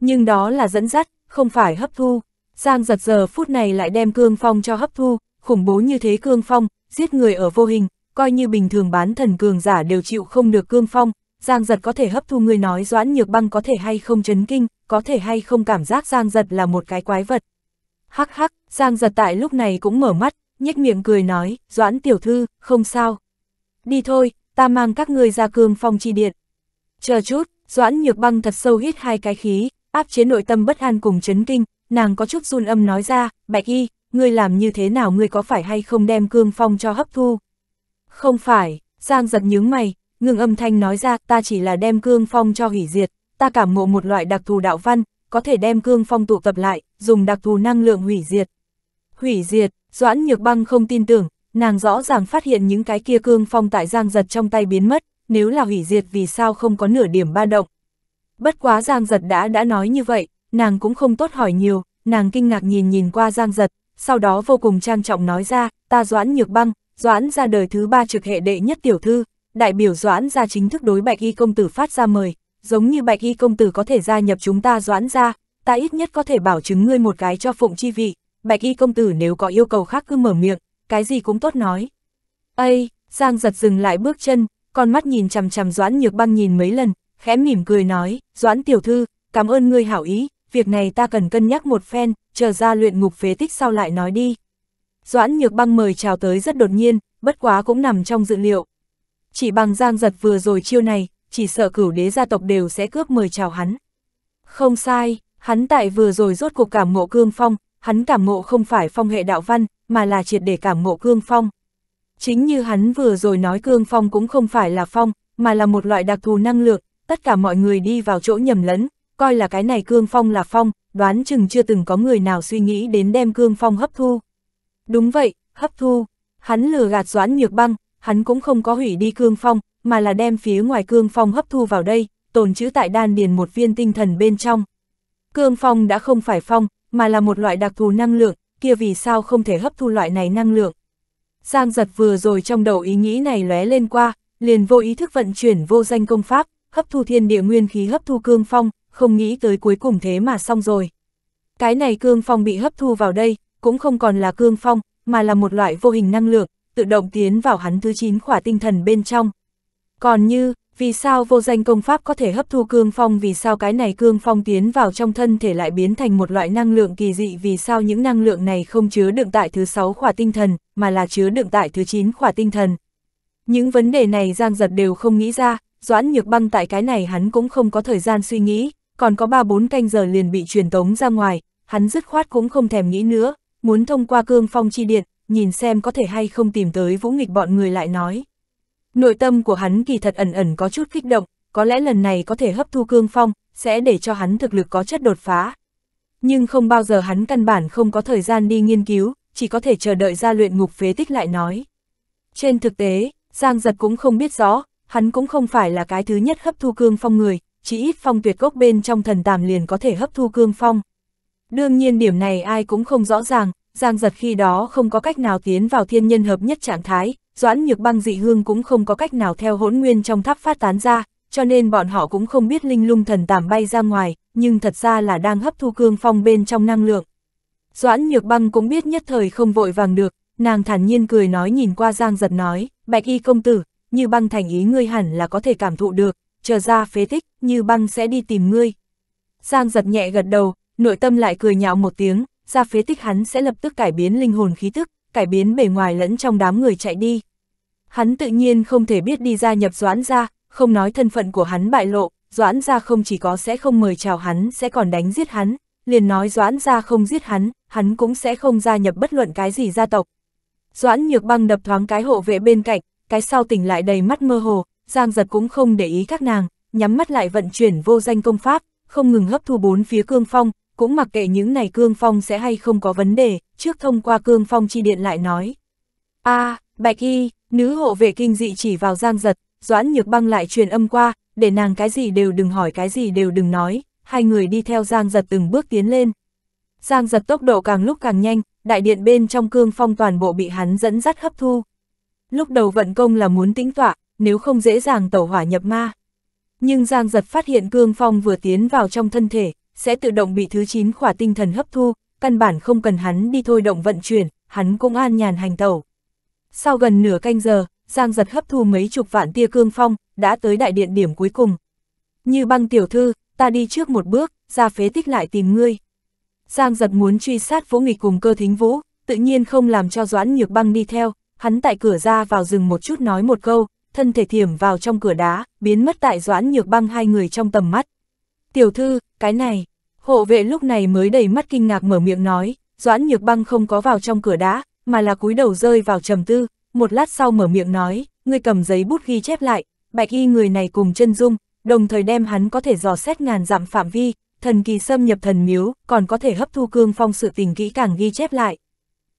Nhưng đó là dẫn dắt, không phải hấp thu. Giang giật giờ phút này lại đem cương phong cho hấp thu, khủng bố như thế cương phong, giết người ở vô hình, coi như bình thường bán thần cường giả đều chịu không được cương phong, Giang giật có thể hấp thu người nói doãn nhược băng có thể hay không chấn kinh, có thể hay không cảm giác Giang giật là một cái quái vật. Hắc hắc, Giang giật tại lúc này cũng mở mắt, nhếch miệng cười nói, doãn tiểu thư, không sao. Đi thôi, ta mang các ngươi ra cương phong chi điện. Chờ chút, doãn nhược băng thật sâu hít hai cái khí, áp chế nội tâm bất an cùng chấn kinh, nàng có chút run âm nói ra, Bạch Y, ngươi làm như thế nào ngươi có phải hay không đem cương phong cho hấp thu? Không phải, Giang giật nhướng mày, ngừng âm thanh nói ra, ta chỉ là đem cương phong cho hủy diệt, ta cảm ngộ một loại đặc thù đạo văn, có thể đem cương phong tụ tập lại, dùng đặc thù năng lượng hủy diệt. Hủy diệt, Doãn Nhược Băng không tin tưởng, nàng rõ ràng phát hiện những cái kia cương phong tại Giang giật trong tay biến mất, nếu là hủy diệt vì sao không có nửa điểm ba động. Bất quá Giang giật đã đã nói như vậy, nàng cũng không tốt hỏi nhiều, nàng kinh ngạc nhìn nhìn qua Giang Giật, sau đó vô cùng trang trọng nói ra, ta Doãn Nhược Băng, Doãn ra đời thứ ba trực hệ đệ nhất tiểu thư, đại biểu Doãn ra chính thức đối Bạch Y Công Tử phát ra mời, giống như Bạch Y Công Tử có thể gia nhập chúng ta Doãn ra, ta ít nhất có thể bảo chứng ngươi một cái cho phụng chi vị, Bạch Y Công Tử nếu có yêu cầu khác cứ mở miệng, cái gì cũng tốt nói. Ây, Giang Giật dừng lại bước chân, con mắt nhìn chằm chằm Doãn Nhược Băng nhìn mấy lần, khẽ mỉm cười nói, Doãn tiểu thư, cảm ơn ngươi hảo ý, việc này ta cần cân nhắc một phen, chờ ra luyện ngục phế tích sau lại nói đi. Doãn nhược băng mời chào tới rất đột nhiên, bất quá cũng nằm trong dự liệu. Chỉ bằng giang giật vừa rồi chiêu này, chỉ sợ cửu đế gia tộc đều sẽ cướp mời chào hắn. Không sai, hắn tại vừa rồi rốt cuộc cảm ngộ cương phong, hắn cảm ngộ không phải phong hệ đạo văn, mà là triệt để cảm ngộ cương phong. Chính như hắn vừa rồi nói cương phong cũng không phải là phong, mà là một loại đặc thù năng lượng, tất cả mọi người đi vào chỗ nhầm lẫn, coi là cái này cương phong là phong, đoán chừng chưa từng có người nào suy nghĩ đến đem cương phong hấp thu. Đúng vậy, hấp thu, hắn lừa gạt doãn nhược băng, hắn cũng không có hủy đi cương phong, mà là đem phía ngoài cương phong hấp thu vào đây, tồn chữ tại đan điền một viên tinh thần bên trong. Cương phong đã không phải phong, mà là một loại đặc thù năng lượng, kia vì sao không thể hấp thu loại này năng lượng. Giang giật vừa rồi trong đầu ý nghĩ này lóe lên qua, liền vô ý thức vận chuyển vô danh công pháp, hấp thu thiên địa nguyên khí hấp thu cương phong, không nghĩ tới cuối cùng thế mà xong rồi. Cái này cương phong bị hấp thu vào đây, cũng không còn là cương phong, mà là một loại vô hình năng lượng, tự động tiến vào hắn thứ 9 khỏa tinh thần bên trong. Còn như, vì sao vô danh công pháp có thể hấp thu cương phong vì sao cái này cương phong tiến vào trong thân thể lại biến thành một loại năng lượng kỳ dị vì sao những năng lượng này không chứa đựng tại thứ 6 khỏa tinh thần, mà là chứa đựng tại thứ 9 khỏa tinh thần. Những vấn đề này Giang Giật đều không nghĩ ra, Doãn Nhược Băng tại cái này hắn cũng không có thời gian suy nghĩ, còn có ba bốn canh giờ liền bị truyền tống ra ngoài, hắn dứt khoát cũng không thèm nghĩ nữa, muốn thông qua cương phong chi điện, nhìn xem có thể hay không tìm tới vũ nghịch bọn người lại nói. Nội tâm của hắn kỳ thật ẩn ẩn có chút kích động, có lẽ lần này có thể hấp thu cương phong, sẽ để cho hắn thực lực có chất đột phá. Nhưng không bao giờ hắn căn bản không có thời gian đi nghiên cứu, chỉ có thể chờ đợi ra luyện ngục phế tích lại nói. Trên thực tế, Giang Giật cũng không biết rõ, hắn cũng không phải là cái thứ nhất hấp thu cương phong người, chỉ ít phong tuyệt gốc bên trong thần tàm liền có thể hấp thu cương phong. Đương nhiên điểm này ai cũng không rõ ràng, Giang giật khi đó không có cách nào tiến vào thiên nhân hợp nhất trạng thái, doãn nhược băng dị hương cũng không có cách nào theo hỗn nguyên trong tháp phát tán ra, cho nên bọn họ cũng không biết linh lung thần tàm bay ra ngoài, nhưng thật ra là đang hấp thu cương phong bên trong năng lượng. Doãn nhược băng cũng biết nhất thời không vội vàng được, nàng thản nhiên cười nói nhìn qua Giang giật nói, bạch y công tử, như băng thành ý ngươi hẳn là có thể cảm thụ được, chờ ra phế tích, như băng sẽ đi tìm ngươi. Giang giật nhẹ gật đầu, nội tâm lại cười nhạo một tiếng, ra phế tích hắn sẽ lập tức cải biến linh hồn khí tức, cải biến bề ngoài lẫn trong đám người chạy đi. Hắn tự nhiên không thể biết đi ra nhập Doãn ra, không nói thân phận của hắn bại lộ, Doãn ra không chỉ có sẽ không mời chào hắn sẽ còn đánh giết hắn, liền nói Doãn ra không giết hắn, hắn cũng sẽ không gia nhập bất luận cái gì gia tộc. Doãn nhược băng đập thoáng cái hộ vệ bên cạnh, cái sau tỉnh lại đầy mắt mơ hồ, Giang giật cũng không để ý các nàng, nhắm mắt lại vận chuyển vô danh công pháp, không ngừng hấp thu bốn phía cương phong, cũng mặc kệ những này cương phong sẽ hay không có vấn đề, trước thông qua cương phong chi điện lại nói. a à, Bạch Y, nữ hộ vệ kinh dị chỉ vào giang giật, doãn nhược băng lại truyền âm qua, để nàng cái gì đều đừng hỏi cái gì đều đừng nói, hai người đi theo giang giật từng bước tiến lên. Giang giật tốc độ càng lúc càng nhanh, đại điện bên trong cương phong toàn bộ bị hắn dẫn dắt hấp thu. Lúc đầu vận công là muốn tĩnh tọa, nếu không dễ dàng tẩu hỏa nhập ma. Nhưng Giang Giật phát hiện cương phong vừa tiến vào trong thân thể, sẽ tự động bị thứ 9 khỏa tinh thần hấp thu, căn bản không cần hắn đi thôi động vận chuyển, hắn cũng an nhàn hành tẩu. Sau gần nửa canh giờ, Giang Giật hấp thu mấy chục vạn tia cương phong, đã tới đại điện điểm cuối cùng. Như băng tiểu thư, ta đi trước một bước, ra phế tích lại tìm ngươi. Giang Giật muốn truy sát vỗ nghịch cùng cơ thính vũ, tự nhiên không làm cho Doãn Nhược Băng đi theo, hắn tại cửa ra vào rừng một chút nói một câu, thân thể thiểm vào trong cửa đá, biến mất tại doãn nhược băng hai người trong tầm mắt. Tiểu thư, cái này, hộ vệ lúc này mới đầy mắt kinh ngạc mở miệng nói, doãn nhược băng không có vào trong cửa đá, mà là cúi đầu rơi vào trầm tư, một lát sau mở miệng nói, người cầm giấy bút ghi chép lại, bạch y người này cùng chân dung, đồng thời đem hắn có thể dò xét ngàn dặm phạm vi, thần kỳ xâm nhập thần miếu, còn có thể hấp thu cương phong sự tình kỹ càng ghi chép lại.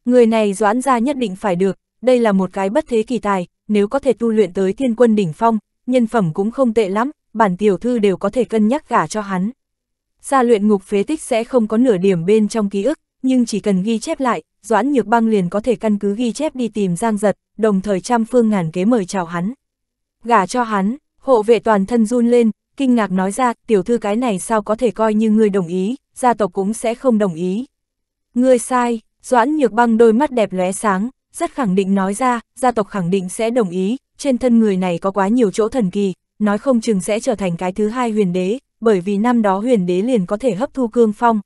Người này doãn ra nhất định phải được, đây là một cái bất thế kỳ tài, nếu có thể tu luyện tới thiên quân đỉnh phong, nhân phẩm cũng không tệ lắm, bản tiểu thư đều có thể cân nhắc gả cho hắn. Gia luyện ngục phế tích sẽ không có nửa điểm bên trong ký ức, nhưng chỉ cần ghi chép lại, Doãn Nhược Băng liền có thể căn cứ ghi chép đi tìm Giang Giật, đồng thời trăm phương ngàn kế mời chào hắn. Gả cho hắn, hộ vệ toàn thân run lên, kinh ngạc nói ra, tiểu thư cái này sao có thể coi như người đồng ý, gia tộc cũng sẽ không đồng ý. Ngươi sai, Doãn Nhược Băng đôi mắt đẹp lóe sáng, rất khẳng định nói ra, gia tộc khẳng định sẽ đồng ý, trên thân người này có quá nhiều chỗ thần kỳ, nói không chừng sẽ trở thành cái thứ hai huyền đế, bởi vì năm đó huyền đế liền có thể hấp thu cương phong.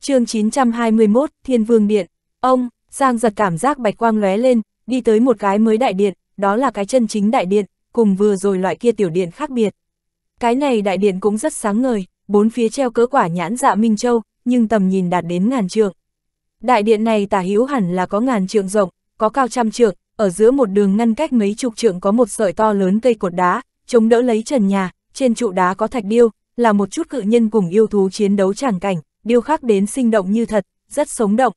chương 921, Thiên Vương Điện, ông, Giang giật cảm giác bạch quang lóe lên, đi tới một cái mới đại điện, đó là cái chân chính đại điện, cùng vừa rồi loại kia tiểu điện khác biệt. Cái này đại điện cũng rất sáng ngời, bốn phía treo cỡ quả nhãn dạ Minh Châu, nhưng tầm nhìn đạt đến ngàn trượng. Đại điện này tả hữu hẳn là có ngàn trượng rộng, có cao trăm trượng, ở giữa một đường ngăn cách mấy chục trượng có một sợi to lớn cây cột đá, chống đỡ lấy trần nhà, trên trụ đá có thạch điêu, là một chút cự nhân cùng yêu thú chiến đấu tràng cảnh, điêu khắc đến sinh động như thật, rất sống động.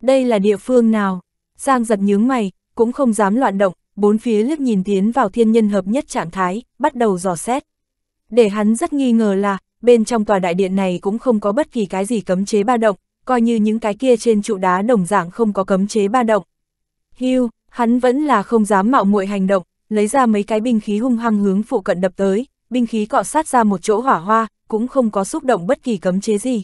Đây là địa phương nào? Giang giật nhướng mày, cũng không dám loạn động, bốn phía liếc nhìn tiến vào thiên nhân hợp nhất trạng thái, bắt đầu dò xét. Để hắn rất nghi ngờ là, bên trong tòa đại điện này cũng không có bất kỳ cái gì cấm chế ba động, coi như những cái kia trên trụ đá đồng dạng không có cấm chế ba động, Hưu, hắn vẫn là không dám mạo muội hành động, lấy ra mấy cái binh khí hung hăng hướng phụ cận đập tới, binh khí cọ sát ra một chỗ hỏa hoa, cũng không có xúc động bất kỳ cấm chế gì.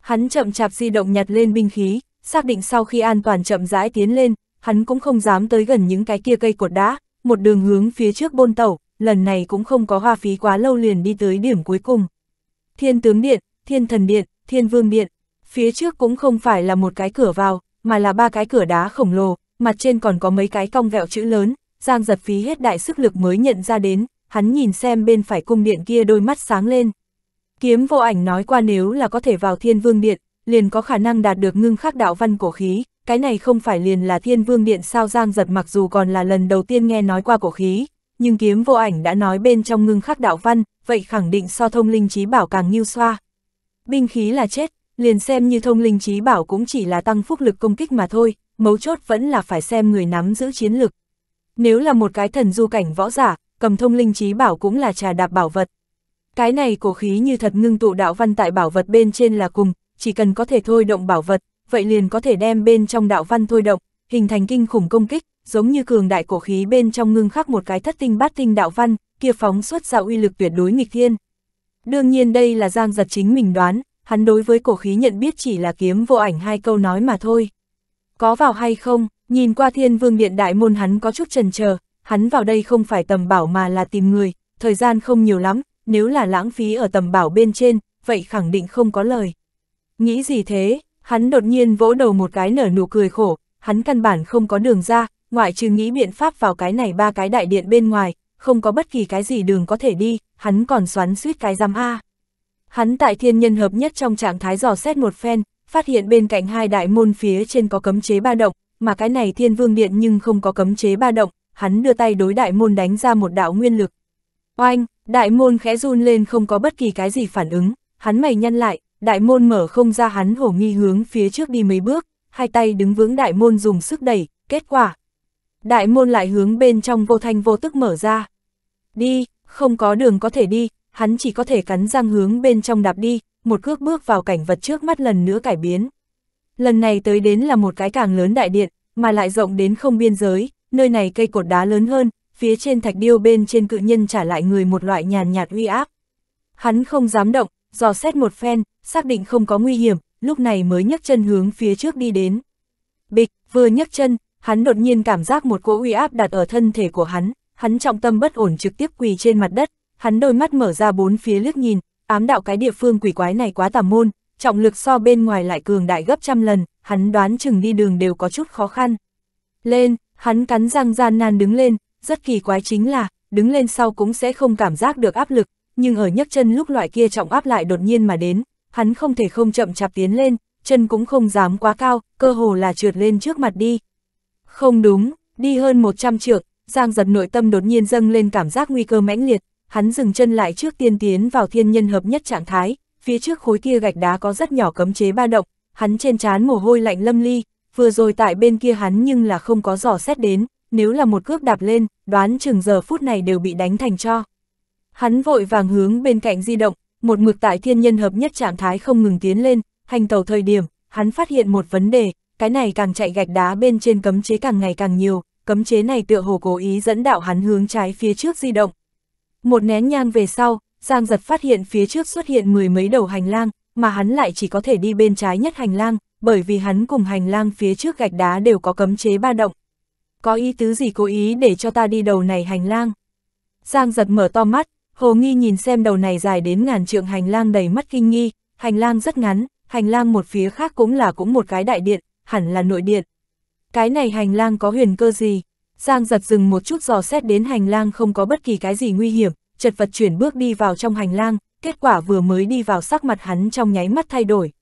Hắn chậm chạp di động nhặt lên binh khí, xác định sau khi an toàn chậm rãi tiến lên, hắn cũng không dám tới gần những cái kia cây cột đá, một đường hướng phía trước bôn tẩu, lần này cũng không có hoa phí quá lâu liền đi tới điểm cuối cùng. Thiên tướng điện, thiên thần điện, thiên vương điện, phía trước cũng không phải là một cái cửa vào, mà là ba cái cửa đá khổng lồ, mặt trên còn có mấy cái cong vẹo chữ lớn, Giang giật phí hết đại sức lực mới nhận ra đến, hắn nhìn xem bên phải cung điện kia đôi mắt sáng lên. Kiếm vô ảnh nói qua nếu là có thể vào thiên vương điện, liền có khả năng đạt được ngưng khắc đạo văn cổ khí, cái này không phải liền là thiên vương điện sao Giang giật mặc dù còn là lần đầu tiên nghe nói qua cổ khí, nhưng kiếm vô ảnh đã nói bên trong ngưng khắc đạo văn, vậy khẳng định so thông linh trí bảo càng như xoa. Binh khí là chết, liền xem như thông linh trí bảo cũng chỉ là tăng phúc lực công kích mà thôi, mấu chốt vẫn là phải xem người nắm giữ chiến lực. Nếu là một cái thần du cảnh võ giả, cầm thông linh trí bảo cũng là trà đạp bảo vật. Cái này cổ khí như thật ngưng tụ đạo văn tại bảo vật bên trên là cùng, chỉ cần có thể thôi động bảo vật, vậy liền có thể đem bên trong đạo văn thôi động, hình thành kinh khủng công kích, giống như cường đại cổ khí bên trong ngưng khắc một cái thất tinh bát tinh đạo văn, kia phóng xuất ra uy lực tuyệt đối nghịch thiên. Đương nhiên đây là Giang Giật chính mình đoán, hắn đối với cổ khí nhận biết chỉ là kiếm vô ảnh hai câu nói mà thôi có vào hay không, nhìn qua thiên vương điện đại môn hắn có chút trần chờ hắn vào đây không phải tầm bảo mà là tìm người, thời gian không nhiều lắm, nếu là lãng phí ở tầm bảo bên trên, vậy khẳng định không có lời. Nghĩ gì thế, hắn đột nhiên vỗ đầu một cái nở nụ cười khổ, hắn căn bản không có đường ra, ngoại trừ nghĩ biện pháp vào cái này ba cái đại điện bên ngoài, không có bất kỳ cái gì đường có thể đi, hắn còn xoắn suýt cái giam A. Hắn tại thiên nhân hợp nhất trong trạng thái dò xét một phen, phát hiện bên cạnh hai đại môn phía trên có cấm chế ba động, mà cái này thiên vương điện nhưng không có cấm chế ba động, hắn đưa tay đối đại môn đánh ra một đạo nguyên lực. Oanh, đại môn khẽ run lên không có bất kỳ cái gì phản ứng, hắn mày nhăn lại, đại môn mở không ra hắn hổ nghi hướng phía trước đi mấy bước, hai tay đứng vững đại môn dùng sức đẩy, kết quả. Đại môn lại hướng bên trong vô thanh vô tức mở ra. Đi, không có đường có thể đi, hắn chỉ có thể cắn răng hướng bên trong đạp đi, một cước bước vào cảnh vật trước mắt lần nữa cải biến. Lần này tới đến là một cái càng lớn đại điện, mà lại rộng đến không biên giới, nơi này cây cột đá lớn hơn, phía trên thạch điêu bên trên cự nhân trả lại người một loại nhàn nhạt uy áp. Hắn không dám động, dò xét một phen, xác định không có nguy hiểm, lúc này mới nhấc chân hướng phía trước đi đến. Bịch, vừa nhấc chân, hắn đột nhiên cảm giác một cỗ uy áp đặt ở thân thể của hắn, hắn trọng tâm bất ổn trực tiếp quỳ trên mặt đất, Hắn đôi mắt mở ra bốn phía liếc nhìn, ám đạo cái địa phương quỷ quái này quá tà môn, trọng lực so bên ngoài lại cường đại gấp trăm lần, hắn đoán chừng đi đường đều có chút khó khăn. Lên, hắn cắn răng gian nan đứng lên, rất kỳ quái chính là, đứng lên sau cũng sẽ không cảm giác được áp lực, nhưng ở nhấc chân lúc loại kia trọng áp lại đột nhiên mà đến, hắn không thể không chậm chạp tiến lên, chân cũng không dám quá cao, cơ hồ là trượt lên trước mặt đi. Không đúng, đi hơn 100 trượng, Giang giật nội tâm đột nhiên dâng lên cảm giác nguy cơ mãnh liệt, hắn dừng chân lại trước tiên tiến vào thiên nhân hợp nhất trạng thái, phía trước khối kia gạch đá có rất nhỏ cấm chế ba động, hắn trên trán mồ hôi lạnh lâm ly, vừa rồi tại bên kia hắn nhưng là không có dò xét đến, nếu là một cước đạp lên, đoán chừng giờ phút này đều bị đánh thành cho. Hắn vội vàng hướng bên cạnh di động, một mực tại thiên nhân hợp nhất trạng thái không ngừng tiến lên, hành tàu thời điểm, hắn phát hiện một vấn đề, cái này càng chạy gạch đá bên trên cấm chế càng ngày càng nhiều, cấm chế này tựa hồ cố ý dẫn đạo hắn hướng trái phía trước di động, một nén nhang về sau, Giang giật phát hiện phía trước xuất hiện mười mấy đầu hành lang, mà hắn lại chỉ có thể đi bên trái nhất hành lang, bởi vì hắn cùng hành lang phía trước gạch đá đều có cấm chế ba động. Có ý tứ gì cố ý để cho ta đi đầu này hành lang? Giang giật mở to mắt, hồ nghi nhìn xem đầu này dài đến ngàn trượng hành lang đầy mắt kinh nghi, hành lang rất ngắn, hành lang một phía khác cũng là cũng một cái đại điện, hẳn là nội điện. Cái này hành lang có huyền cơ gì? Giang giật dừng một chút dò xét đến hành lang không có bất kỳ cái gì nguy hiểm, chật vật chuyển bước đi vào trong hành lang, kết quả vừa mới đi vào sắc mặt hắn trong nháy mắt thay đổi.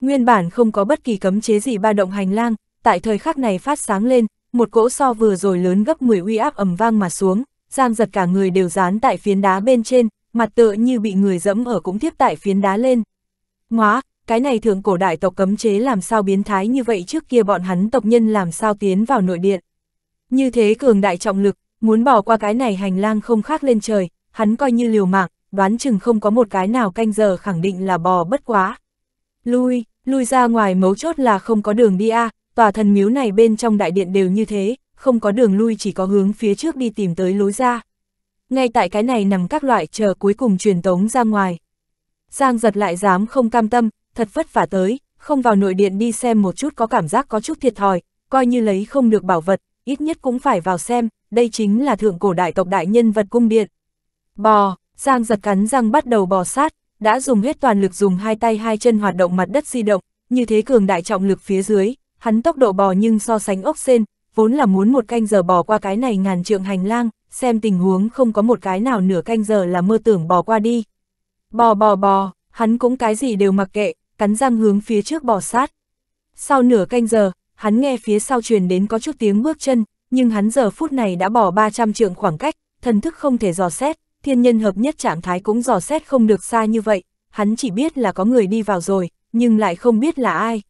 Nguyên bản không có bất kỳ cấm chế gì ba động hành lang, tại thời khắc này phát sáng lên, một cỗ so vừa rồi lớn gấp 10 uy áp ầm vang mà xuống, Giang giật cả người đều dán tại phiến đá bên trên, mặt tựa như bị người dẫm ở cũng tiếp tại phiến đá lên. Ngoá, cái này thượng cổ đại tộc cấm chế làm sao biến thái như vậy trước kia bọn hắn tộc nhân làm sao tiến vào nội điện. Như thế cường đại trọng lực, muốn bỏ qua cái này hành lang không khác lên trời, hắn coi như liều mạng, đoán chừng không có một cái nào canh giờ khẳng định là bò bất quá. Lui, lui ra ngoài mấu chốt là không có đường đi a à, tòa thần miếu này bên trong đại điện đều như thế, không có đường lui chỉ có hướng phía trước đi tìm tới lối ra. Ngay tại cái này nằm các loại chờ cuối cùng truyền tống ra ngoài. Giang giật lại dám không cam tâm, thật vất vả tới, không vào nội điện đi xem một chút có cảm giác có chút thiệt thòi, coi như lấy không được bảo vật, ít nhất cũng phải vào xem, đây chính là thượng cổ đại tộc đại nhân vật cung điện. Bò, Giang giật cắn răng bắt đầu bò sát, đã dùng hết toàn lực dùng hai tay hai chân hoạt động mặt đất di động, như thế cường đại trọng lực phía dưới, hắn tốc độ bò nhưng so sánh ốc sen, vốn là muốn một canh giờ bò qua cái này ngàn trượng hành lang, xem tình huống không có một cái nào nửa canh giờ là mơ tưởng bò qua đi. Bò bò bò, hắn cũng cái gì đều mặc kệ, cắn răng hướng phía trước bò sát. Sau nửa canh giờ, hắn nghe phía sau truyền đến có chút tiếng bước chân, nhưng hắn giờ phút này đã bỏ 300 trượng khoảng cách, thần thức không thể dò xét, thiên nhân hợp nhất trạng thái cũng dò xét không được xa như vậy, hắn chỉ biết là có người đi vào rồi, nhưng lại không biết là ai.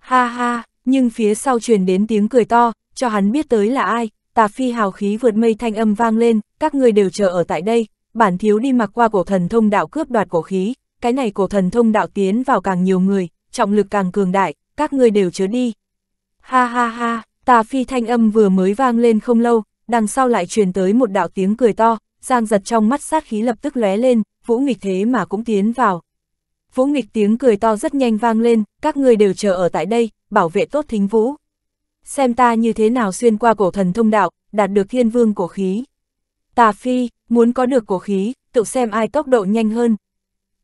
Ha ha, nhưng phía sau truyền đến tiếng cười to, cho hắn biết tới là ai, tà phi hào khí vượt mây thanh âm vang lên, các người đều chờ ở tại đây, bản thiếu đi mặc qua cổ thần thông đạo cướp đoạt cổ khí, cái này cổ thần thông đạo tiến vào càng nhiều người, trọng lực càng cường đại, các người đều chớ đi, Ha ha ha, tà phi thanh âm vừa mới vang lên không lâu, đằng sau lại truyền tới một đạo tiếng cười to, giang giật trong mắt sát khí lập tức lóe lên, vũ nghịch thế mà cũng tiến vào. Vũ nghịch tiếng cười to rất nhanh vang lên, các ngươi đều chờ ở tại đây, bảo vệ tốt thính vũ. Xem ta như thế nào xuyên qua cổ thần thông đạo, đạt được thiên vương cổ khí. Tà phi, muốn có được cổ khí, tự xem ai tốc độ nhanh hơn.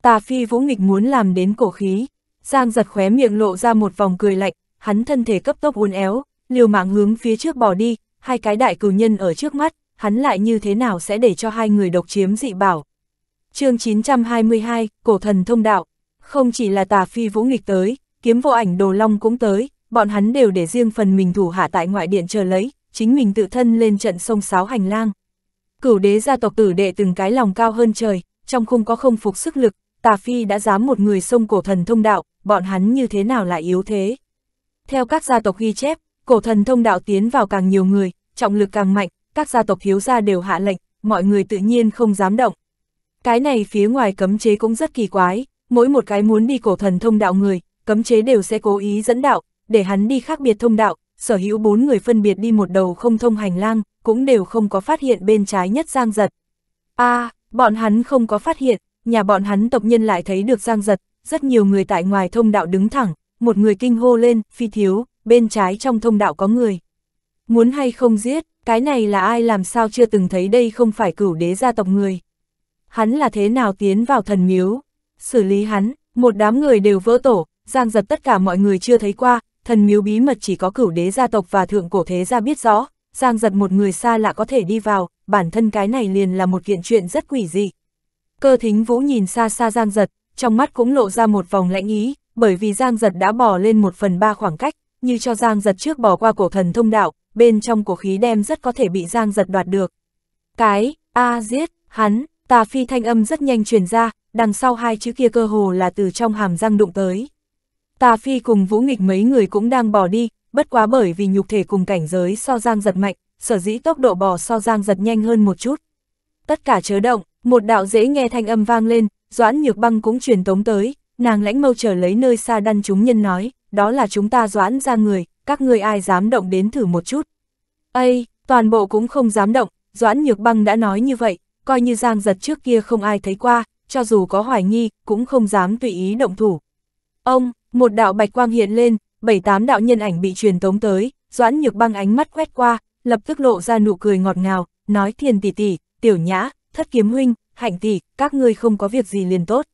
Tà phi vũ nghịch muốn làm đến cổ khí. Giang giật khóe miệng lộ ra một vòng cười lạnh, hắn thân thể cấp tốc uốn éo, liều mạng hướng phía trước bỏ đi, hai cái đại cửu nhân ở trước mắt, hắn lại như thế nào sẽ để cho hai người độc chiếm dị bảo. chương 922, Cổ thần thông đạo, không chỉ là tà phi vũ nghịch tới, kiếm vô ảnh đồ long cũng tới, bọn hắn đều để riêng phần mình thủ hạ tại ngoại điện chờ lấy, chính mình tự thân lên trận sông sáo hành lang. Cửu đế gia tộc tử đệ từng cái lòng cao hơn trời, trong khung có không phục sức lực, tà phi đã dám một người sông cổ thần thông đạo, bọn hắn như thế nào lại yếu thế. Theo các gia tộc ghi chép, cổ thần thông đạo tiến vào càng nhiều người, trọng lực càng mạnh, các gia tộc hiếu gia đều hạ lệnh, mọi người tự nhiên không dám động. Cái này phía ngoài cấm chế cũng rất kỳ quái, mỗi một cái muốn đi cổ thần thông đạo người, cấm chế đều sẽ cố ý dẫn đạo, để hắn đi khác biệt thông đạo, sở hữu bốn người phân biệt đi một đầu không thông hành lang, cũng đều không có phát hiện bên trái nhất Giang Giật. a à, bọn hắn không có phát hiện, nhà bọn hắn tộc nhân lại thấy được Giang Giật, rất nhiều người tại ngoài thông đạo đứng thẳng, một người kinh hô lên, phi thiếu, bên trái trong thông đạo có người. Muốn hay không giết, cái này là ai làm sao chưa từng thấy đây không phải cửu đế gia tộc người. Hắn là thế nào tiến vào thần miếu, xử lý hắn, một đám người đều vỡ tổ, giang giật tất cả mọi người chưa thấy qua, thần miếu bí mật chỉ có cửu đế gia tộc và thượng cổ thế gia biết rõ, giang giật một người xa lạ có thể đi vào, bản thân cái này liền là một kiện chuyện rất quỷ dị. Cơ thính vũ nhìn xa xa giang giật, trong mắt cũng lộ ra một vòng lãnh ý, bởi vì Giang Giật đã bỏ lên một phần ba khoảng cách, như cho Giang Giật trước bỏ qua cổ thần thông đạo, bên trong cổ khí đem rất có thể bị Giang Giật đoạt được. Cái, a giết, hắn, tà phi thanh âm rất nhanh truyền ra, đằng sau hai chữ kia cơ hồ là từ trong hàm răng đụng tới. Tà phi cùng vũ nghịch mấy người cũng đang bỏ đi, bất quá bởi vì nhục thể cùng cảnh giới so Giang Giật mạnh, sở dĩ tốc độ bò so Giang Giật nhanh hơn một chút. Tất cả chớ động, một đạo dễ nghe thanh âm vang lên, Doãn Nhược Băng cũng truyền tống tới, Nàng lãnh mâu trở lấy nơi xa đăn chúng nhân nói, đó là chúng ta doãn ra người, các ngươi ai dám động đến thử một chút. Ây, toàn bộ cũng không dám động, doãn nhược băng đã nói như vậy, coi như giang giật trước kia không ai thấy qua, cho dù có hoài nghi, cũng không dám tùy ý động thủ. Ông, một đạo bạch quang hiện lên, bảy tám đạo nhân ảnh bị truyền tống tới, doãn nhược băng ánh mắt quét qua, lập tức lộ ra nụ cười ngọt ngào, nói thiền tỷ tỷ, tiểu nhã, thất kiếm huynh, hạnh tỷ, các ngươi không có việc gì liền tốt.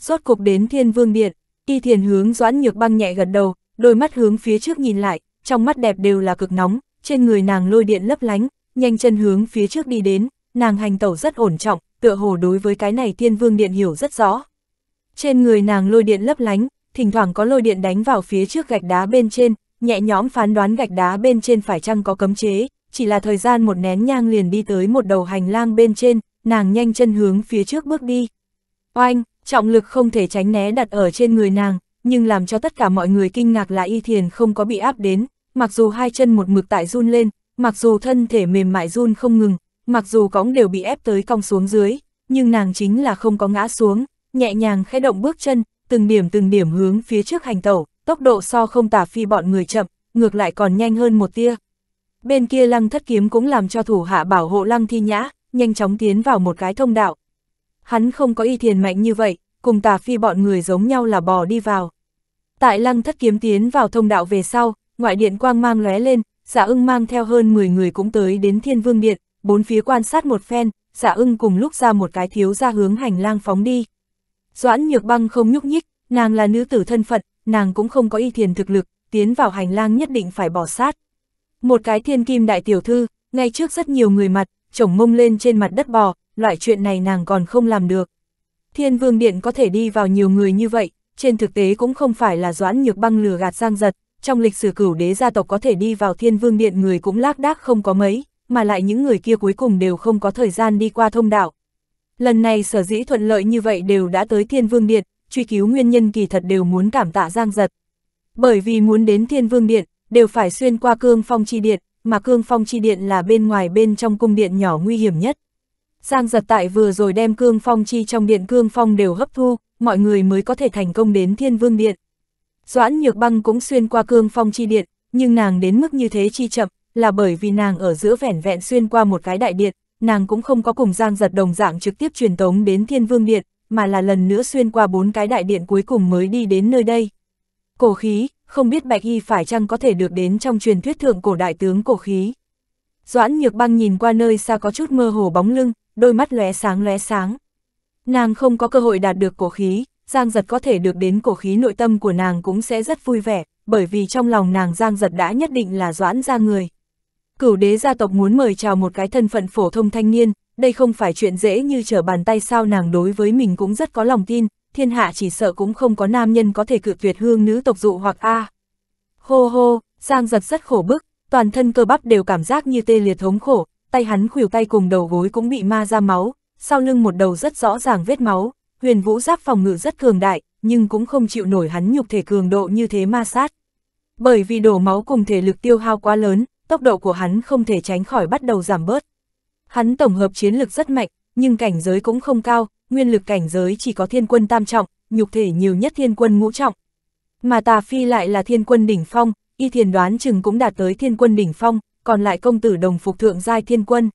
Rốt cục đến thiên vương điện, y thiền hướng doãn nhược băng nhẹ gật đầu, đôi mắt hướng phía trước nhìn lại, trong mắt đẹp đều là cực nóng, trên người nàng lôi điện lấp lánh, nhanh chân hướng phía trước đi đến, nàng hành tẩu rất ổn trọng, tựa hồ đối với cái này thiên vương điện hiểu rất rõ. Trên người nàng lôi điện lấp lánh, thỉnh thoảng có lôi điện đánh vào phía trước gạch đá bên trên, nhẹ nhõm phán đoán gạch đá bên trên phải chăng có cấm chế, chỉ là thời gian một nén nhang liền đi tới một đầu hành lang bên trên, nàng nhanh chân hướng phía trước bước đi. Oanh, trọng lực không thể tránh né đặt ở trên người nàng, nhưng làm cho tất cả mọi người kinh ngạc là y thiền không có bị áp đến, mặc dù hai chân một mực tại run lên, mặc dù thân thể mềm mại run không ngừng, mặc dù cõng đều bị ép tới cong xuống dưới, nhưng nàng chính là không có ngã xuống, nhẹ nhàng khẽ động bước chân, từng điểm từng điểm hướng phía trước hành tẩu, tốc độ so không tả phi bọn người chậm, ngược lại còn nhanh hơn một tia. Bên kia lăng thất kiếm cũng làm cho thủ hạ bảo hộ lăng thi nhã, nhanh chóng tiến vào một cái thông đạo, hắn không có y thiền mạnh như vậy, cùng tà phi bọn người giống nhau là bò đi vào. Tại lăng thất kiếm tiến vào thông đạo về sau, ngoại điện quang mang lóe lên, dạ ưng mang theo hơn 10 người cũng tới đến thiên vương điện, bốn phía quan sát một phen, dạ ưng cùng lúc ra một cái thiếu ra hướng hành lang phóng đi. Doãn nhược băng không nhúc nhích, nàng là nữ tử thân phận, nàng cũng không có y thiền thực lực, tiến vào hành lang nhất định phải bỏ sát. Một cái thiên kim đại tiểu thư, ngay trước rất nhiều người mặt, chổng mông lên trên mặt đất bò, loại chuyện này nàng còn không làm được. Thiên vương điện có thể đi vào nhiều người như vậy, trên thực tế cũng không phải là doãn nhược băng lừa gạt giang giật, trong lịch sử cửu đế gia tộc có thể đi vào thiên vương điện người cũng lác đác không có mấy, mà lại những người kia cuối cùng đều không có thời gian đi qua thông đạo. Lần này sở dĩ thuận lợi như vậy đều đã tới thiên vương điện, truy cứu nguyên nhân kỳ thật đều muốn cảm tạ giang giật. Bởi vì muốn đến thiên vương điện, đều phải xuyên qua cương phong chi điện, mà cương phong chi điện là bên ngoài bên trong cung điện nhỏ nguy hiểm nhất, Giang giật tại vừa rồi đem cương phong chi trong điện cương phong đều hấp thu, mọi người mới có thể thành công đến thiên vương điện. Doãn nhược băng cũng xuyên qua cương phong chi điện, nhưng nàng đến mức như thế chi chậm, là bởi vì nàng ở giữa vẻn vẹn xuyên qua một cái đại điện, nàng cũng không có cùng giang giật đồng dạng trực tiếp truyền tống đến thiên vương điện, mà là lần nữa xuyên qua bốn cái đại điện cuối cùng mới đi đến nơi đây. Cổ khí, không biết Bạch Y phải chăng có thể được đến trong truyền thuyết thượng cổ đại tướng cổ khí. Doãn Nhược Băng nhìn qua nơi xa có chút mơ hồ bóng lưng, đôi mắt lóe sáng lóe sáng. Nàng không có cơ hội đạt được cổ khí, Giang Giật có thể được đến cổ khí nội tâm của nàng cũng sẽ rất vui vẻ, bởi vì trong lòng nàng Giang Giật đã nhất định là doãn ra người. Cửu đế gia tộc muốn mời chào một cái thân phận phổ thông thanh niên, đây không phải chuyện dễ như trở bàn tay sao nàng đối với mình cũng rất có lòng tin, thiên hạ chỉ sợ cũng không có nam nhân có thể cự tuyệt hương nữ tộc dụ hoặc A. Hô hô, Giang Giật rất khổ bức, toàn thân cơ bắp đều cảm giác như tê liệt thống khổ, tay hắn khuỷu tay cùng đầu gối cũng bị ma ra máu, sau lưng một đầu rất rõ ràng vết máu, huyền vũ giáp phòng ngự rất cường đại, nhưng cũng không chịu nổi hắn nhục thể cường độ như thế ma sát. Bởi vì đổ máu cùng thể lực tiêu hao quá lớn, tốc độ của hắn không thể tránh khỏi bắt đầu giảm bớt. Hắn tổng hợp chiến lực rất mạnh, nhưng cảnh giới cũng không cao, nguyên lực cảnh giới chỉ có thiên quân tam trọng, nhục thể nhiều nhất thiên quân ngũ trọng. Mà tà phi lại là thiên quân đỉnh phong, y thiền đoán chừng cũng đạt tới thiên quân đỉnh phong, còn lại công tử đồng phục thượng giai thiên quân.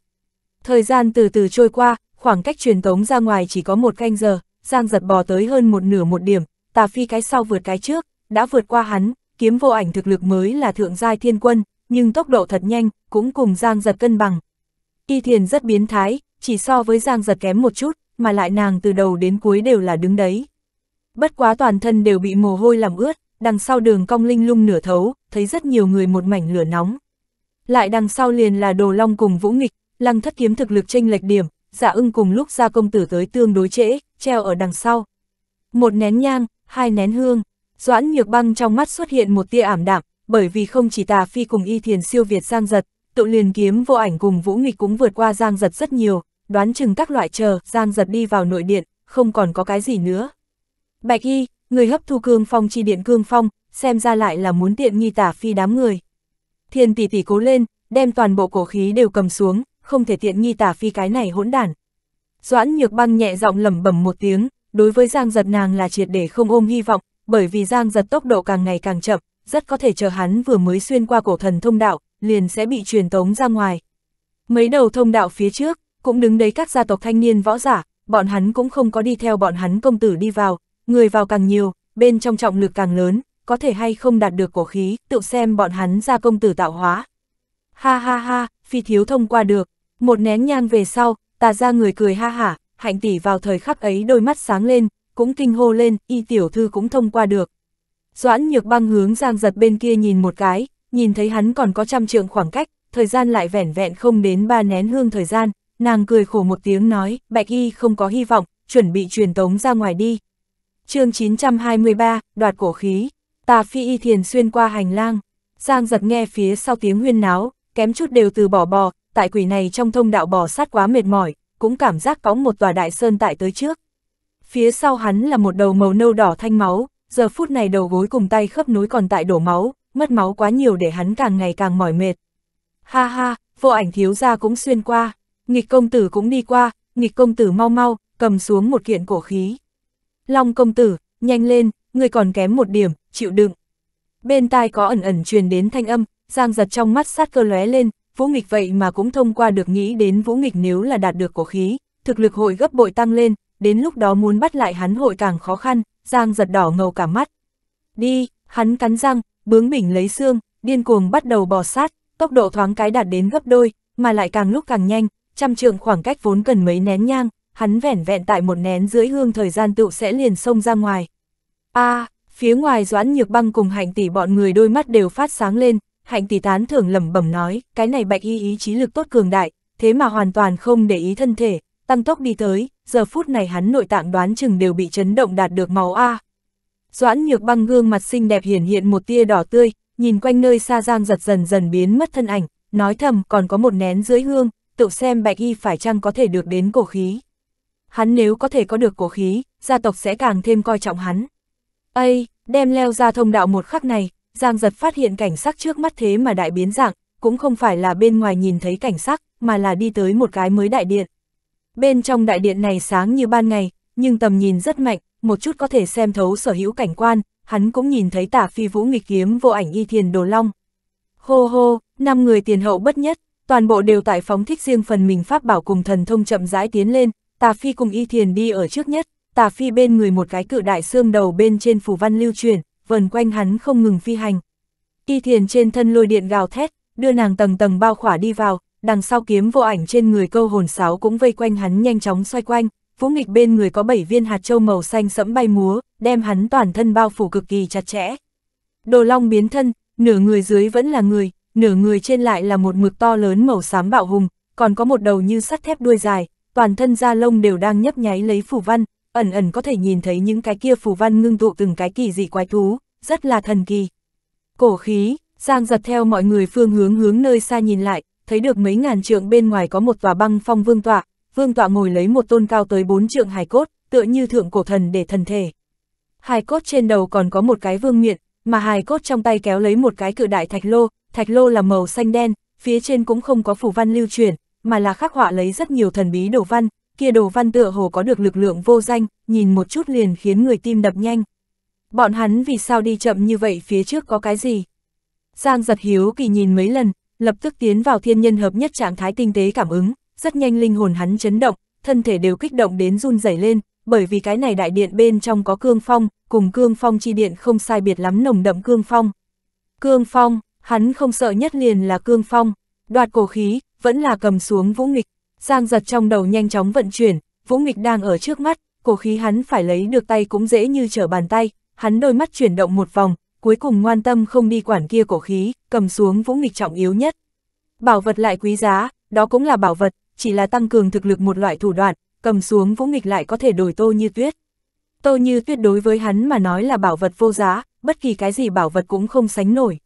Thời gian từ từ trôi qua, khoảng cách truyền tống ra ngoài chỉ có một canh giờ, Giang giật bò tới hơn một nửa một điểm, tà phi cái sau vượt cái trước, đã vượt qua hắn, kiếm vô ảnh thực lực mới là thượng giai thiên quân, nhưng tốc độ thật nhanh, cũng cùng Giang giật cân bằng. Y thiền rất biến thái, chỉ so với Giang giật kém một chút, mà lại nàng từ đầu đến cuối đều là đứng đấy. Bất quá toàn thân đều bị mồ hôi làm ướt, đằng sau đường cong linh lung nửa thấu, thấy rất nhiều người một mảnh lửa nóng. Lại đằng sau liền là Đồ Long cùng Vũ Nghịch, Lăng Thất Kiếm thực lực chênh lệch điểm, Dạ Ưng cùng lúc ra công tử tới tương đối trễ, treo ở đằng sau. Một nén nhang, hai nén hương, Doãn Nhược Băng trong mắt xuất hiện một tia ảm đạm, bởi vì không chỉ Tà Phi cùng Y Thiền siêu việt Giang Giật, tụ liền kiếm vô ảnh cùng Vũ Nghịch cũng vượt qua Giang Giật rất nhiều, đoán chừng các loại chờ Giang Giật đi vào nội điện, không còn có cái gì nữa. Bạch Y, người hấp thu cương phong chi điện cương phong, xem ra lại là muốn tiện nghi Tà Phi đám người. Thiên tỷ tỷ cố lên, đem toàn bộ cổ khí đều cầm xuống, không thể tiện nghi tả phi cái này hỗn đản. Doãn nhược băng nhẹ giọng lẩm bẩm một tiếng, đối với Giang giật nàng là triệt để không ôm hy vọng, bởi vì Giang giật tốc độ càng ngày càng chậm, rất có thể chờ hắn vừa mới xuyên qua cổ thần thông đạo, liền sẽ bị truyền tống ra ngoài. Mấy đầu thông đạo phía trước, cũng đứng đấy các gia tộc thanh niên võ giả, bọn hắn cũng không có đi theo bọn hắn công tử đi vào, người vào càng nhiều, bên trong trọng lực càng lớn, có thể hay không đạt được cổ khí, tự xem bọn hắn ra công tử tạo hóa. Ha ha ha, phi thiếu thông qua được, một nén nhang về sau, tà ra người cười ha hả, hạnh tỷ vào thời khắc ấy đôi mắt sáng lên, cũng kinh hô lên, y tiểu thư cũng thông qua được. Doãn nhược băng hướng giang giật bên kia nhìn một cái, nhìn thấy hắn còn có trăm trượng khoảng cách, thời gian lại vẻn vẹn không đến ba nén hương thời gian, nàng cười khổ một tiếng nói, bạch y không có hy vọng, chuẩn bị truyền tống ra ngoài đi. chương 923, đoạt cổ khí. Tà phi y thiền xuyên qua hành lang, Giang giật nghe phía sau tiếng huyên náo, kém chút đều từ bỏ bò, tại quỷ này trong thông đạo bò sát quá mệt mỏi, cũng cảm giác có một tòa đại sơn tại tới trước. Phía sau hắn là một đầu màu nâu đỏ thanh máu, giờ phút này đầu gối cùng tay khớp núi còn tại đổ máu, mất máu quá nhiều để hắn càng ngày càng mỏi mệt. Ha ha, vô ảnh thiếu gia cũng xuyên qua, nghịch công tử cũng đi qua, nghịch công tử mau mau, cầm xuống một kiện cổ khí. Long công tử, nhanh lên, người còn kém một điểm, chịu đựng. Bên tai có ẩn ẩn truyền đến thanh âm, giang giật trong mắt sát cơ lóe lên, vũ nghịch vậy mà cũng thông qua được nghĩ đến vũ nghịch nếu là đạt được cổ khí, thực lực hội gấp bội tăng lên, đến lúc đó muốn bắt lại hắn hội càng khó khăn, giang giật đỏ ngầu cả mắt. Đi, hắn cắn răng, bướng bỉnh lấy xương, điên cuồng bắt đầu bò sát, tốc độ thoáng cái đạt đến gấp đôi, mà lại càng lúc càng nhanh, trăm trượng khoảng cách vốn cần mấy nén nhang, hắn vẻn vẹn tại một nén dưới hương thời gian tựu sẽ liền xông ra ngoài, a à, phía ngoài doãn nhược băng cùng hạnh tỷ bọn người đôi mắt đều phát sáng lên, hạnh tỷ tán thưởng lẩm bẩm nói, cái này bạch y ý chí lực tốt cường đại, thế mà hoàn toàn không để ý thân thể, tăng tốc đi tới, giờ phút này hắn nội tạng đoán chừng đều bị chấn động đạt được máu A. Doãn nhược băng gương mặt xinh đẹp hiển hiện một tia đỏ tươi, nhìn quanh nơi xa giang giật dần dần biến mất thân ảnh, nói thầm còn có một nén dưới hương, tự xem bạch y phải chăng có thể được đến cổ khí. Hắn nếu có thể có được cổ khí, gia tộc sẽ càng thêm coi trọng hắn. Ây, đem leo ra thông đạo một khắc này, Giang giật phát hiện cảnh sắc trước mắt thế mà đại biến dạng, cũng không phải là bên ngoài nhìn thấy cảnh sắc, mà là đi tới một cái mới đại điện. Bên trong đại điện này sáng như ban ngày, nhưng tầm nhìn rất mạnh, một chút có thể xem thấu sở hữu cảnh quan, hắn cũng nhìn thấy tả phi vũ nghịch kiếm vô ảnh y thiền đồ long. Hô hô, năm người tiền hậu bất nhất, toàn bộ đều tại phóng thích riêng phần mình pháp bảo cùng thần thông chậm rãi tiến lên, tà phi cùng y thiền đi ở trước nhất, tả phi bên người một cái cự đại xương đầu bên trên phủ văn lưu chuyển, vần quanh hắn không ngừng phi hành. Kỳ thiền trên thân lôi điện gào thét, đưa nàng tầng tầng bao khỏa đi vào, đằng sau kiếm vô ảnh trên người câu hồn sáo cũng vây quanh hắn nhanh chóng xoay quanh, vũ nghịch bên người có bảy viên hạt châu màu xanh sẫm bay múa, đem hắn toàn thân bao phủ cực kỳ chặt chẽ. Đồ long biến thân, nửa người dưới vẫn là người, nửa người trên lại là một mực to lớn màu xám bạo hùng, còn có một đầu như sắt thép đuôi dài, toàn thân da lông đều đang nhấp nháy lấy phủ văn, ẩn ẩn có thể nhìn thấy những cái kia phù văn ngưng tụ từng cái kỳ dị quái thú, rất là thần kỳ. Cổ khí, Giang giật theo mọi người phương hướng hướng nơi xa nhìn lại, thấy được mấy ngàn trượng bên ngoài có một tòa băng phong vương tọa, vương tọa ngồi lấy một tôn cao tới bốn trượng hài cốt, tựa như thượng cổ thần để thần thể. Hài cốt trên đầu còn có một cái vương miện, mà hài cốt trong tay kéo lấy một cái cự đại thạch lô, thạch lô là màu xanh đen, phía trên cũng không có phù văn lưu truyền, mà là khắc họa lấy rất nhiều thần bí đồ văn, kia đồ văn tựa hồ có được lực lượng vô danh, nhìn một chút liền khiến người tim đập nhanh. Bọn hắn vì sao đi chậm như vậy phía trước có cái gì? Giang giật hiếu kỳ nhìn mấy lần, lập tức tiến vào thiên nhân hợp nhất trạng thái tinh tế cảm ứng, rất nhanh linh hồn hắn chấn động, thân thể đều kích động đến run rẩy lên, bởi vì cái này đại điện bên trong có cương phong, cùng cương phong chi điện không sai biệt lắm nồng đậm cương phong. Cương phong, hắn không sợ nhất liền là cương phong, đoạt cổ khí, vẫn là cầm xuống vũ nghịch, Giang giật trong đầu nhanh chóng vận chuyển, Vũ Nghịch đang ở trước mắt, cổ khí hắn phải lấy được tay cũng dễ như trở bàn tay, hắn đôi mắt chuyển động một vòng, cuối cùng ngoan tâm không đi quản kia cổ khí, cầm xuống Vũ Nghịch trọng yếu nhất. Bảo vật lại quý giá, đó cũng là bảo vật, chỉ là tăng cường thực lực một loại thủ đoạn, cầm xuống Vũ Nghịch lại có thể đổi tô như tuyết. Tô như tuyết đối với hắn mà nói là bảo vật vô giá, bất kỳ cái gì bảo vật cũng không sánh nổi.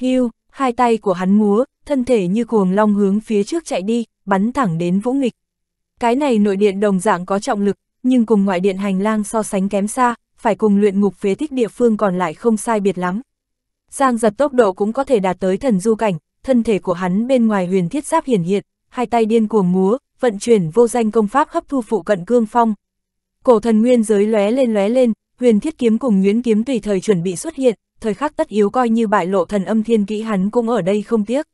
Hưu, hai tay của hắn múa, thân thể như cuồng long hướng phía trước chạy đi, bắn thẳng đến Vũ Nghịch. Cái này nội điện đồng dạng có trọng lực, nhưng cùng ngoại điện hành lang so sánh kém xa, phải cùng luyện ngục phế tích địa phương còn lại không sai biệt lắm. Giang giật tốc độ cũng có thể đạt tới thần du cảnh, thân thể của hắn bên ngoài huyền thiết giáp hiển hiện, hai tay điên cuồng múa, vận chuyển vô danh công pháp hấp thu phụ cận cương phong. Cổ thần nguyên giới lóe lên lóe lên, huyền thiết kiếm cùng nguyễn kiếm tùy thời chuẩn bị xuất hiện, thời khắc tất yếu coi như bại lộ thần âm thiên kỹ hắn cũng ở đây không tiếc.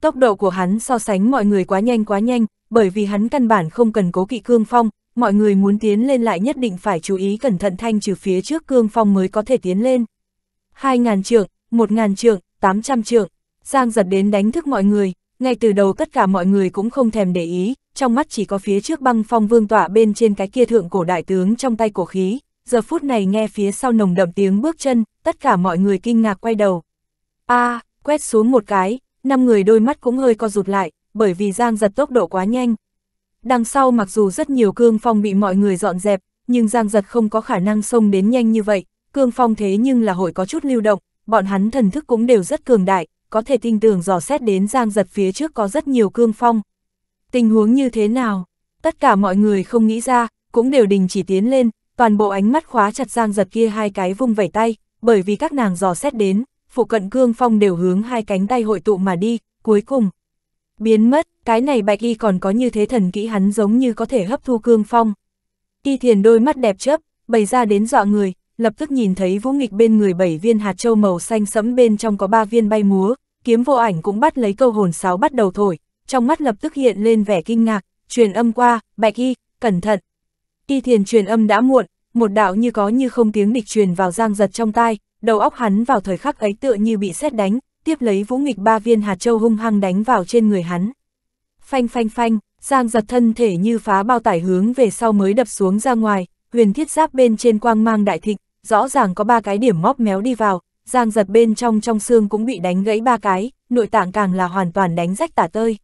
Tốc độ của hắn so sánh mọi người quá nhanh quá nhanh, bởi vì hắn căn bản không cần cố kỵ cương phong, mọi người muốn tiến lên lại nhất định phải chú ý cẩn thận thanh trừ phía trước cương phong mới có thể tiến lên. 2.000 trượng, 1.000 trượng, 800 trượng, Giang giật đến đánh thức mọi người, ngay từ đầu tất cả mọi người cũng không thèm để ý, trong mắt chỉ có phía trước băng phong vương tỏa bên trên cái kia thượng cổ đại tướng trong tay cổ khí, giờ phút này nghe phía sau nồng đậm tiếng bước chân, tất cả mọi người kinh ngạc quay đầu. a à, quét xuống một cái, năm người đôi mắt cũng hơi co rụt lại, bởi vì Giang giật tốc độ quá nhanh. Đằng sau mặc dù rất nhiều cương phong bị mọi người dọn dẹp, nhưng Giang giật không có khả năng xông đến nhanh như vậy, cương phong thế nhưng là hội có chút lưu động, bọn hắn thần thức cũng đều rất cường đại, có thể tin tưởng dò xét đến Giang giật phía trước có rất nhiều cương phong. Tình huống như thế nào? Tất cả mọi người không nghĩ ra, cũng đều đình chỉ tiến lên, toàn bộ ánh mắt khóa chặt Giang giật kia hai cái vung vẩy tay, bởi vì các nàng dò xét đến, phụ cận cương phong đều hướng hai cánh tay hội tụ mà đi, cuối cùng. Biến mất, cái này bạch y còn có như thế thần kỹ hắn giống như có thể hấp thu cương phong. Y thiền đôi mắt đẹp chớp, bày ra đến dọa người, lập tức nhìn thấy vũ nghịch bên người bảy viên hạt châu màu xanh sẫm bên trong có ba viên bay múa, kiếm vô ảnh cũng bắt lấy câu hồn sáo bắt đầu thổi, trong mắt lập tức hiện lên vẻ kinh ngạc, truyền âm qua, bạch y, cẩn thận, Kỳ thiền truyền âm đã muộn, một đạo như có như không tiếng địch truyền vào giang giật trong tai, đầu óc hắn vào thời khắc ấy tựa như bị sét đánh, tiếp lấy vũ nghịch ba viên hạt châu hung hăng đánh vào trên người hắn. Phanh phanh phanh, giang giật thân thể như phá bao tải hướng về sau mới đập xuống ra ngoài, huyền thiết giáp bên trên quang mang đại thịnh, rõ ràng có ba cái điểm móp méo đi vào, giang giật bên trong trong xương cũng bị đánh gãy ba cái, nội tạng càng là hoàn toàn đánh rách tả tơi.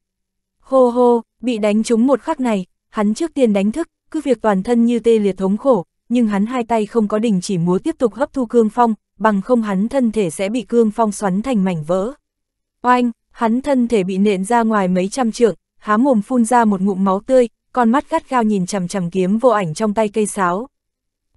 Hô hô, bị đánh trúng một khắc này, hắn trước tiên đánh thức, cứ việc toàn thân như tê liệt thống khổ, nhưng hắn hai tay không có đình chỉ múa tiếp tục hấp thu cương phong, bằng không hắn thân thể sẽ bị cương phong xoắn thành mảnh vỡ. Oanh, hắn thân thể bị nện ra ngoài mấy trăm trượng, há mồm phun ra một ngụm máu tươi, con mắt gắt gao nhìn chằm chằm kiếm vô ảnh trong tay cây sáo.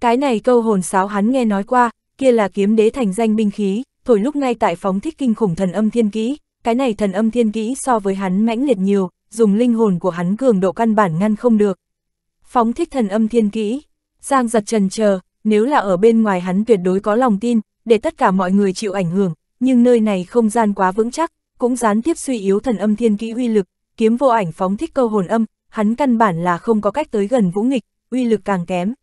Cái này câu hồn sáo hắn nghe nói qua, kia là kiếm đế thành danh binh khí, thổi lúc ngay tại phóng thích kinh khủng thần âm thiên kỹ, cái này thần âm thiên kỹ so với hắn mãnh liệt nhiều, dùng linh hồn của hắn cường độ căn bản ngăn không được. Phóng thích thần âm thiên kỹ, Giang giật trần chờ nếu là ở bên ngoài hắn tuyệt đối có lòng tin, để tất cả mọi người chịu ảnh hưởng, nhưng nơi này không gian quá vững chắc, cũng gián tiếp suy yếu thần âm thiên kỹ uy lực, kiếm vô ảnh phóng thích câu hồn âm, hắn căn bản là không có cách tới gần vũ nghịch, uy lực càng kém.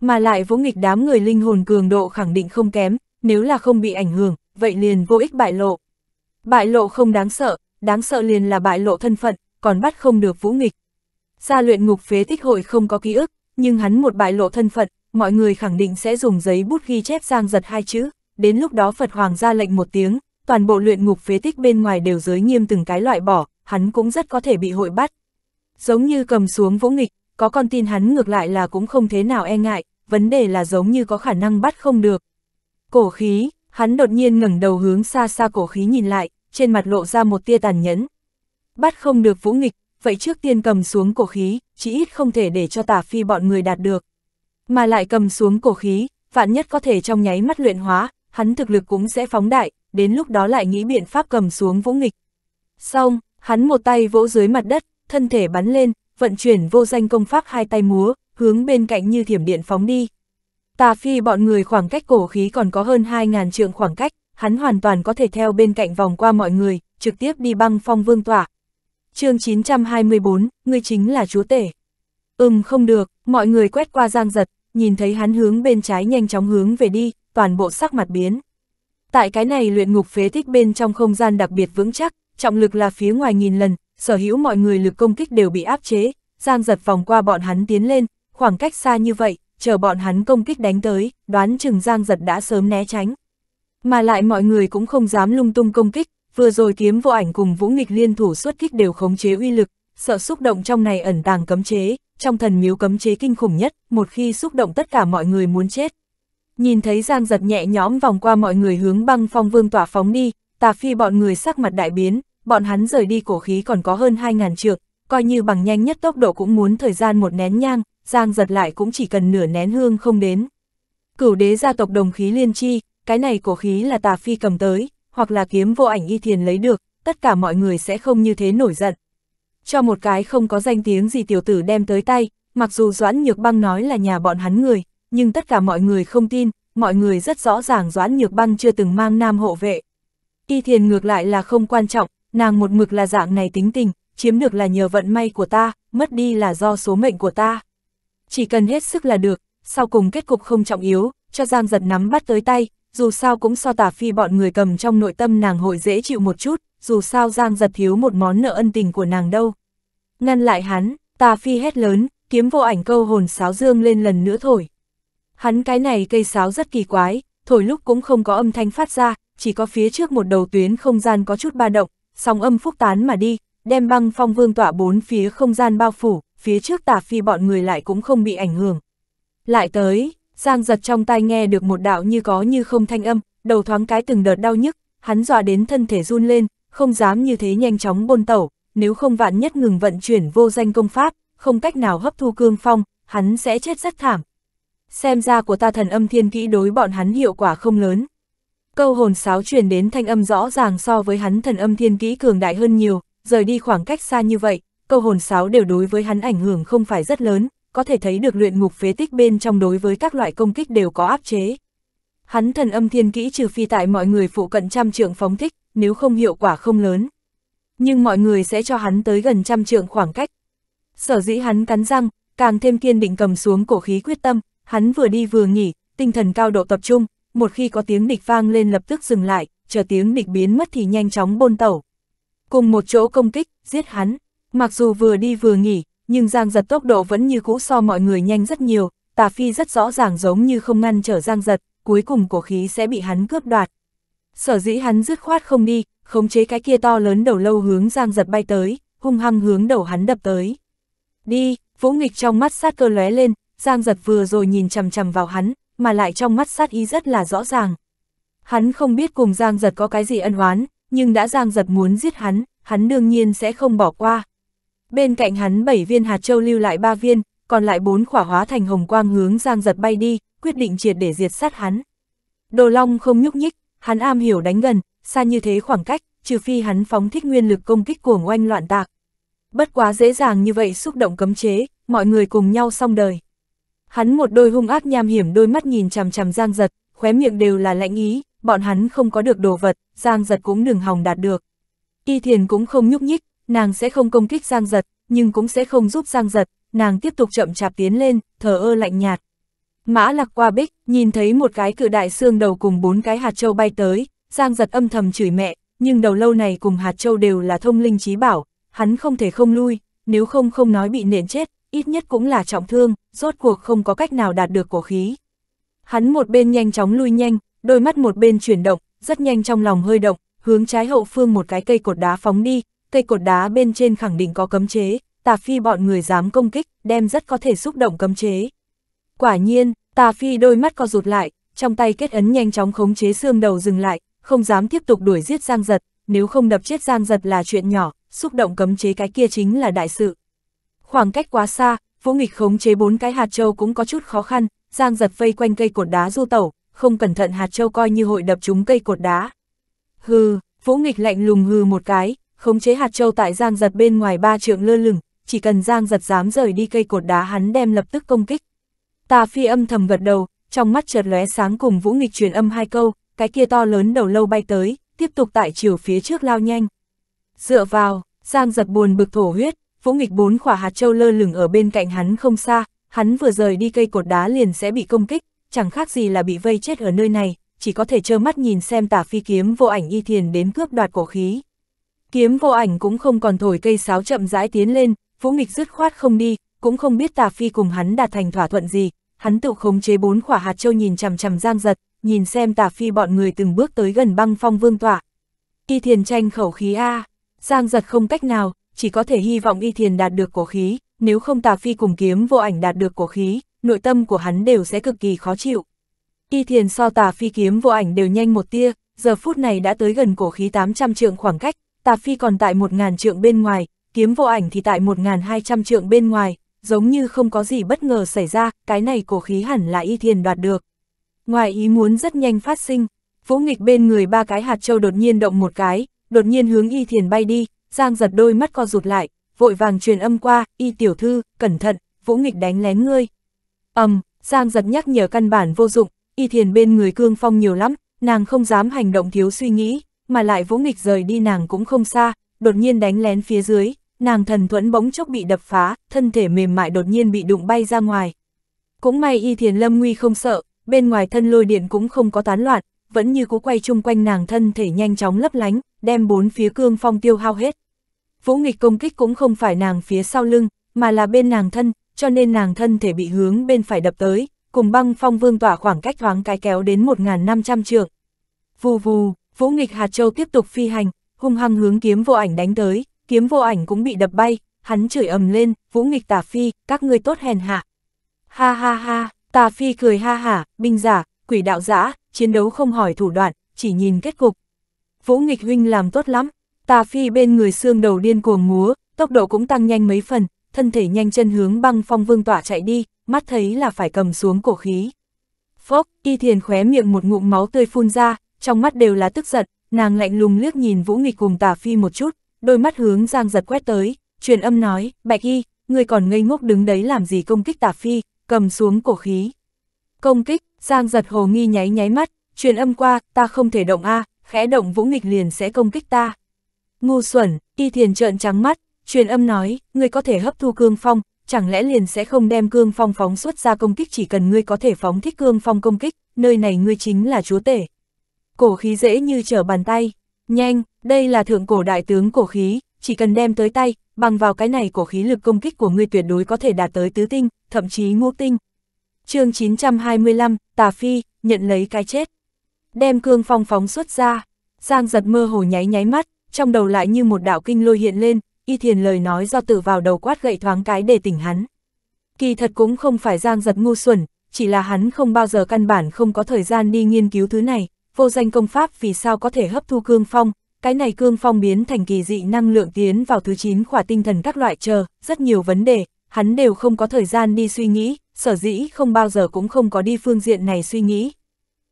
Mà lại vũ nghịch đám người linh hồn cường độ khẳng định không kém, nếu là không bị ảnh hưởng, vậy liền vô ích bại lộ. Bại lộ không đáng sợ, đáng sợ liền là bại lộ thân phận, còn bắt không được vũ nghịch gia luyện ngục phế tích hội không có ký ức, nhưng hắn một bại lộ thân phận, mọi người khẳng định sẽ dùng giấy bút ghi chép giang giật hai chữ, đến lúc đó Phật Hoàng ra lệnh một tiếng, toàn bộ luyện ngục phế tích bên ngoài đều giới nghiêm từng cái loại bỏ, hắn cũng rất có thể bị hội bắt. Giống như cầm xuống vũ nghịch, có con tin hắn ngược lại là cũng không thế nào e ngại, vấn đề là giống như có khả năng bắt không được. Cổ khí, hắn đột nhiên ngẩng đầu hướng xa xa cổ khí nhìn lại, trên mặt lộ ra một tia tàn nhẫn. Bắt không được vũ nghịch, vậy trước tiên cầm xuống cổ khí, chỉ ít không thể để cho tả phi bọn người đạt được. Mà lại cầm xuống cổ khí, vạn nhất có thể trong nháy mắt luyện hóa, hắn thực lực cũng sẽ phóng đại, đến lúc đó lại nghĩ biện pháp cầm xuống vũ nghịch. Xong, hắn một tay vỗ dưới mặt đất, thân thể bắn lên, vận chuyển vô danh công pháp hai tay múa, hướng bên cạnh như thiểm điện phóng đi. Tà phi bọn người khoảng cách cổ khí còn có hơn 2.000 trượng khoảng cách, hắn hoàn toàn có thể theo bên cạnh vòng qua mọi người, trực tiếp đi băng phong vương tỏa, chương 924, ngươi chính là chúa tể. Ừm không được, mọi người quét qua giang giật, nhìn thấy hắn hướng bên trái nhanh chóng hướng về đi, toàn bộ sắc mặt biến. Tại cái này luyện ngục phế thích bên trong không gian đặc biệt vững chắc, trọng lực là phía ngoài nghìn lần, sở hữu mọi người lực công kích đều bị áp chế, giang giật vòng qua bọn hắn tiến lên, khoảng cách xa như vậy, chờ bọn hắn công kích đánh tới, đoán chừng giang giật đã sớm né tránh. Mà lại mọi người cũng không dám lung tung công kích, Vừa rồi kiếm vô ảnh cùng Vũ Nghịch liên thủ xuất kích đều khống chế uy lực, sợ xúc động trong này ẩn tàng cấm chế, trong thần miếu cấm chế kinh khủng nhất, một khi xúc động tất cả mọi người muốn chết. Nhìn thấy Giang giật nhẹ nhõm vòng qua mọi người hướng băng phong vương tỏa phóng đi, tà phi bọn người sắc mặt đại biến, bọn hắn rời đi cổ khí còn có hơn 2.000 trượng, coi như bằng nhanh nhất tốc độ cũng muốn thời gian một nén nhang, Giang giật lại cũng chỉ cần nửa nén hương không đến. Cửu đế gia tộc đồng khí liên chi, cái này cổ khí là tà phi cầm tới, hoặc là kiếm vô ảnh y thiền lấy được, tất cả mọi người sẽ không như thế nổi giận. Cho một cái không có danh tiếng gì tiểu tử đem tới tay, mặc dù Doãn Nhược Băng nói là nhà bọn hắn người, nhưng tất cả mọi người không tin, mọi người rất rõ ràng Doãn Nhược Băng chưa từng mang nam hộ vệ. Y thiền ngược lại là không quan trọng, nàng một mực là dạng này tính tình, chiếm được là nhờ vận may của ta, mất đi là do số mệnh của ta. Chỉ cần hết sức là được, sau cùng kết cục không trọng yếu, cho Giang giật nắm bắt tới tay, dù sao cũng so tả phi bọn người cầm trong nội tâm nàng hội dễ chịu một chút, dù sao Giang giật thiếu một món nợ ân tình của nàng đâu. Ngăn lại hắn, tà phi hét lớn, kiếm vô ảnh câu hồn sáo dương lên lần nữa thổi. Hắn cái này cây sáo rất kỳ quái, thổi lúc cũng không có âm thanh phát ra, chỉ có phía trước một đầu tuyến không gian có chút ba động, song âm phúc tán mà đi, đem băng phong vương tỏa bốn phía không gian bao phủ, phía trước tà phi bọn người lại cũng không bị ảnh hưởng. Lại tới, Giang giật trong tai nghe được một đạo như có như không thanh âm, đầu thoáng cái từng đợt đau nhức, hắn dọa đến thân thể run lên, không dám như thế nhanh chóng bôn tẩu, nếu không vạn nhất ngừng vận chuyển vô danh công pháp, không cách nào hấp thu cương phong, hắn sẽ chết rất thảm. Xem ra của ta thần âm thiên kỹ đối bọn hắn hiệu quả không lớn. Câu hồn sáo truyền đến thanh âm rõ ràng so với hắn thần âm thiên kỹ cường đại hơn nhiều, rời đi khoảng cách xa như vậy, câu hồn sáo đều đối với hắn ảnh hưởng không phải rất lớn, có thể thấy được luyện ngục phế tích bên trong đối với các loại công kích đều có áp chế. Hắn thần âm thiên kỹ trừ phi tại mọi người phụ cận trăm trượng phóng thích, nếu không hiệu quả không lớn. Nhưng mọi người sẽ cho hắn tới gần trăm trượng khoảng cách. Sở dĩ hắn cắn răng, càng thêm kiên định cầm xuống cổ khí quyết tâm, hắn vừa đi vừa nghỉ, tinh thần cao độ tập trung, một khi có tiếng địch vang lên lập tức dừng lại, chờ tiếng địch biến mất thì nhanh chóng bôn tẩu. Cùng một chỗ công kích, giết hắn, mặc dù vừa đi vừa nghỉ, nhưng Giang Giật tốc độ vẫn như cũ so mọi người nhanh rất nhiều, Tà Phi rất rõ ràng giống như không ngăn trở Giang Giật, cuối cùng cổ khí sẽ bị hắn cướp đoạt. Sở dĩ hắn dứt khoát không đi, khống chế cái kia to lớn đầu lâu hướng Giang Giật bay tới, hung hăng hướng đầu hắn đập tới. Đi, Vũ Nghịch trong mắt sát cơ lóe lên, Giang Giật vừa rồi nhìn chằm chằm vào hắn, mà lại trong mắt sát ý rất là rõ ràng. Hắn không biết cùng Giang Giật có cái gì ân oán, nhưng đã Giang Giật muốn giết hắn, hắn đương nhiên sẽ không bỏ qua. Bên cạnh hắn bảy viên hạt châu lưu lại ba viên, còn lại bốn khỏa hóa thành hồng quang hướng Giang Giật bay đi, quyết định triệt để diệt sát hắn. Đồ Long không nhúc nhích, hắn am hiểu đánh gần, xa như thế khoảng cách, trừ phi hắn phóng thích nguyên lực công kích cuồng oanh loạn tạc. Bất quá dễ dàng như vậy xúc động cấm chế, mọi người cùng nhau xong đời. Hắn một đôi hung ác nham hiểm đôi mắt nhìn chằm chằm Giang Giật, khóe miệng đều là lạnh ý, bọn hắn không có được đồ vật, Giang Giật cũng đừng hòng đạt được. Y Thiền cũng không nhúc nhích, nàng sẽ không công kích Giang Giật, nhưng cũng sẽ không giúp Giang Giật, nàng tiếp tục chậm chạp tiến lên, thờ ơ lạnh nhạt. Mã lạc qua bích, nhìn thấy một cái cự đại xương đầu cùng bốn cái hạt châu bay tới, Giang Giật âm thầm chửi mẹ, nhưng đầu lâu này cùng hạt châu đều là thông linh trí bảo, hắn không thể không lui, nếu không không nói bị nện chết, ít nhất cũng là trọng thương, rốt cuộc không có cách nào đạt được cổ khí. Hắn một bên nhanh chóng lui nhanh, đôi mắt một bên chuyển động, rất nhanh trong lòng hơi động, hướng trái hậu phương một cái cây cột đá phóng đi, cây cột đá bên trên khẳng định có cấm chế, tà phi bọn người dám công kích, đem rất có thể xúc động cấm chế. Quả nhiên, tà phi đôi mắt co rụt lại, trong tay kết ấn nhanh chóng khống chế xương đầu dừng lại, không dám tiếp tục đuổi giết Giang Giật, nếu không đập chết Giang Giật là chuyện nhỏ, xúc động cấm chế cái kia chính là đại sự. Khoảng cách quá xa, Vũ Nghịch khống chế bốn cái hạt châu cũng có chút khó khăn, Giang Giật vây quanh cây cột đá du tẩu, không cẩn thận hạt châu coi như hội đập trúng cây cột đá. Hừ, Vũ Nghịch lạnh lùng hừ một cái, khống chế hạt châu tại Giang Giật bên ngoài ba trượng lơ lửng, chỉ cần Giang Giật dám rời đi cây cột đá hắn đem lập tức công kích. Tà Phi âm thầm gật đầu, trong mắt chợt lóe sáng cùng Vũ Nghịch truyền âm hai câu, cái kia to lớn đầu lâu bay tới, tiếp tục tại chiều phía trước lao nhanh. Dựa vào, Giang Giật buồn bực thổ huyết, Vũ Nghịch bốn khỏa hạt châu lơ lửng ở bên cạnh hắn không xa, hắn vừa rời đi cây cột đá liền sẽ bị công kích, chẳng khác gì là bị vây chết ở nơi này, chỉ có thể trơ mắt nhìn xem Tà Phi kiếm vô ảnh y thiền đến cướp đoạt cổ khí. Kiếm vô ảnh cũng không còn thổi cây sáo chậm rãi tiến lên, Vũ Nghịch dứt khoát không đi, cũng không biết Tà Phi cùng hắn đạt thành thỏa thuận gì, hắn tự khống chế bốn quả hạt châu nhìn chằm chằm Giang Giật, nhìn xem Tà Phi bọn người từng bước tới gần băng phong vương tọa. Y Thiền tranh khẩu khí a, Giang Giật không cách nào, chỉ có thể hy vọng Y Thiền đạt được cổ khí, nếu không Tà Phi cùng kiếm vô ảnh đạt được cổ khí, nội tâm của hắn đều sẽ cực kỳ khó chịu. Y Thiền so Tà Phi kiếm vô ảnh đều nhanh một tia, giờ phút này đã tới gần cổ khí 800 trượng khoảng cách, tạp phi còn tại 1.000 trượng bên ngoài, kiếm vô ảnh thì tại 1.200 trượng bên ngoài, giống như không có gì bất ngờ xảy ra, cái này cổ khí hẳn là y thiền đoạt được. Ngoài ý muốn rất nhanh phát sinh, vũ nghịch bên người ba cái hạt châu đột nhiên động một cái, đột nhiên hướng y thiền bay đi, giang giật đôi mắt co rụt lại, vội vàng truyền âm qua, y tiểu thư, cẩn thận, vũ nghịch đánh lén ngươi. ầm giang giật nhắc nhở căn bản vô dụng, y thiền bên người cương phong nhiều lắm, nàng không dám hành động thiếu suy nghĩ, mà lại vũ nghịch rời đi nàng cũng không xa, đột nhiên đánh lén phía dưới, nàng thần thuẫn bỗng chốc bị đập phá, thân thể mềm mại đột nhiên bị đụng bay ra ngoài. Cũng may y thiền lâm nguy không sợ, bên ngoài thân lôi điện cũng không có tán loạn, vẫn như cú quay chung quanh nàng thân thể nhanh chóng lấp lánh, đem bốn phía cương phong tiêu hao hết. Vũ nghịch công kích cũng không phải nàng phía sau lưng, mà là bên nàng thân, cho nên nàng thân thể bị hướng bên phải đập tới, cùng băng phong vương tỏa khoảng cách thoáng cái kéo đến 1.500 trượng. Vù vù, Vũ nghịch hạt châu tiếp tục phi hành, hung hăng hướng kiếm vô ảnh đánh tới, kiếm vô ảnh cũng bị đập bay, hắn chửi ầm lên, vũ nghịch tà phi, các ngươi tốt hèn hạ. Ha ha ha, tà phi cười ha hả, binh giả, quỷ đạo giả, chiến đấu không hỏi thủ đoạn, chỉ nhìn kết cục. Vũ nghịch huynh làm tốt lắm, tà phi bên người xương đầu điên cuồng múa, tốc độ cũng tăng nhanh mấy phần, thân thể nhanh chân hướng băng phong vương tỏa chạy đi, mắt thấy là phải cầm xuống cổ khí. Phốc, y thiền khóe miệng một ngụm máu tươi phun ra, trong mắt đều là tức giận, nàng lạnh lùng liếc nhìn Vũ Nghịch cùng Tả Phi một chút, đôi mắt hướng Giang Giật quét tới, truyền âm nói, Bạch Y, người còn ngây ngốc đứng đấy làm gì công kích Tả Phi, cầm xuống cổ khí. Công kích, Giang Giật hồ nghi nháy nháy mắt, truyền âm qua, ta không thể động a, khẽ động Vũ Nghịch liền sẽ công kích ta. Ngu xuẩn, Y Thiền trợn trắng mắt, truyền âm nói, người có thể hấp thu cương phong, chẳng lẽ liền sẽ không đem cương phong phóng xuất ra công kích chỉ cần ngươi có thể phóng thích cương phong công kích, nơi này ngươi chính là chúa tể, cổ khí dễ như trở bàn tay. Nhanh, đây là thượng cổ đại tướng cổ khí, chỉ cần đem tới tay, bằng vào cái này cổ khí lực công kích của ngươi tuyệt đối có thể đạt tới tứ tinh, thậm chí ngũ tinh. chương 925, Tà Phi, nhận lấy cái chết. Đem cương phong phóng xuất ra, Giang giật mơ hồ nháy nháy mắt, trong đầu lại như một đạo kinh lôi hiện lên, y thiền lời nói do tử vào đầu quát gậy thoáng cái để tỉnh hắn. Kỳ thật cũng không phải Giang giật ngu xuẩn, chỉ là hắn không bao giờ căn bản không có thời gian đi nghiên cứu thứ này, vô danh công pháp vì sao có thể hấp thu cương phong, cái này cương phong biến thành kỳ dị năng lượng tiến vào thứ 9 khỏa tinh thần các loại chờ, rất nhiều vấn đề, hắn đều không có thời gian đi suy nghĩ, sở dĩ không bao giờ cũng không có đi phương diện này suy nghĩ.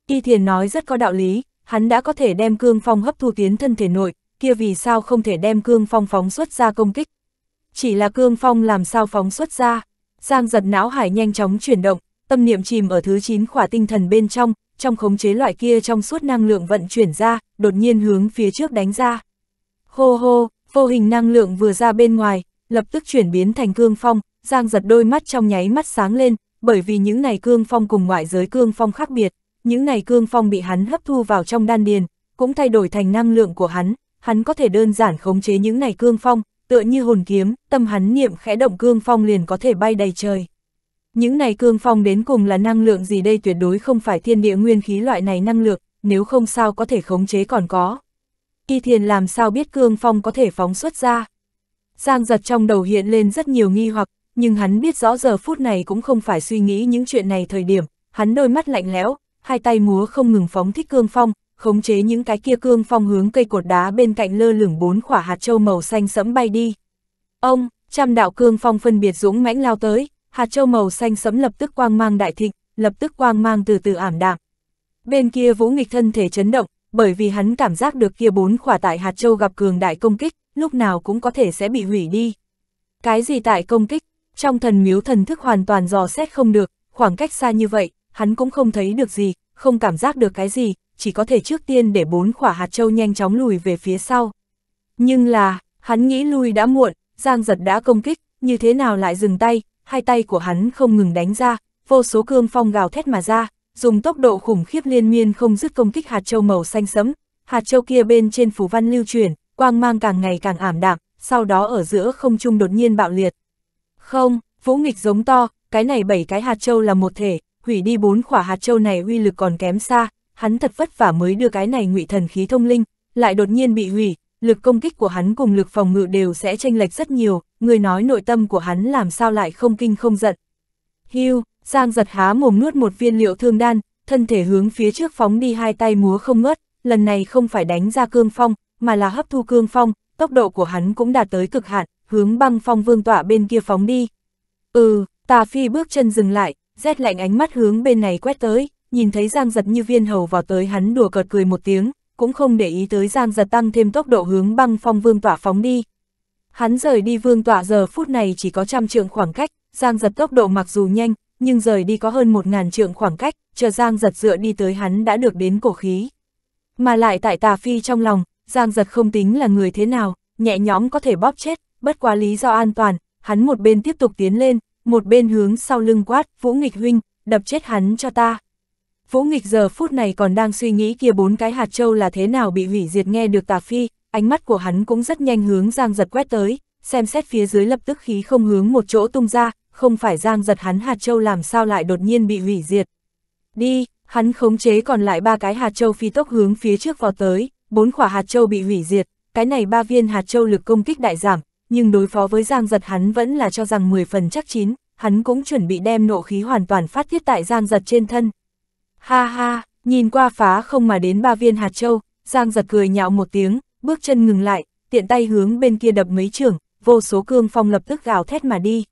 Y Thiền nói rất có đạo lý, hắn đã có thể đem cương phong hấp thu tiến thân thể nội, kia vì sao không thể đem cương phong phóng xuất ra công kích. Chỉ là cương phong làm sao phóng xuất ra, Giang giật não hải nhanh chóng chuyển động, tâm niệm chìm ở thứ 9 khỏa tinh thần bên trong, trong khống chế loại kia trong suốt năng lượng vận chuyển ra, đột nhiên hướng phía trước đánh ra. Hô hô, vô hình năng lượng vừa ra bên ngoài, lập tức chuyển biến thành cương phong, Giang giật đôi mắt trong nháy mắt sáng lên, bởi vì những này cương phong cùng ngoại giới cương phong khác biệt, những này cương phong bị hắn hấp thu vào trong đan điền, cũng thay đổi thành năng lượng của hắn, hắn có thể đơn giản khống chế những này cương phong, tựa như hồn kiếm, tâm hắn niệm khẽ động cương phong liền có thể bay đầy trời. Những này cương phong đến cùng là năng lượng gì đây tuyệt đối không phải thiên địa nguyên khí loại này năng lượng, nếu không sao có thể khống chế còn có. Kỳ thiền làm sao biết cương phong có thể phóng xuất ra. Giang giật trong đầu hiện lên rất nhiều nghi hoặc, nhưng hắn biết rõ giờ phút này cũng không phải suy nghĩ những chuyện này thời điểm, hắn đôi mắt lạnh lẽo, hai tay múa không ngừng phóng thích cương phong, khống chế những cái kia cương phong hướng cây cột đá bên cạnh lơ lửng bốn quả hạt châu màu xanh sẫm bay đi. Ông, trăm đạo cương phong phân biệt dũng mãnh lao tới, hạt châu màu xanh sẫm lập tức quang mang đại thịnh, lập tức quang mang từ từ ảm đạm. Bên kia Vũ Nghịch thân thể chấn động, bởi vì hắn cảm giác được kia bốn khỏa tại hạt châu gặp cường đại công kích, lúc nào cũng có thể sẽ bị hủy đi. Cái gì tại công kích? Trong thần miếu thần thức hoàn toàn dò xét không được, khoảng cách xa như vậy, hắn cũng không thấy được gì, không cảm giác được cái gì, chỉ có thể trước tiên để bốn khỏa hạt châu nhanh chóng lùi về phía sau. Nhưng là, hắn nghĩ lui đã muộn, Giang giật đã công kích, như thế nào lại dừng tay, hai tay của hắn không ngừng đánh ra, vô số cương phong gào thét mà ra, dùng tốc độ khủng khiếp liên miên không dứt công kích hạt châu màu xanh sẫm, hạt châu kia bên trên phù văn lưu chuyển, quang mang càng ngày càng ảm đạm, sau đó ở giữa không trung đột nhiên bạo liệt. Không, Vũ Nghịch giống to, cái này bảy cái hạt châu là một thể, hủy đi bốn quả hạt châu này uy lực còn kém xa, hắn thật vất vả mới đưa cái này ngụy thần khí thông linh, lại đột nhiên bị hủy, lực công kích của hắn cùng lực phòng ngự đều sẽ tranh lệch rất nhiều, người nói nội tâm của hắn làm sao lại không kinh không giận. Hưu, Giang giật há mồm nuốt một viên liệu thương đan, thân thể hướng phía trước phóng đi hai tay múa không ngớt, lần này không phải đánh ra cương phong, mà là hấp thu cương phong, tốc độ của hắn cũng đạt tới cực hạn, hướng băng phong vương tọa bên kia phóng đi. Ừ, tà phi bước chân dừng lại, rét lạnh ánh mắt hướng bên này quét tới, nhìn thấy Giang giật như viên hầu vào tới hắn đùa cợt cười một tiếng, cũng không để ý tới Giang Giật tăng thêm tốc độ hướng băng phong vương tỏa phóng đi. Hắn rời đi vương tỏa giờ phút này chỉ có trăm trượng khoảng cách, Giang Giật tốc độ mặc dù nhanh, nhưng rời đi có hơn một ngàn trượng khoảng cách, chờ Giang Giật dựa đi tới hắn đã được đến cổ khí. Mà lại tại Tà Phi trong lòng, Giang Giật không tính là người thế nào, nhẹ nhõm có thể bóp chết, bất quá lý do an toàn, hắn một bên tiếp tục tiến lên, một bên hướng sau lưng quát, Vũ Nghịch Huynh, đập chết hắn cho ta. Vũ nghịch giờ phút này còn đang suy nghĩ kia bốn cái hạt châu là thế nào bị hủy diệt nghe được tà Phi, ánh mắt của hắn cũng rất nhanh hướng Giang Giật quét tới, xem xét phía dưới lập tức khí không hướng một chỗ tung ra, không phải Giang Giật hắn hạt châu làm sao lại đột nhiên bị hủy diệt. Đi, hắn khống chế còn lại ba cái hạt châu phi tốc hướng phía trước vào tới, bốn quả hạt châu bị hủy diệt, cái này ba viên hạt châu lực công kích đại giảm, nhưng đối phó với Giang Giật hắn vẫn là cho rằng 10 phần chắc chín, hắn cũng chuẩn bị đem nộ khí hoàn toàn phát tiết tại Giang Giật trên thân, Ha ha, nhìn qua phá không mà đến ba viên hạt châu, Giang giật cười nhạo một tiếng, bước chân ngừng lại, tiện tay hướng bên kia đập mấy trường, vô số cương phong lập tức gào thét mà đi.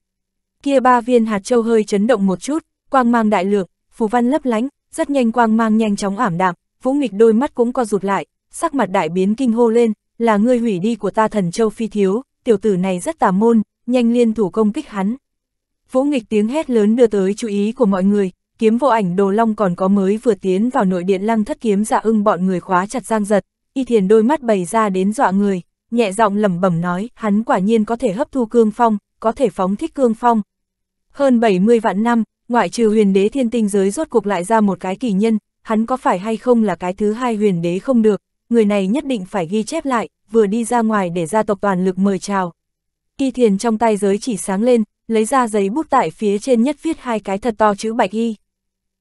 Kia ba viên hạt châu hơi chấn động một chút, quang mang đại lược, phù văn lấp lánh, rất nhanh quang mang nhanh chóng ảm đạm, Vũ Nghịch đôi mắt cũng co rụt lại, sắc mặt đại biến kinh hô lên, là ngươi hủy đi của ta thần châu phi thiếu, tiểu tử này rất tà môn, nhanh liên thủ công kích hắn. Vũ Nghịch tiếng hét lớn đưa tới chú ý của mọi người, kiếm vô ảnh đồ long còn có mới vừa tiến vào nội điện lăng thất kiếm dạ ưng bọn người khóa chặt giang giật, y thiền đôi mắt bày ra đến dọa người, nhẹ giọng lẩm bẩm nói, hắn quả nhiên có thể hấp thu cương phong, có thể phóng thích cương phong. Hơn 70 vạn năm, ngoại trừ huyền đế thiên tinh giới rốt cuộc lại ra một cái kỳ nhân, hắn có phải hay không là cái thứ hai huyền đế không được, người này nhất định phải ghi chép lại, vừa đi ra ngoài để gia tộc toàn lực mời chào. Y thiền trong tay giới chỉ sáng lên, lấy ra giấy bút tại phía trên nhất viết hai cái thật to chữ bạch y.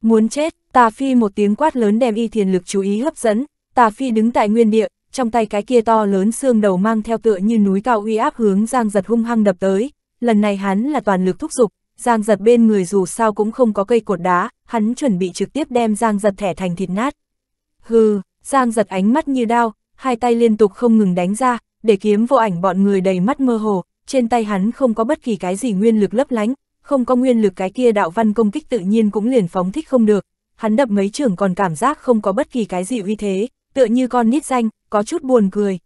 Muốn chết, tà phi một tiếng quát lớn đem y thiền lực chú ý hấp dẫn, tà phi đứng tại nguyên địa, trong tay cái kia to lớn xương đầu mang theo tựa như núi cao uy áp hướng giang giật hung hăng đập tới, lần này hắn là toàn lực thúc giục, giang giật bên người dù sao cũng không có cây cột đá, hắn chuẩn bị trực tiếp đem giang giật thẻ thành thịt nát. Hừ, giang giật ánh mắt như đao, hai tay liên tục không ngừng đánh ra, để kiếm vô ảnh bọn người đầy mắt mơ hồ, trên tay hắn không có bất kỳ cái gì nguyên lực lấp lánh, không có nguyên lực cái kia đạo văn công kích tự nhiên cũng liền phóng thích không được, hắn đập mấy trưởng còn cảm giác không có bất kỳ cái gì uy thế, tựa như con nít danh, có chút buồn cười.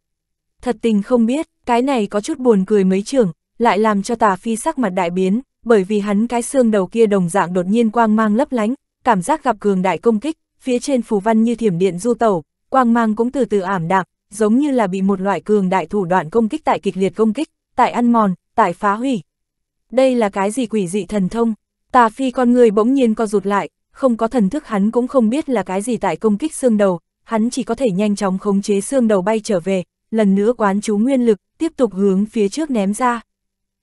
Thật tình không biết, cái này có chút buồn cười mấy trưởng, lại làm cho tà phi sắc mặt đại biến, bởi vì hắn cái xương đầu kia đồng dạng đột nhiên quang mang lấp lánh, cảm giác gặp cường đại công kích, phía trên phù văn như thiểm điện du tẩu, quang mang cũng từ từ ảm đạm, giống như là bị một loại cường đại thủ đoạn công kích tại kịch liệt công kích, tại ăn mòn, tại phá hủy, đây là cái gì quỷ dị thần thông? Tà phi con người bỗng nhiên co rụt lại, không có thần thức hắn cũng không biết là cái gì tại công kích xương đầu, hắn chỉ có thể nhanh chóng khống chế xương đầu bay trở về, lần nữa quán chú nguyên lực, tiếp tục hướng phía trước ném ra.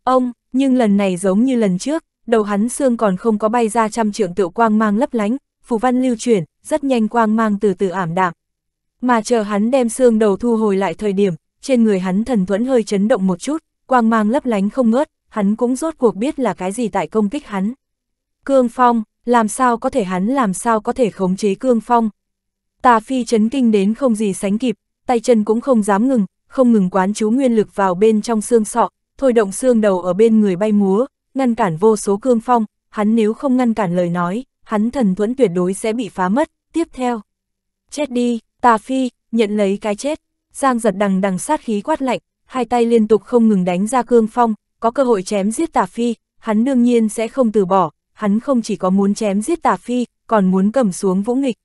Ông, nhưng lần này giống như lần trước, đầu hắn xương còn không có bay ra trăm trượng tựu quang mang lấp lánh, phù văn lưu chuyển, rất nhanh quang mang từ từ ảm đạm. Mà chờ hắn đem xương đầu thu hồi lại thời điểm, trên người hắn thần thuẫn hơi chấn động một chút, quang mang lấp lánh không ngớt, hắn cũng rốt cuộc biết là cái gì tại công kích hắn. Cương Phong, làm sao có thể hắn làm sao có thể khống chế Cương Phong. Tà Phi chấn kinh đến không gì sánh kịp, tay chân cũng không dám ngừng, không ngừng quán chú nguyên lực vào bên trong xương sọ, thôi động xương đầu ở bên người bay múa, ngăn cản vô số Cương Phong, hắn nếu không ngăn cản lời nói, hắn thần thuẫn tuyệt đối sẽ bị phá mất, tiếp theo. Chết đi, Tà Phi, nhận lấy cái chết, Giang giật đằng đằng sát khí quát lạnh, hai tay liên tục không ngừng đánh ra Cương Phong, có cơ hội chém giết tà Phi, hắn đương nhiên sẽ không từ bỏ, hắn không chỉ có muốn chém giết tà Phi, còn muốn cầm xuống Vũ Nghịch.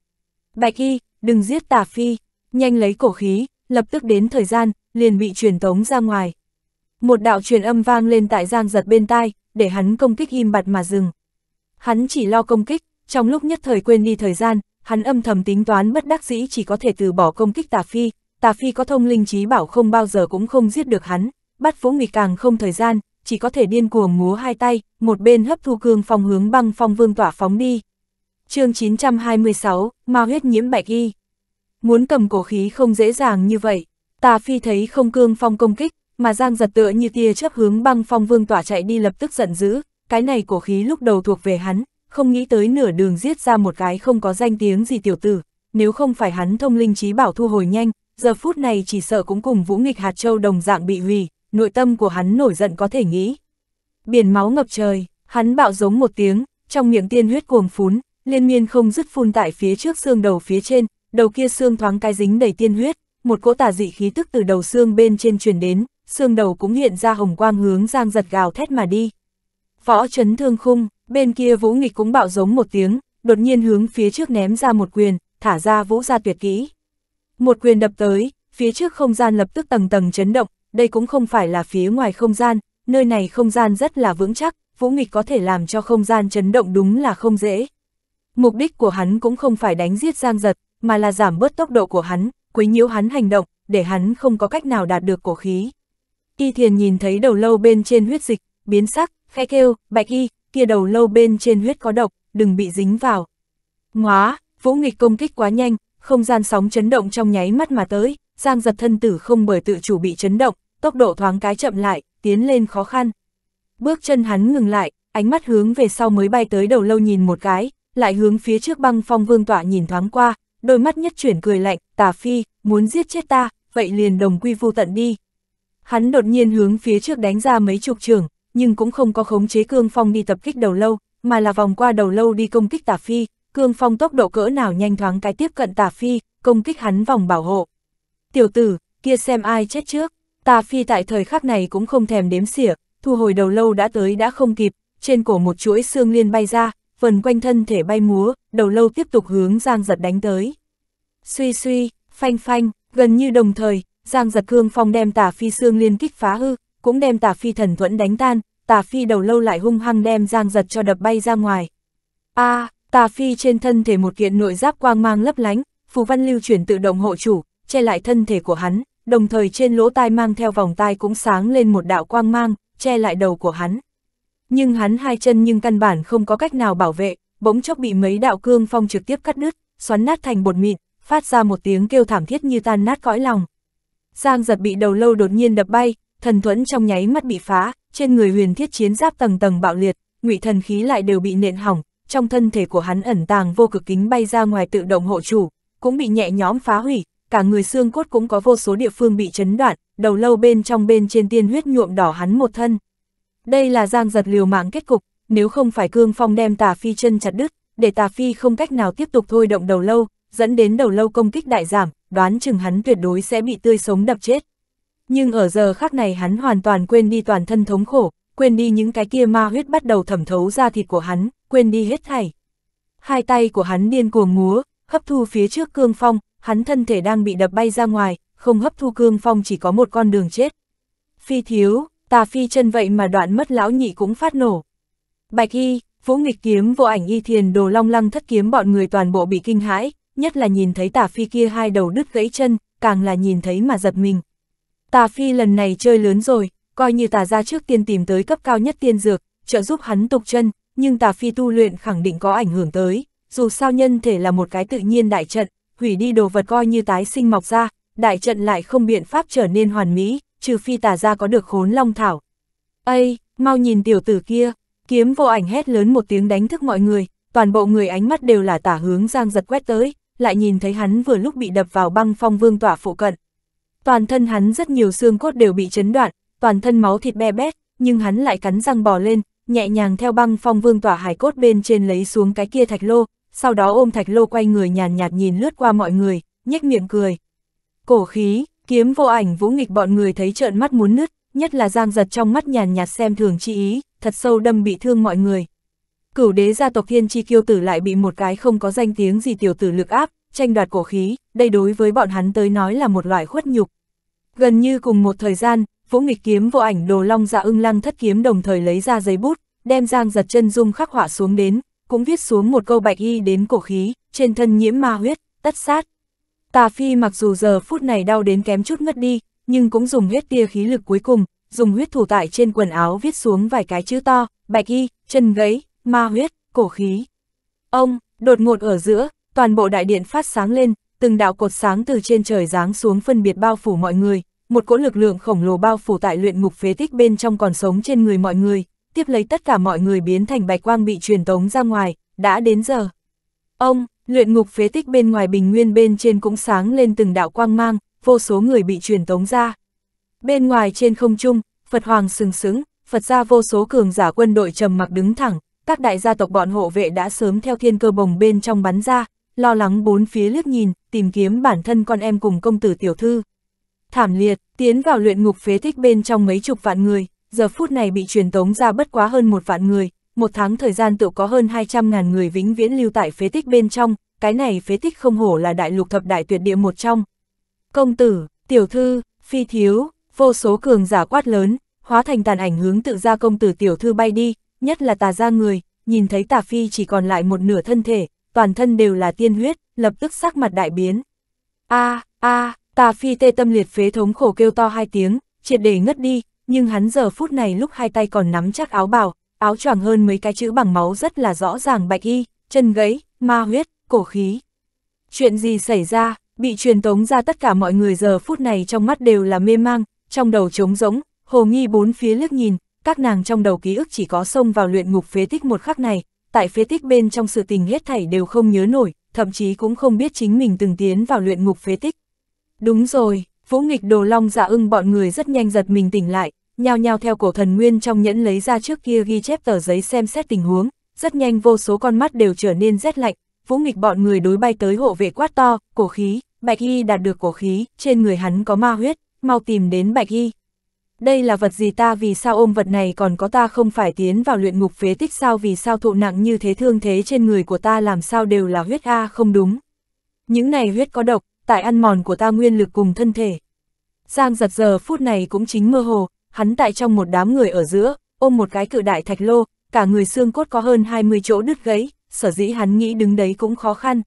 Bạch Y, đừng giết tà Phi, nhanh lấy cổ khí, lập tức đến thời gian, liền bị truyền tống ra ngoài. Một đạo truyền âm vang lên tại Giang Giật bên tai, để hắn công kích im bặt mà dừng. Hắn chỉ lo công kích, trong lúc nhất thời quên đi thời gian, hắn âm thầm tính toán bất đắc dĩ chỉ có thể từ bỏ công kích Tà Phi, Tà Phi có thông linh trí bảo không bao giờ cũng không giết được hắn bắt Vũ Nghịch càng không thời gian, chỉ có thể điên cuồng múa hai tay, một bên hấp thu cương phong hướng băng phong vương tỏa phóng đi. chương 926, Mao huyết nhiễm bạch y. Muốn cầm cổ khí không dễ dàng như vậy, tà phi thấy không cương phong công kích, mà giang giật tựa như tia chớp hướng băng phong vương tỏa chạy đi lập tức giận dữ, cái này cổ khí lúc đầu thuộc về hắn, không nghĩ tới nửa đường giết ra một cái không có danh tiếng gì tiểu tử, nếu không phải hắn thông linh trí bảo thu hồi nhanh, giờ phút này chỉ sợ cũng cùng Vũ Nghịch Hạt Châu đồng dạng bị hủy, nội tâm của hắn nổi giận có thể nghĩ. Biển máu ngập trời, hắn bạo giống một tiếng, trong miệng tiên huyết cuồng phún, liên miên không dứt phun tại phía trước xương đầu phía trên, đầu kia xương thoáng cái dính đầy tiên huyết, một cỗ tà dị khí tức từ đầu xương bên trên truyền đến, xương đầu cũng hiện ra hồng quang hướng Giang giật gào thét mà đi. Võ chấn thương khung, bên kia Vũ Nghịch cũng bạo giống một tiếng, đột nhiên hướng phía trước ném ra một quyền, thả ra Vũ ra tuyệt kỹ. Một quyền đập tới, phía trước không gian lập tức tầng tầng chấn động, đây cũng không phải là phía ngoài không gian, nơi này không gian rất là vững chắc, Vũ Nghịch có thể làm cho không gian chấn động đúng là không dễ. Mục đích của hắn cũng không phải đánh giết Giang Giật, mà là giảm bớt tốc độ của hắn, quấy nhiễu hắn hành động, để hắn không có cách nào đạt được cổ khí. Y Thiền nhìn thấy đầu lâu bên trên huyết dịch, biến sắc, khẽ kêu, bạch y, kia đầu lâu bên trên huyết có độc, đừng bị dính vào. ngoá, Vũ Nghịch công kích quá nhanh, không gian sóng chấn động trong nháy mắt mà tới, Giang Giật thân tử không bởi tự chủ bị chấn động, tốc độ thoáng cái chậm lại, tiến lên khó khăn. Bước chân hắn ngừng lại, ánh mắt hướng về sau mới bay tới đầu lâu nhìn một cái, lại hướng phía trước băng phong vương tọa nhìn thoáng qua, đôi mắt nhất chuyển cười lạnh, tà phi, muốn giết chết ta, vậy liền đồng quy vu tận đi. Hắn đột nhiên hướng phía trước đánh ra mấy chục trường, nhưng cũng không có khống chế cương phong đi tập kích đầu lâu, mà là vòng qua đầu lâu đi công kích tà phi, cương phong tốc độ cỡ nào nhanh thoáng cái tiếp cận tà phi, công kích hắn vòng bảo hộ. Tiểu tử, kia xem ai chết trước. Tà Phi tại thời khắc này cũng không thèm đếm xỉa, thu hồi đầu lâu đã tới đã không kịp, trên cổ một chuỗi xương liên bay ra, phần quanh thân thể bay múa, đầu lâu tiếp tục hướng Giang Giật đánh tới. Suy suy, phanh phanh, gần như đồng thời, Giang Giật Cương Phong đem Tà Phi xương liên kích phá hư, cũng đem Tà Phi thần thuẫn đánh tan, Tà Phi đầu lâu lại hung hăng đem Giang Giật cho đập bay ra ngoài. A, à, Tà Phi trên thân thể một kiện nội giáp quang mang lấp lánh, phù văn lưu chuyển tự động hộ chủ, che lại thân thể của hắn, đồng thời trên lỗ tai mang theo vòng tai cũng sáng lên một đạo quang mang, che lại đầu của hắn. Nhưng hắn hai chân nhưng căn bản không có cách nào bảo vệ, bỗng chốc bị mấy đạo cương phong trực tiếp cắt đứt, xoắn nát thành bột mịn, phát ra một tiếng kêu thảm thiết như tan nát cõi lòng. Giang giật bị đầu lâu đột nhiên đập bay, thần thuẫn trong nháy mắt bị phá, trên người huyền thiết chiến giáp tầng tầng bạo liệt, ngụy thần khí lại đều bị nện hỏng, trong thân thể của hắn ẩn tàng vô cực kính bay ra ngoài tự động hộ chủ, cũng bị nhẹ nhóm phá hủy, cả người xương cốt cũng có vô số địa phương bị chấn đoạn, đầu lâu bên trong bên trên tiên huyết nhuộm đỏ hắn một thân. Đây là giang giật liều mạng kết cục, nếu không phải cương phong đem tà phi chân chặt đứt, để tà phi không cách nào tiếp tục thôi động đầu lâu, dẫn đến đầu lâu công kích đại giảm, đoán chừng hắn tuyệt đối sẽ bị tươi sống đập chết. Nhưng ở giờ khác này hắn hoàn toàn quên đi toàn thân thống khổ, quên đi những cái kia ma huyết bắt đầu thẩm thấu ra thịt của hắn, quên đi hết thảy. Hai tay của hắn điên cuồng múa, hấp thu phía trước cương phong, hắn thân thể đang bị đập bay ra ngoài, không hấp thu cương phong chỉ có một con đường chết. Phi thiếu, tà phi chân vậy mà đoạn mất lão nhị cũng phát nổ. Bạch y, vũ nghịch kiếm vô ảnh y thiền đồ long lăng thất kiếm bọn người toàn bộ bị kinh hãi, nhất là nhìn thấy tà phi kia hai đầu đứt gãy chân, càng là nhìn thấy mà giật mình. Tà phi lần này chơi lớn rồi, coi như tà ra trước tiên tìm tới cấp cao nhất tiên dược, trợ giúp hắn tục chân, nhưng tà phi tu luyện khẳng định có ảnh hưởng tới, dù sao nhân thể là một cái tự nhiên đại trận, hủy đi đồ vật coi như tái sinh mọc ra, đại trận lại không biện pháp trở nên hoàn mỹ, trừ phi tà ra có được khốn long thảo. Ây, mau nhìn tiểu tử kia, kiếm vô ảnh hét lớn một tiếng đánh thức mọi người, toàn bộ người ánh mắt đều là tả hướng giang giật quét tới, lại nhìn thấy hắn vừa lúc bị đập vào băng phong vương tỏa phụ cận. Toàn thân hắn rất nhiều xương cốt đều bị chấn đoạn, toàn thân máu thịt be bét, nhưng hắn lại cắn răng bò lên, nhẹ nhàng theo băng phong vương tỏa hải cốt bên trên lấy xuống cái kia thạch lô, sau đó ôm thạch lô quay người nhàn nhạt, nhìn lướt qua mọi người, nhếch miệng cười. Cổ khí, kiếm vô ảnh vũ nghịch bọn người thấy trợn mắt muốn nứt, nhất là giang giật trong mắt nhàn nhạt xem thường chi ý, thật sâu đâm bị thương mọi người. Cửu đế gia tộc thiên chi kiêu tử lại bị một cái không có danh tiếng gì tiểu tử lực áp, tranh đoạt cổ khí, đây đối với bọn hắn tới nói là một loại khuất nhục. Gần như cùng một thời gian, vũ nghịch kiếm vô ảnh đồ long dạ ưng lăng thất kiếm đồng thời lấy ra giấy bút, đem giang giật chân dung khắc họa xuống đến, cũng viết xuống một câu bạch y đến cổ khí, trên thân nhiễm ma huyết, tất sát. Tà Phi mặc dù giờ phút này đau đến kém chút ngất đi, nhưng cũng dùng huyết tia khí lực cuối cùng, dùng huyết thủ tại trên quần áo viết xuống vài cái chữ to, bạch y, chân gấy, ma huyết, cổ khí. Ông, đột ngột ở giữa, toàn bộ đại điện phát sáng lên, từng đạo cột sáng từ trên trời giáng xuống phân biệt bao phủ mọi người, một cỗ lực lượng khổng lồ bao phủ tại luyện ngục phế tích bên trong còn sống trên người mọi người, tiếp lấy tất cả mọi người biến thành bạch quang bị truyền tống ra ngoài, đã đến giờ. Ông, luyện ngục phế tích bên ngoài bình nguyên bên trên cũng sáng lên từng đạo quang mang, vô số người bị truyền tống ra. Bên ngoài trên không trung, Phật Hoàng sừng sững, Phật ra vô số cường giả quân đội trầm mặc đứng thẳng, các đại gia tộc bọn hộ vệ đã sớm theo thiên cơ bồng bên trong bắn ra, lo lắng bốn phía liếc nhìn, tìm kiếm bản thân con em cùng công tử tiểu thư. Thảm liệt, tiến vào luyện ngục phế tích bên trong mấy chục vạn người, giờ phút này bị truyền tống ra bất quá hơn một vạn người, một tháng thời gian tự có hơn 200.000 người vĩnh viễn lưu tại phế tích bên trong, cái này phế tích không hổ là đại lục thập đại tuyệt địa một trong. Công tử, tiểu thư, phi thiếu, vô số cường giả quát lớn, hóa thành tàn ảnh hướng tự ra công tử tiểu thư bay đi, nhất là tà ra người, nhìn thấy tà phi chỉ còn lại một nửa thân thể, toàn thân đều là tiên huyết, lập tức sắc mặt đại biến. a a tà phi tê tâm liệt phế thống khổ kêu to hai tiếng, triệt để ngất đi, nhưng hắn giờ phút này lúc hai tay còn nắm chắc áo bào, áo choàng hơn mấy cái chữ bằng máu rất là rõ ràng bạch y, chân gãy, ma huyết, cổ khí. Chuyện gì xảy ra, bị truyền tống ra tất cả mọi người giờ phút này trong mắt đều là mê mang, trong đầu trống rỗng, hồ nghi bốn phía liếc nhìn, các nàng trong đầu ký ức chỉ có xông vào luyện ngục phế tích một khắc này, tại phế tích bên trong sự tình hết thảy đều không nhớ nổi, thậm chí cũng không biết chính mình từng tiến vào luyện ngục phế tích. Đúng rồi, vũ nghịch đồ long dạ ưng bọn người rất nhanh giật mình tỉnh lại, nhao nhao theo cổ thần nguyên trong nhẫn lấy ra trước kia ghi chép tờ giấy xem xét tình huống, rất nhanh vô số con mắt đều trở nên rét lạnh, vũ nghịch bọn người đối bay tới hộ vệ quát to, cổ khí, bạch y đạt được cổ khí, trên người hắn có ma huyết, mau tìm đến bạch y. Đây là vật gì ta vì sao ôm vật này còn có ta không phải tiến vào luyện ngục phế tích sao vì sao thụ nặng như thế thương thế trên người của ta làm sao đều là huyết A không đúng. Những này huyết có độc, tại ăn mòn của ta nguyên lực cùng thân thể. Giang giật giờ phút này cũng chính mơ hồ, hắn tại trong một đám người ở giữa, ôm một cái cự đại thạch lô, cả người xương cốt có hơn 20 chỗ đứt gãy, sở dĩ hắn nghĩ đứng đấy cũng khó khăn.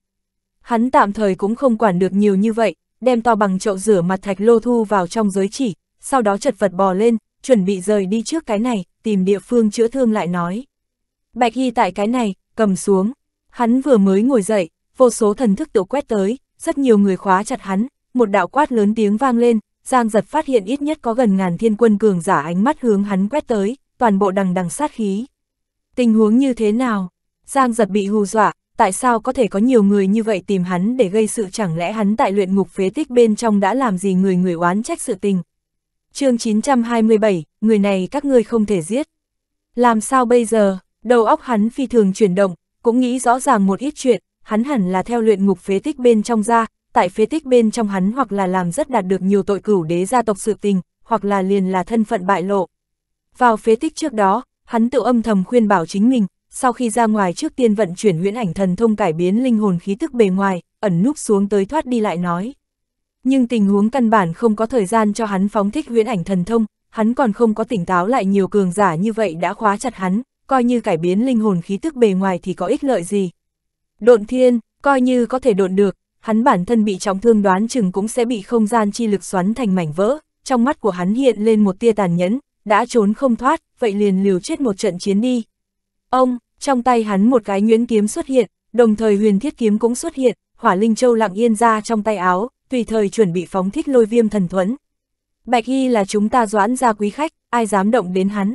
Hắn tạm thời cũng không quản được nhiều như vậy, đem to bằng chậu rửa mặt thạch lô thu vào trong giới chỉ, sau đó chật vật bò lên, chuẩn bị rời đi trước cái này, tìm địa phương chữa thương lại nói. Bạch Hy tại cái này, cầm xuống, hắn vừa mới ngồi dậy, vô số thần thức tự quét tới, rất nhiều người khóa chặt hắn, một đạo quát lớn tiếng vang lên, Giang giật phát hiện ít nhất có gần ngàn thiên quân cường giả ánh mắt hướng hắn quét tới, toàn bộ đằng đằng sát khí. Tình huống như thế nào? Giang giật bị hù dọa, tại sao có thể có nhiều người như vậy tìm hắn để gây sự chẳng lẽ hắn tại luyện ngục phế tích bên trong đã làm gì người người oán trách sự tình. chương 927, người này các ngươi không thể giết. Làm sao bây giờ, đầu óc hắn phi thường chuyển động, cũng nghĩ rõ ràng một ít chuyện, hắn hẳn là theo luyện ngục phế tích bên trong ra, tại phế tích bên trong hắn hoặc là làm rất đạt được nhiều tội cửu đế gia tộc sự tình, hoặc là liền là thân phận bại lộ. Vào phế tích trước đó, hắn tự âm thầm khuyên bảo chính mình, sau khi ra ngoài trước tiên vận chuyển huyễn ảnh thần thông cải biến linh hồn khí tức bề ngoài, ẩn núp xuống tới thoát đi lại nói. Nhưng tình huống căn bản không có thời gian cho hắn phóng thích huyễn ảnh thần thông, hắn còn không có tỉnh táo lại nhiều cường giả như vậy đã khóa chặt hắn, coi như cải biến linh hồn khí tức bề ngoài thì có ích lợi gì. Độn thiên, coi như có thể độn được, hắn bản thân bị trọng thương đoán chừng cũng sẽ bị không gian chi lực xoắn thành mảnh vỡ, trong mắt của hắn hiện lên một tia tàn nhẫn, đã trốn không thoát, vậy liền liều chết một trận chiến đi. Ông, trong tay hắn một cái nguyễn kiếm xuất hiện, đồng thời huyền thiết kiếm cũng xuất hiện, hỏa linh châu lặng yên ra trong tay áo, tùy thời chuẩn bị phóng thích lôi viêm thần thuẫn. Bạch Y là chúng ta doãn ra quý khách, ai dám động đến hắn.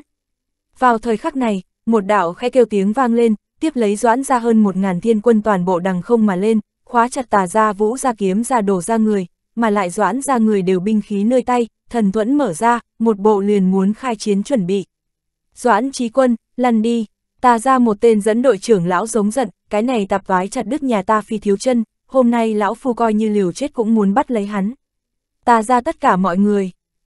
Vào thời khắc này, một đạo khẽ kêu tiếng vang lên, tiếp lấy doãn ra hơn một ngàn thiên quân toàn bộ đằng không mà lên, khóa chặt tà ra vũ ra kiếm ra đổ ra người, mà lại doãn ra người đều binh khí nơi tay, thần thuẫn mở ra, một bộ liền muốn khai chiến chuẩn bị. Doãn trí quân, lăn đi, tà ra một tên dẫn đội trưởng lão giống giận, cái này tạp vái chặt đứt nhà ta phi thiếu chân, hôm nay lão phu coi như liều chết cũng muốn bắt lấy hắn. Tà ra tất cả mọi người,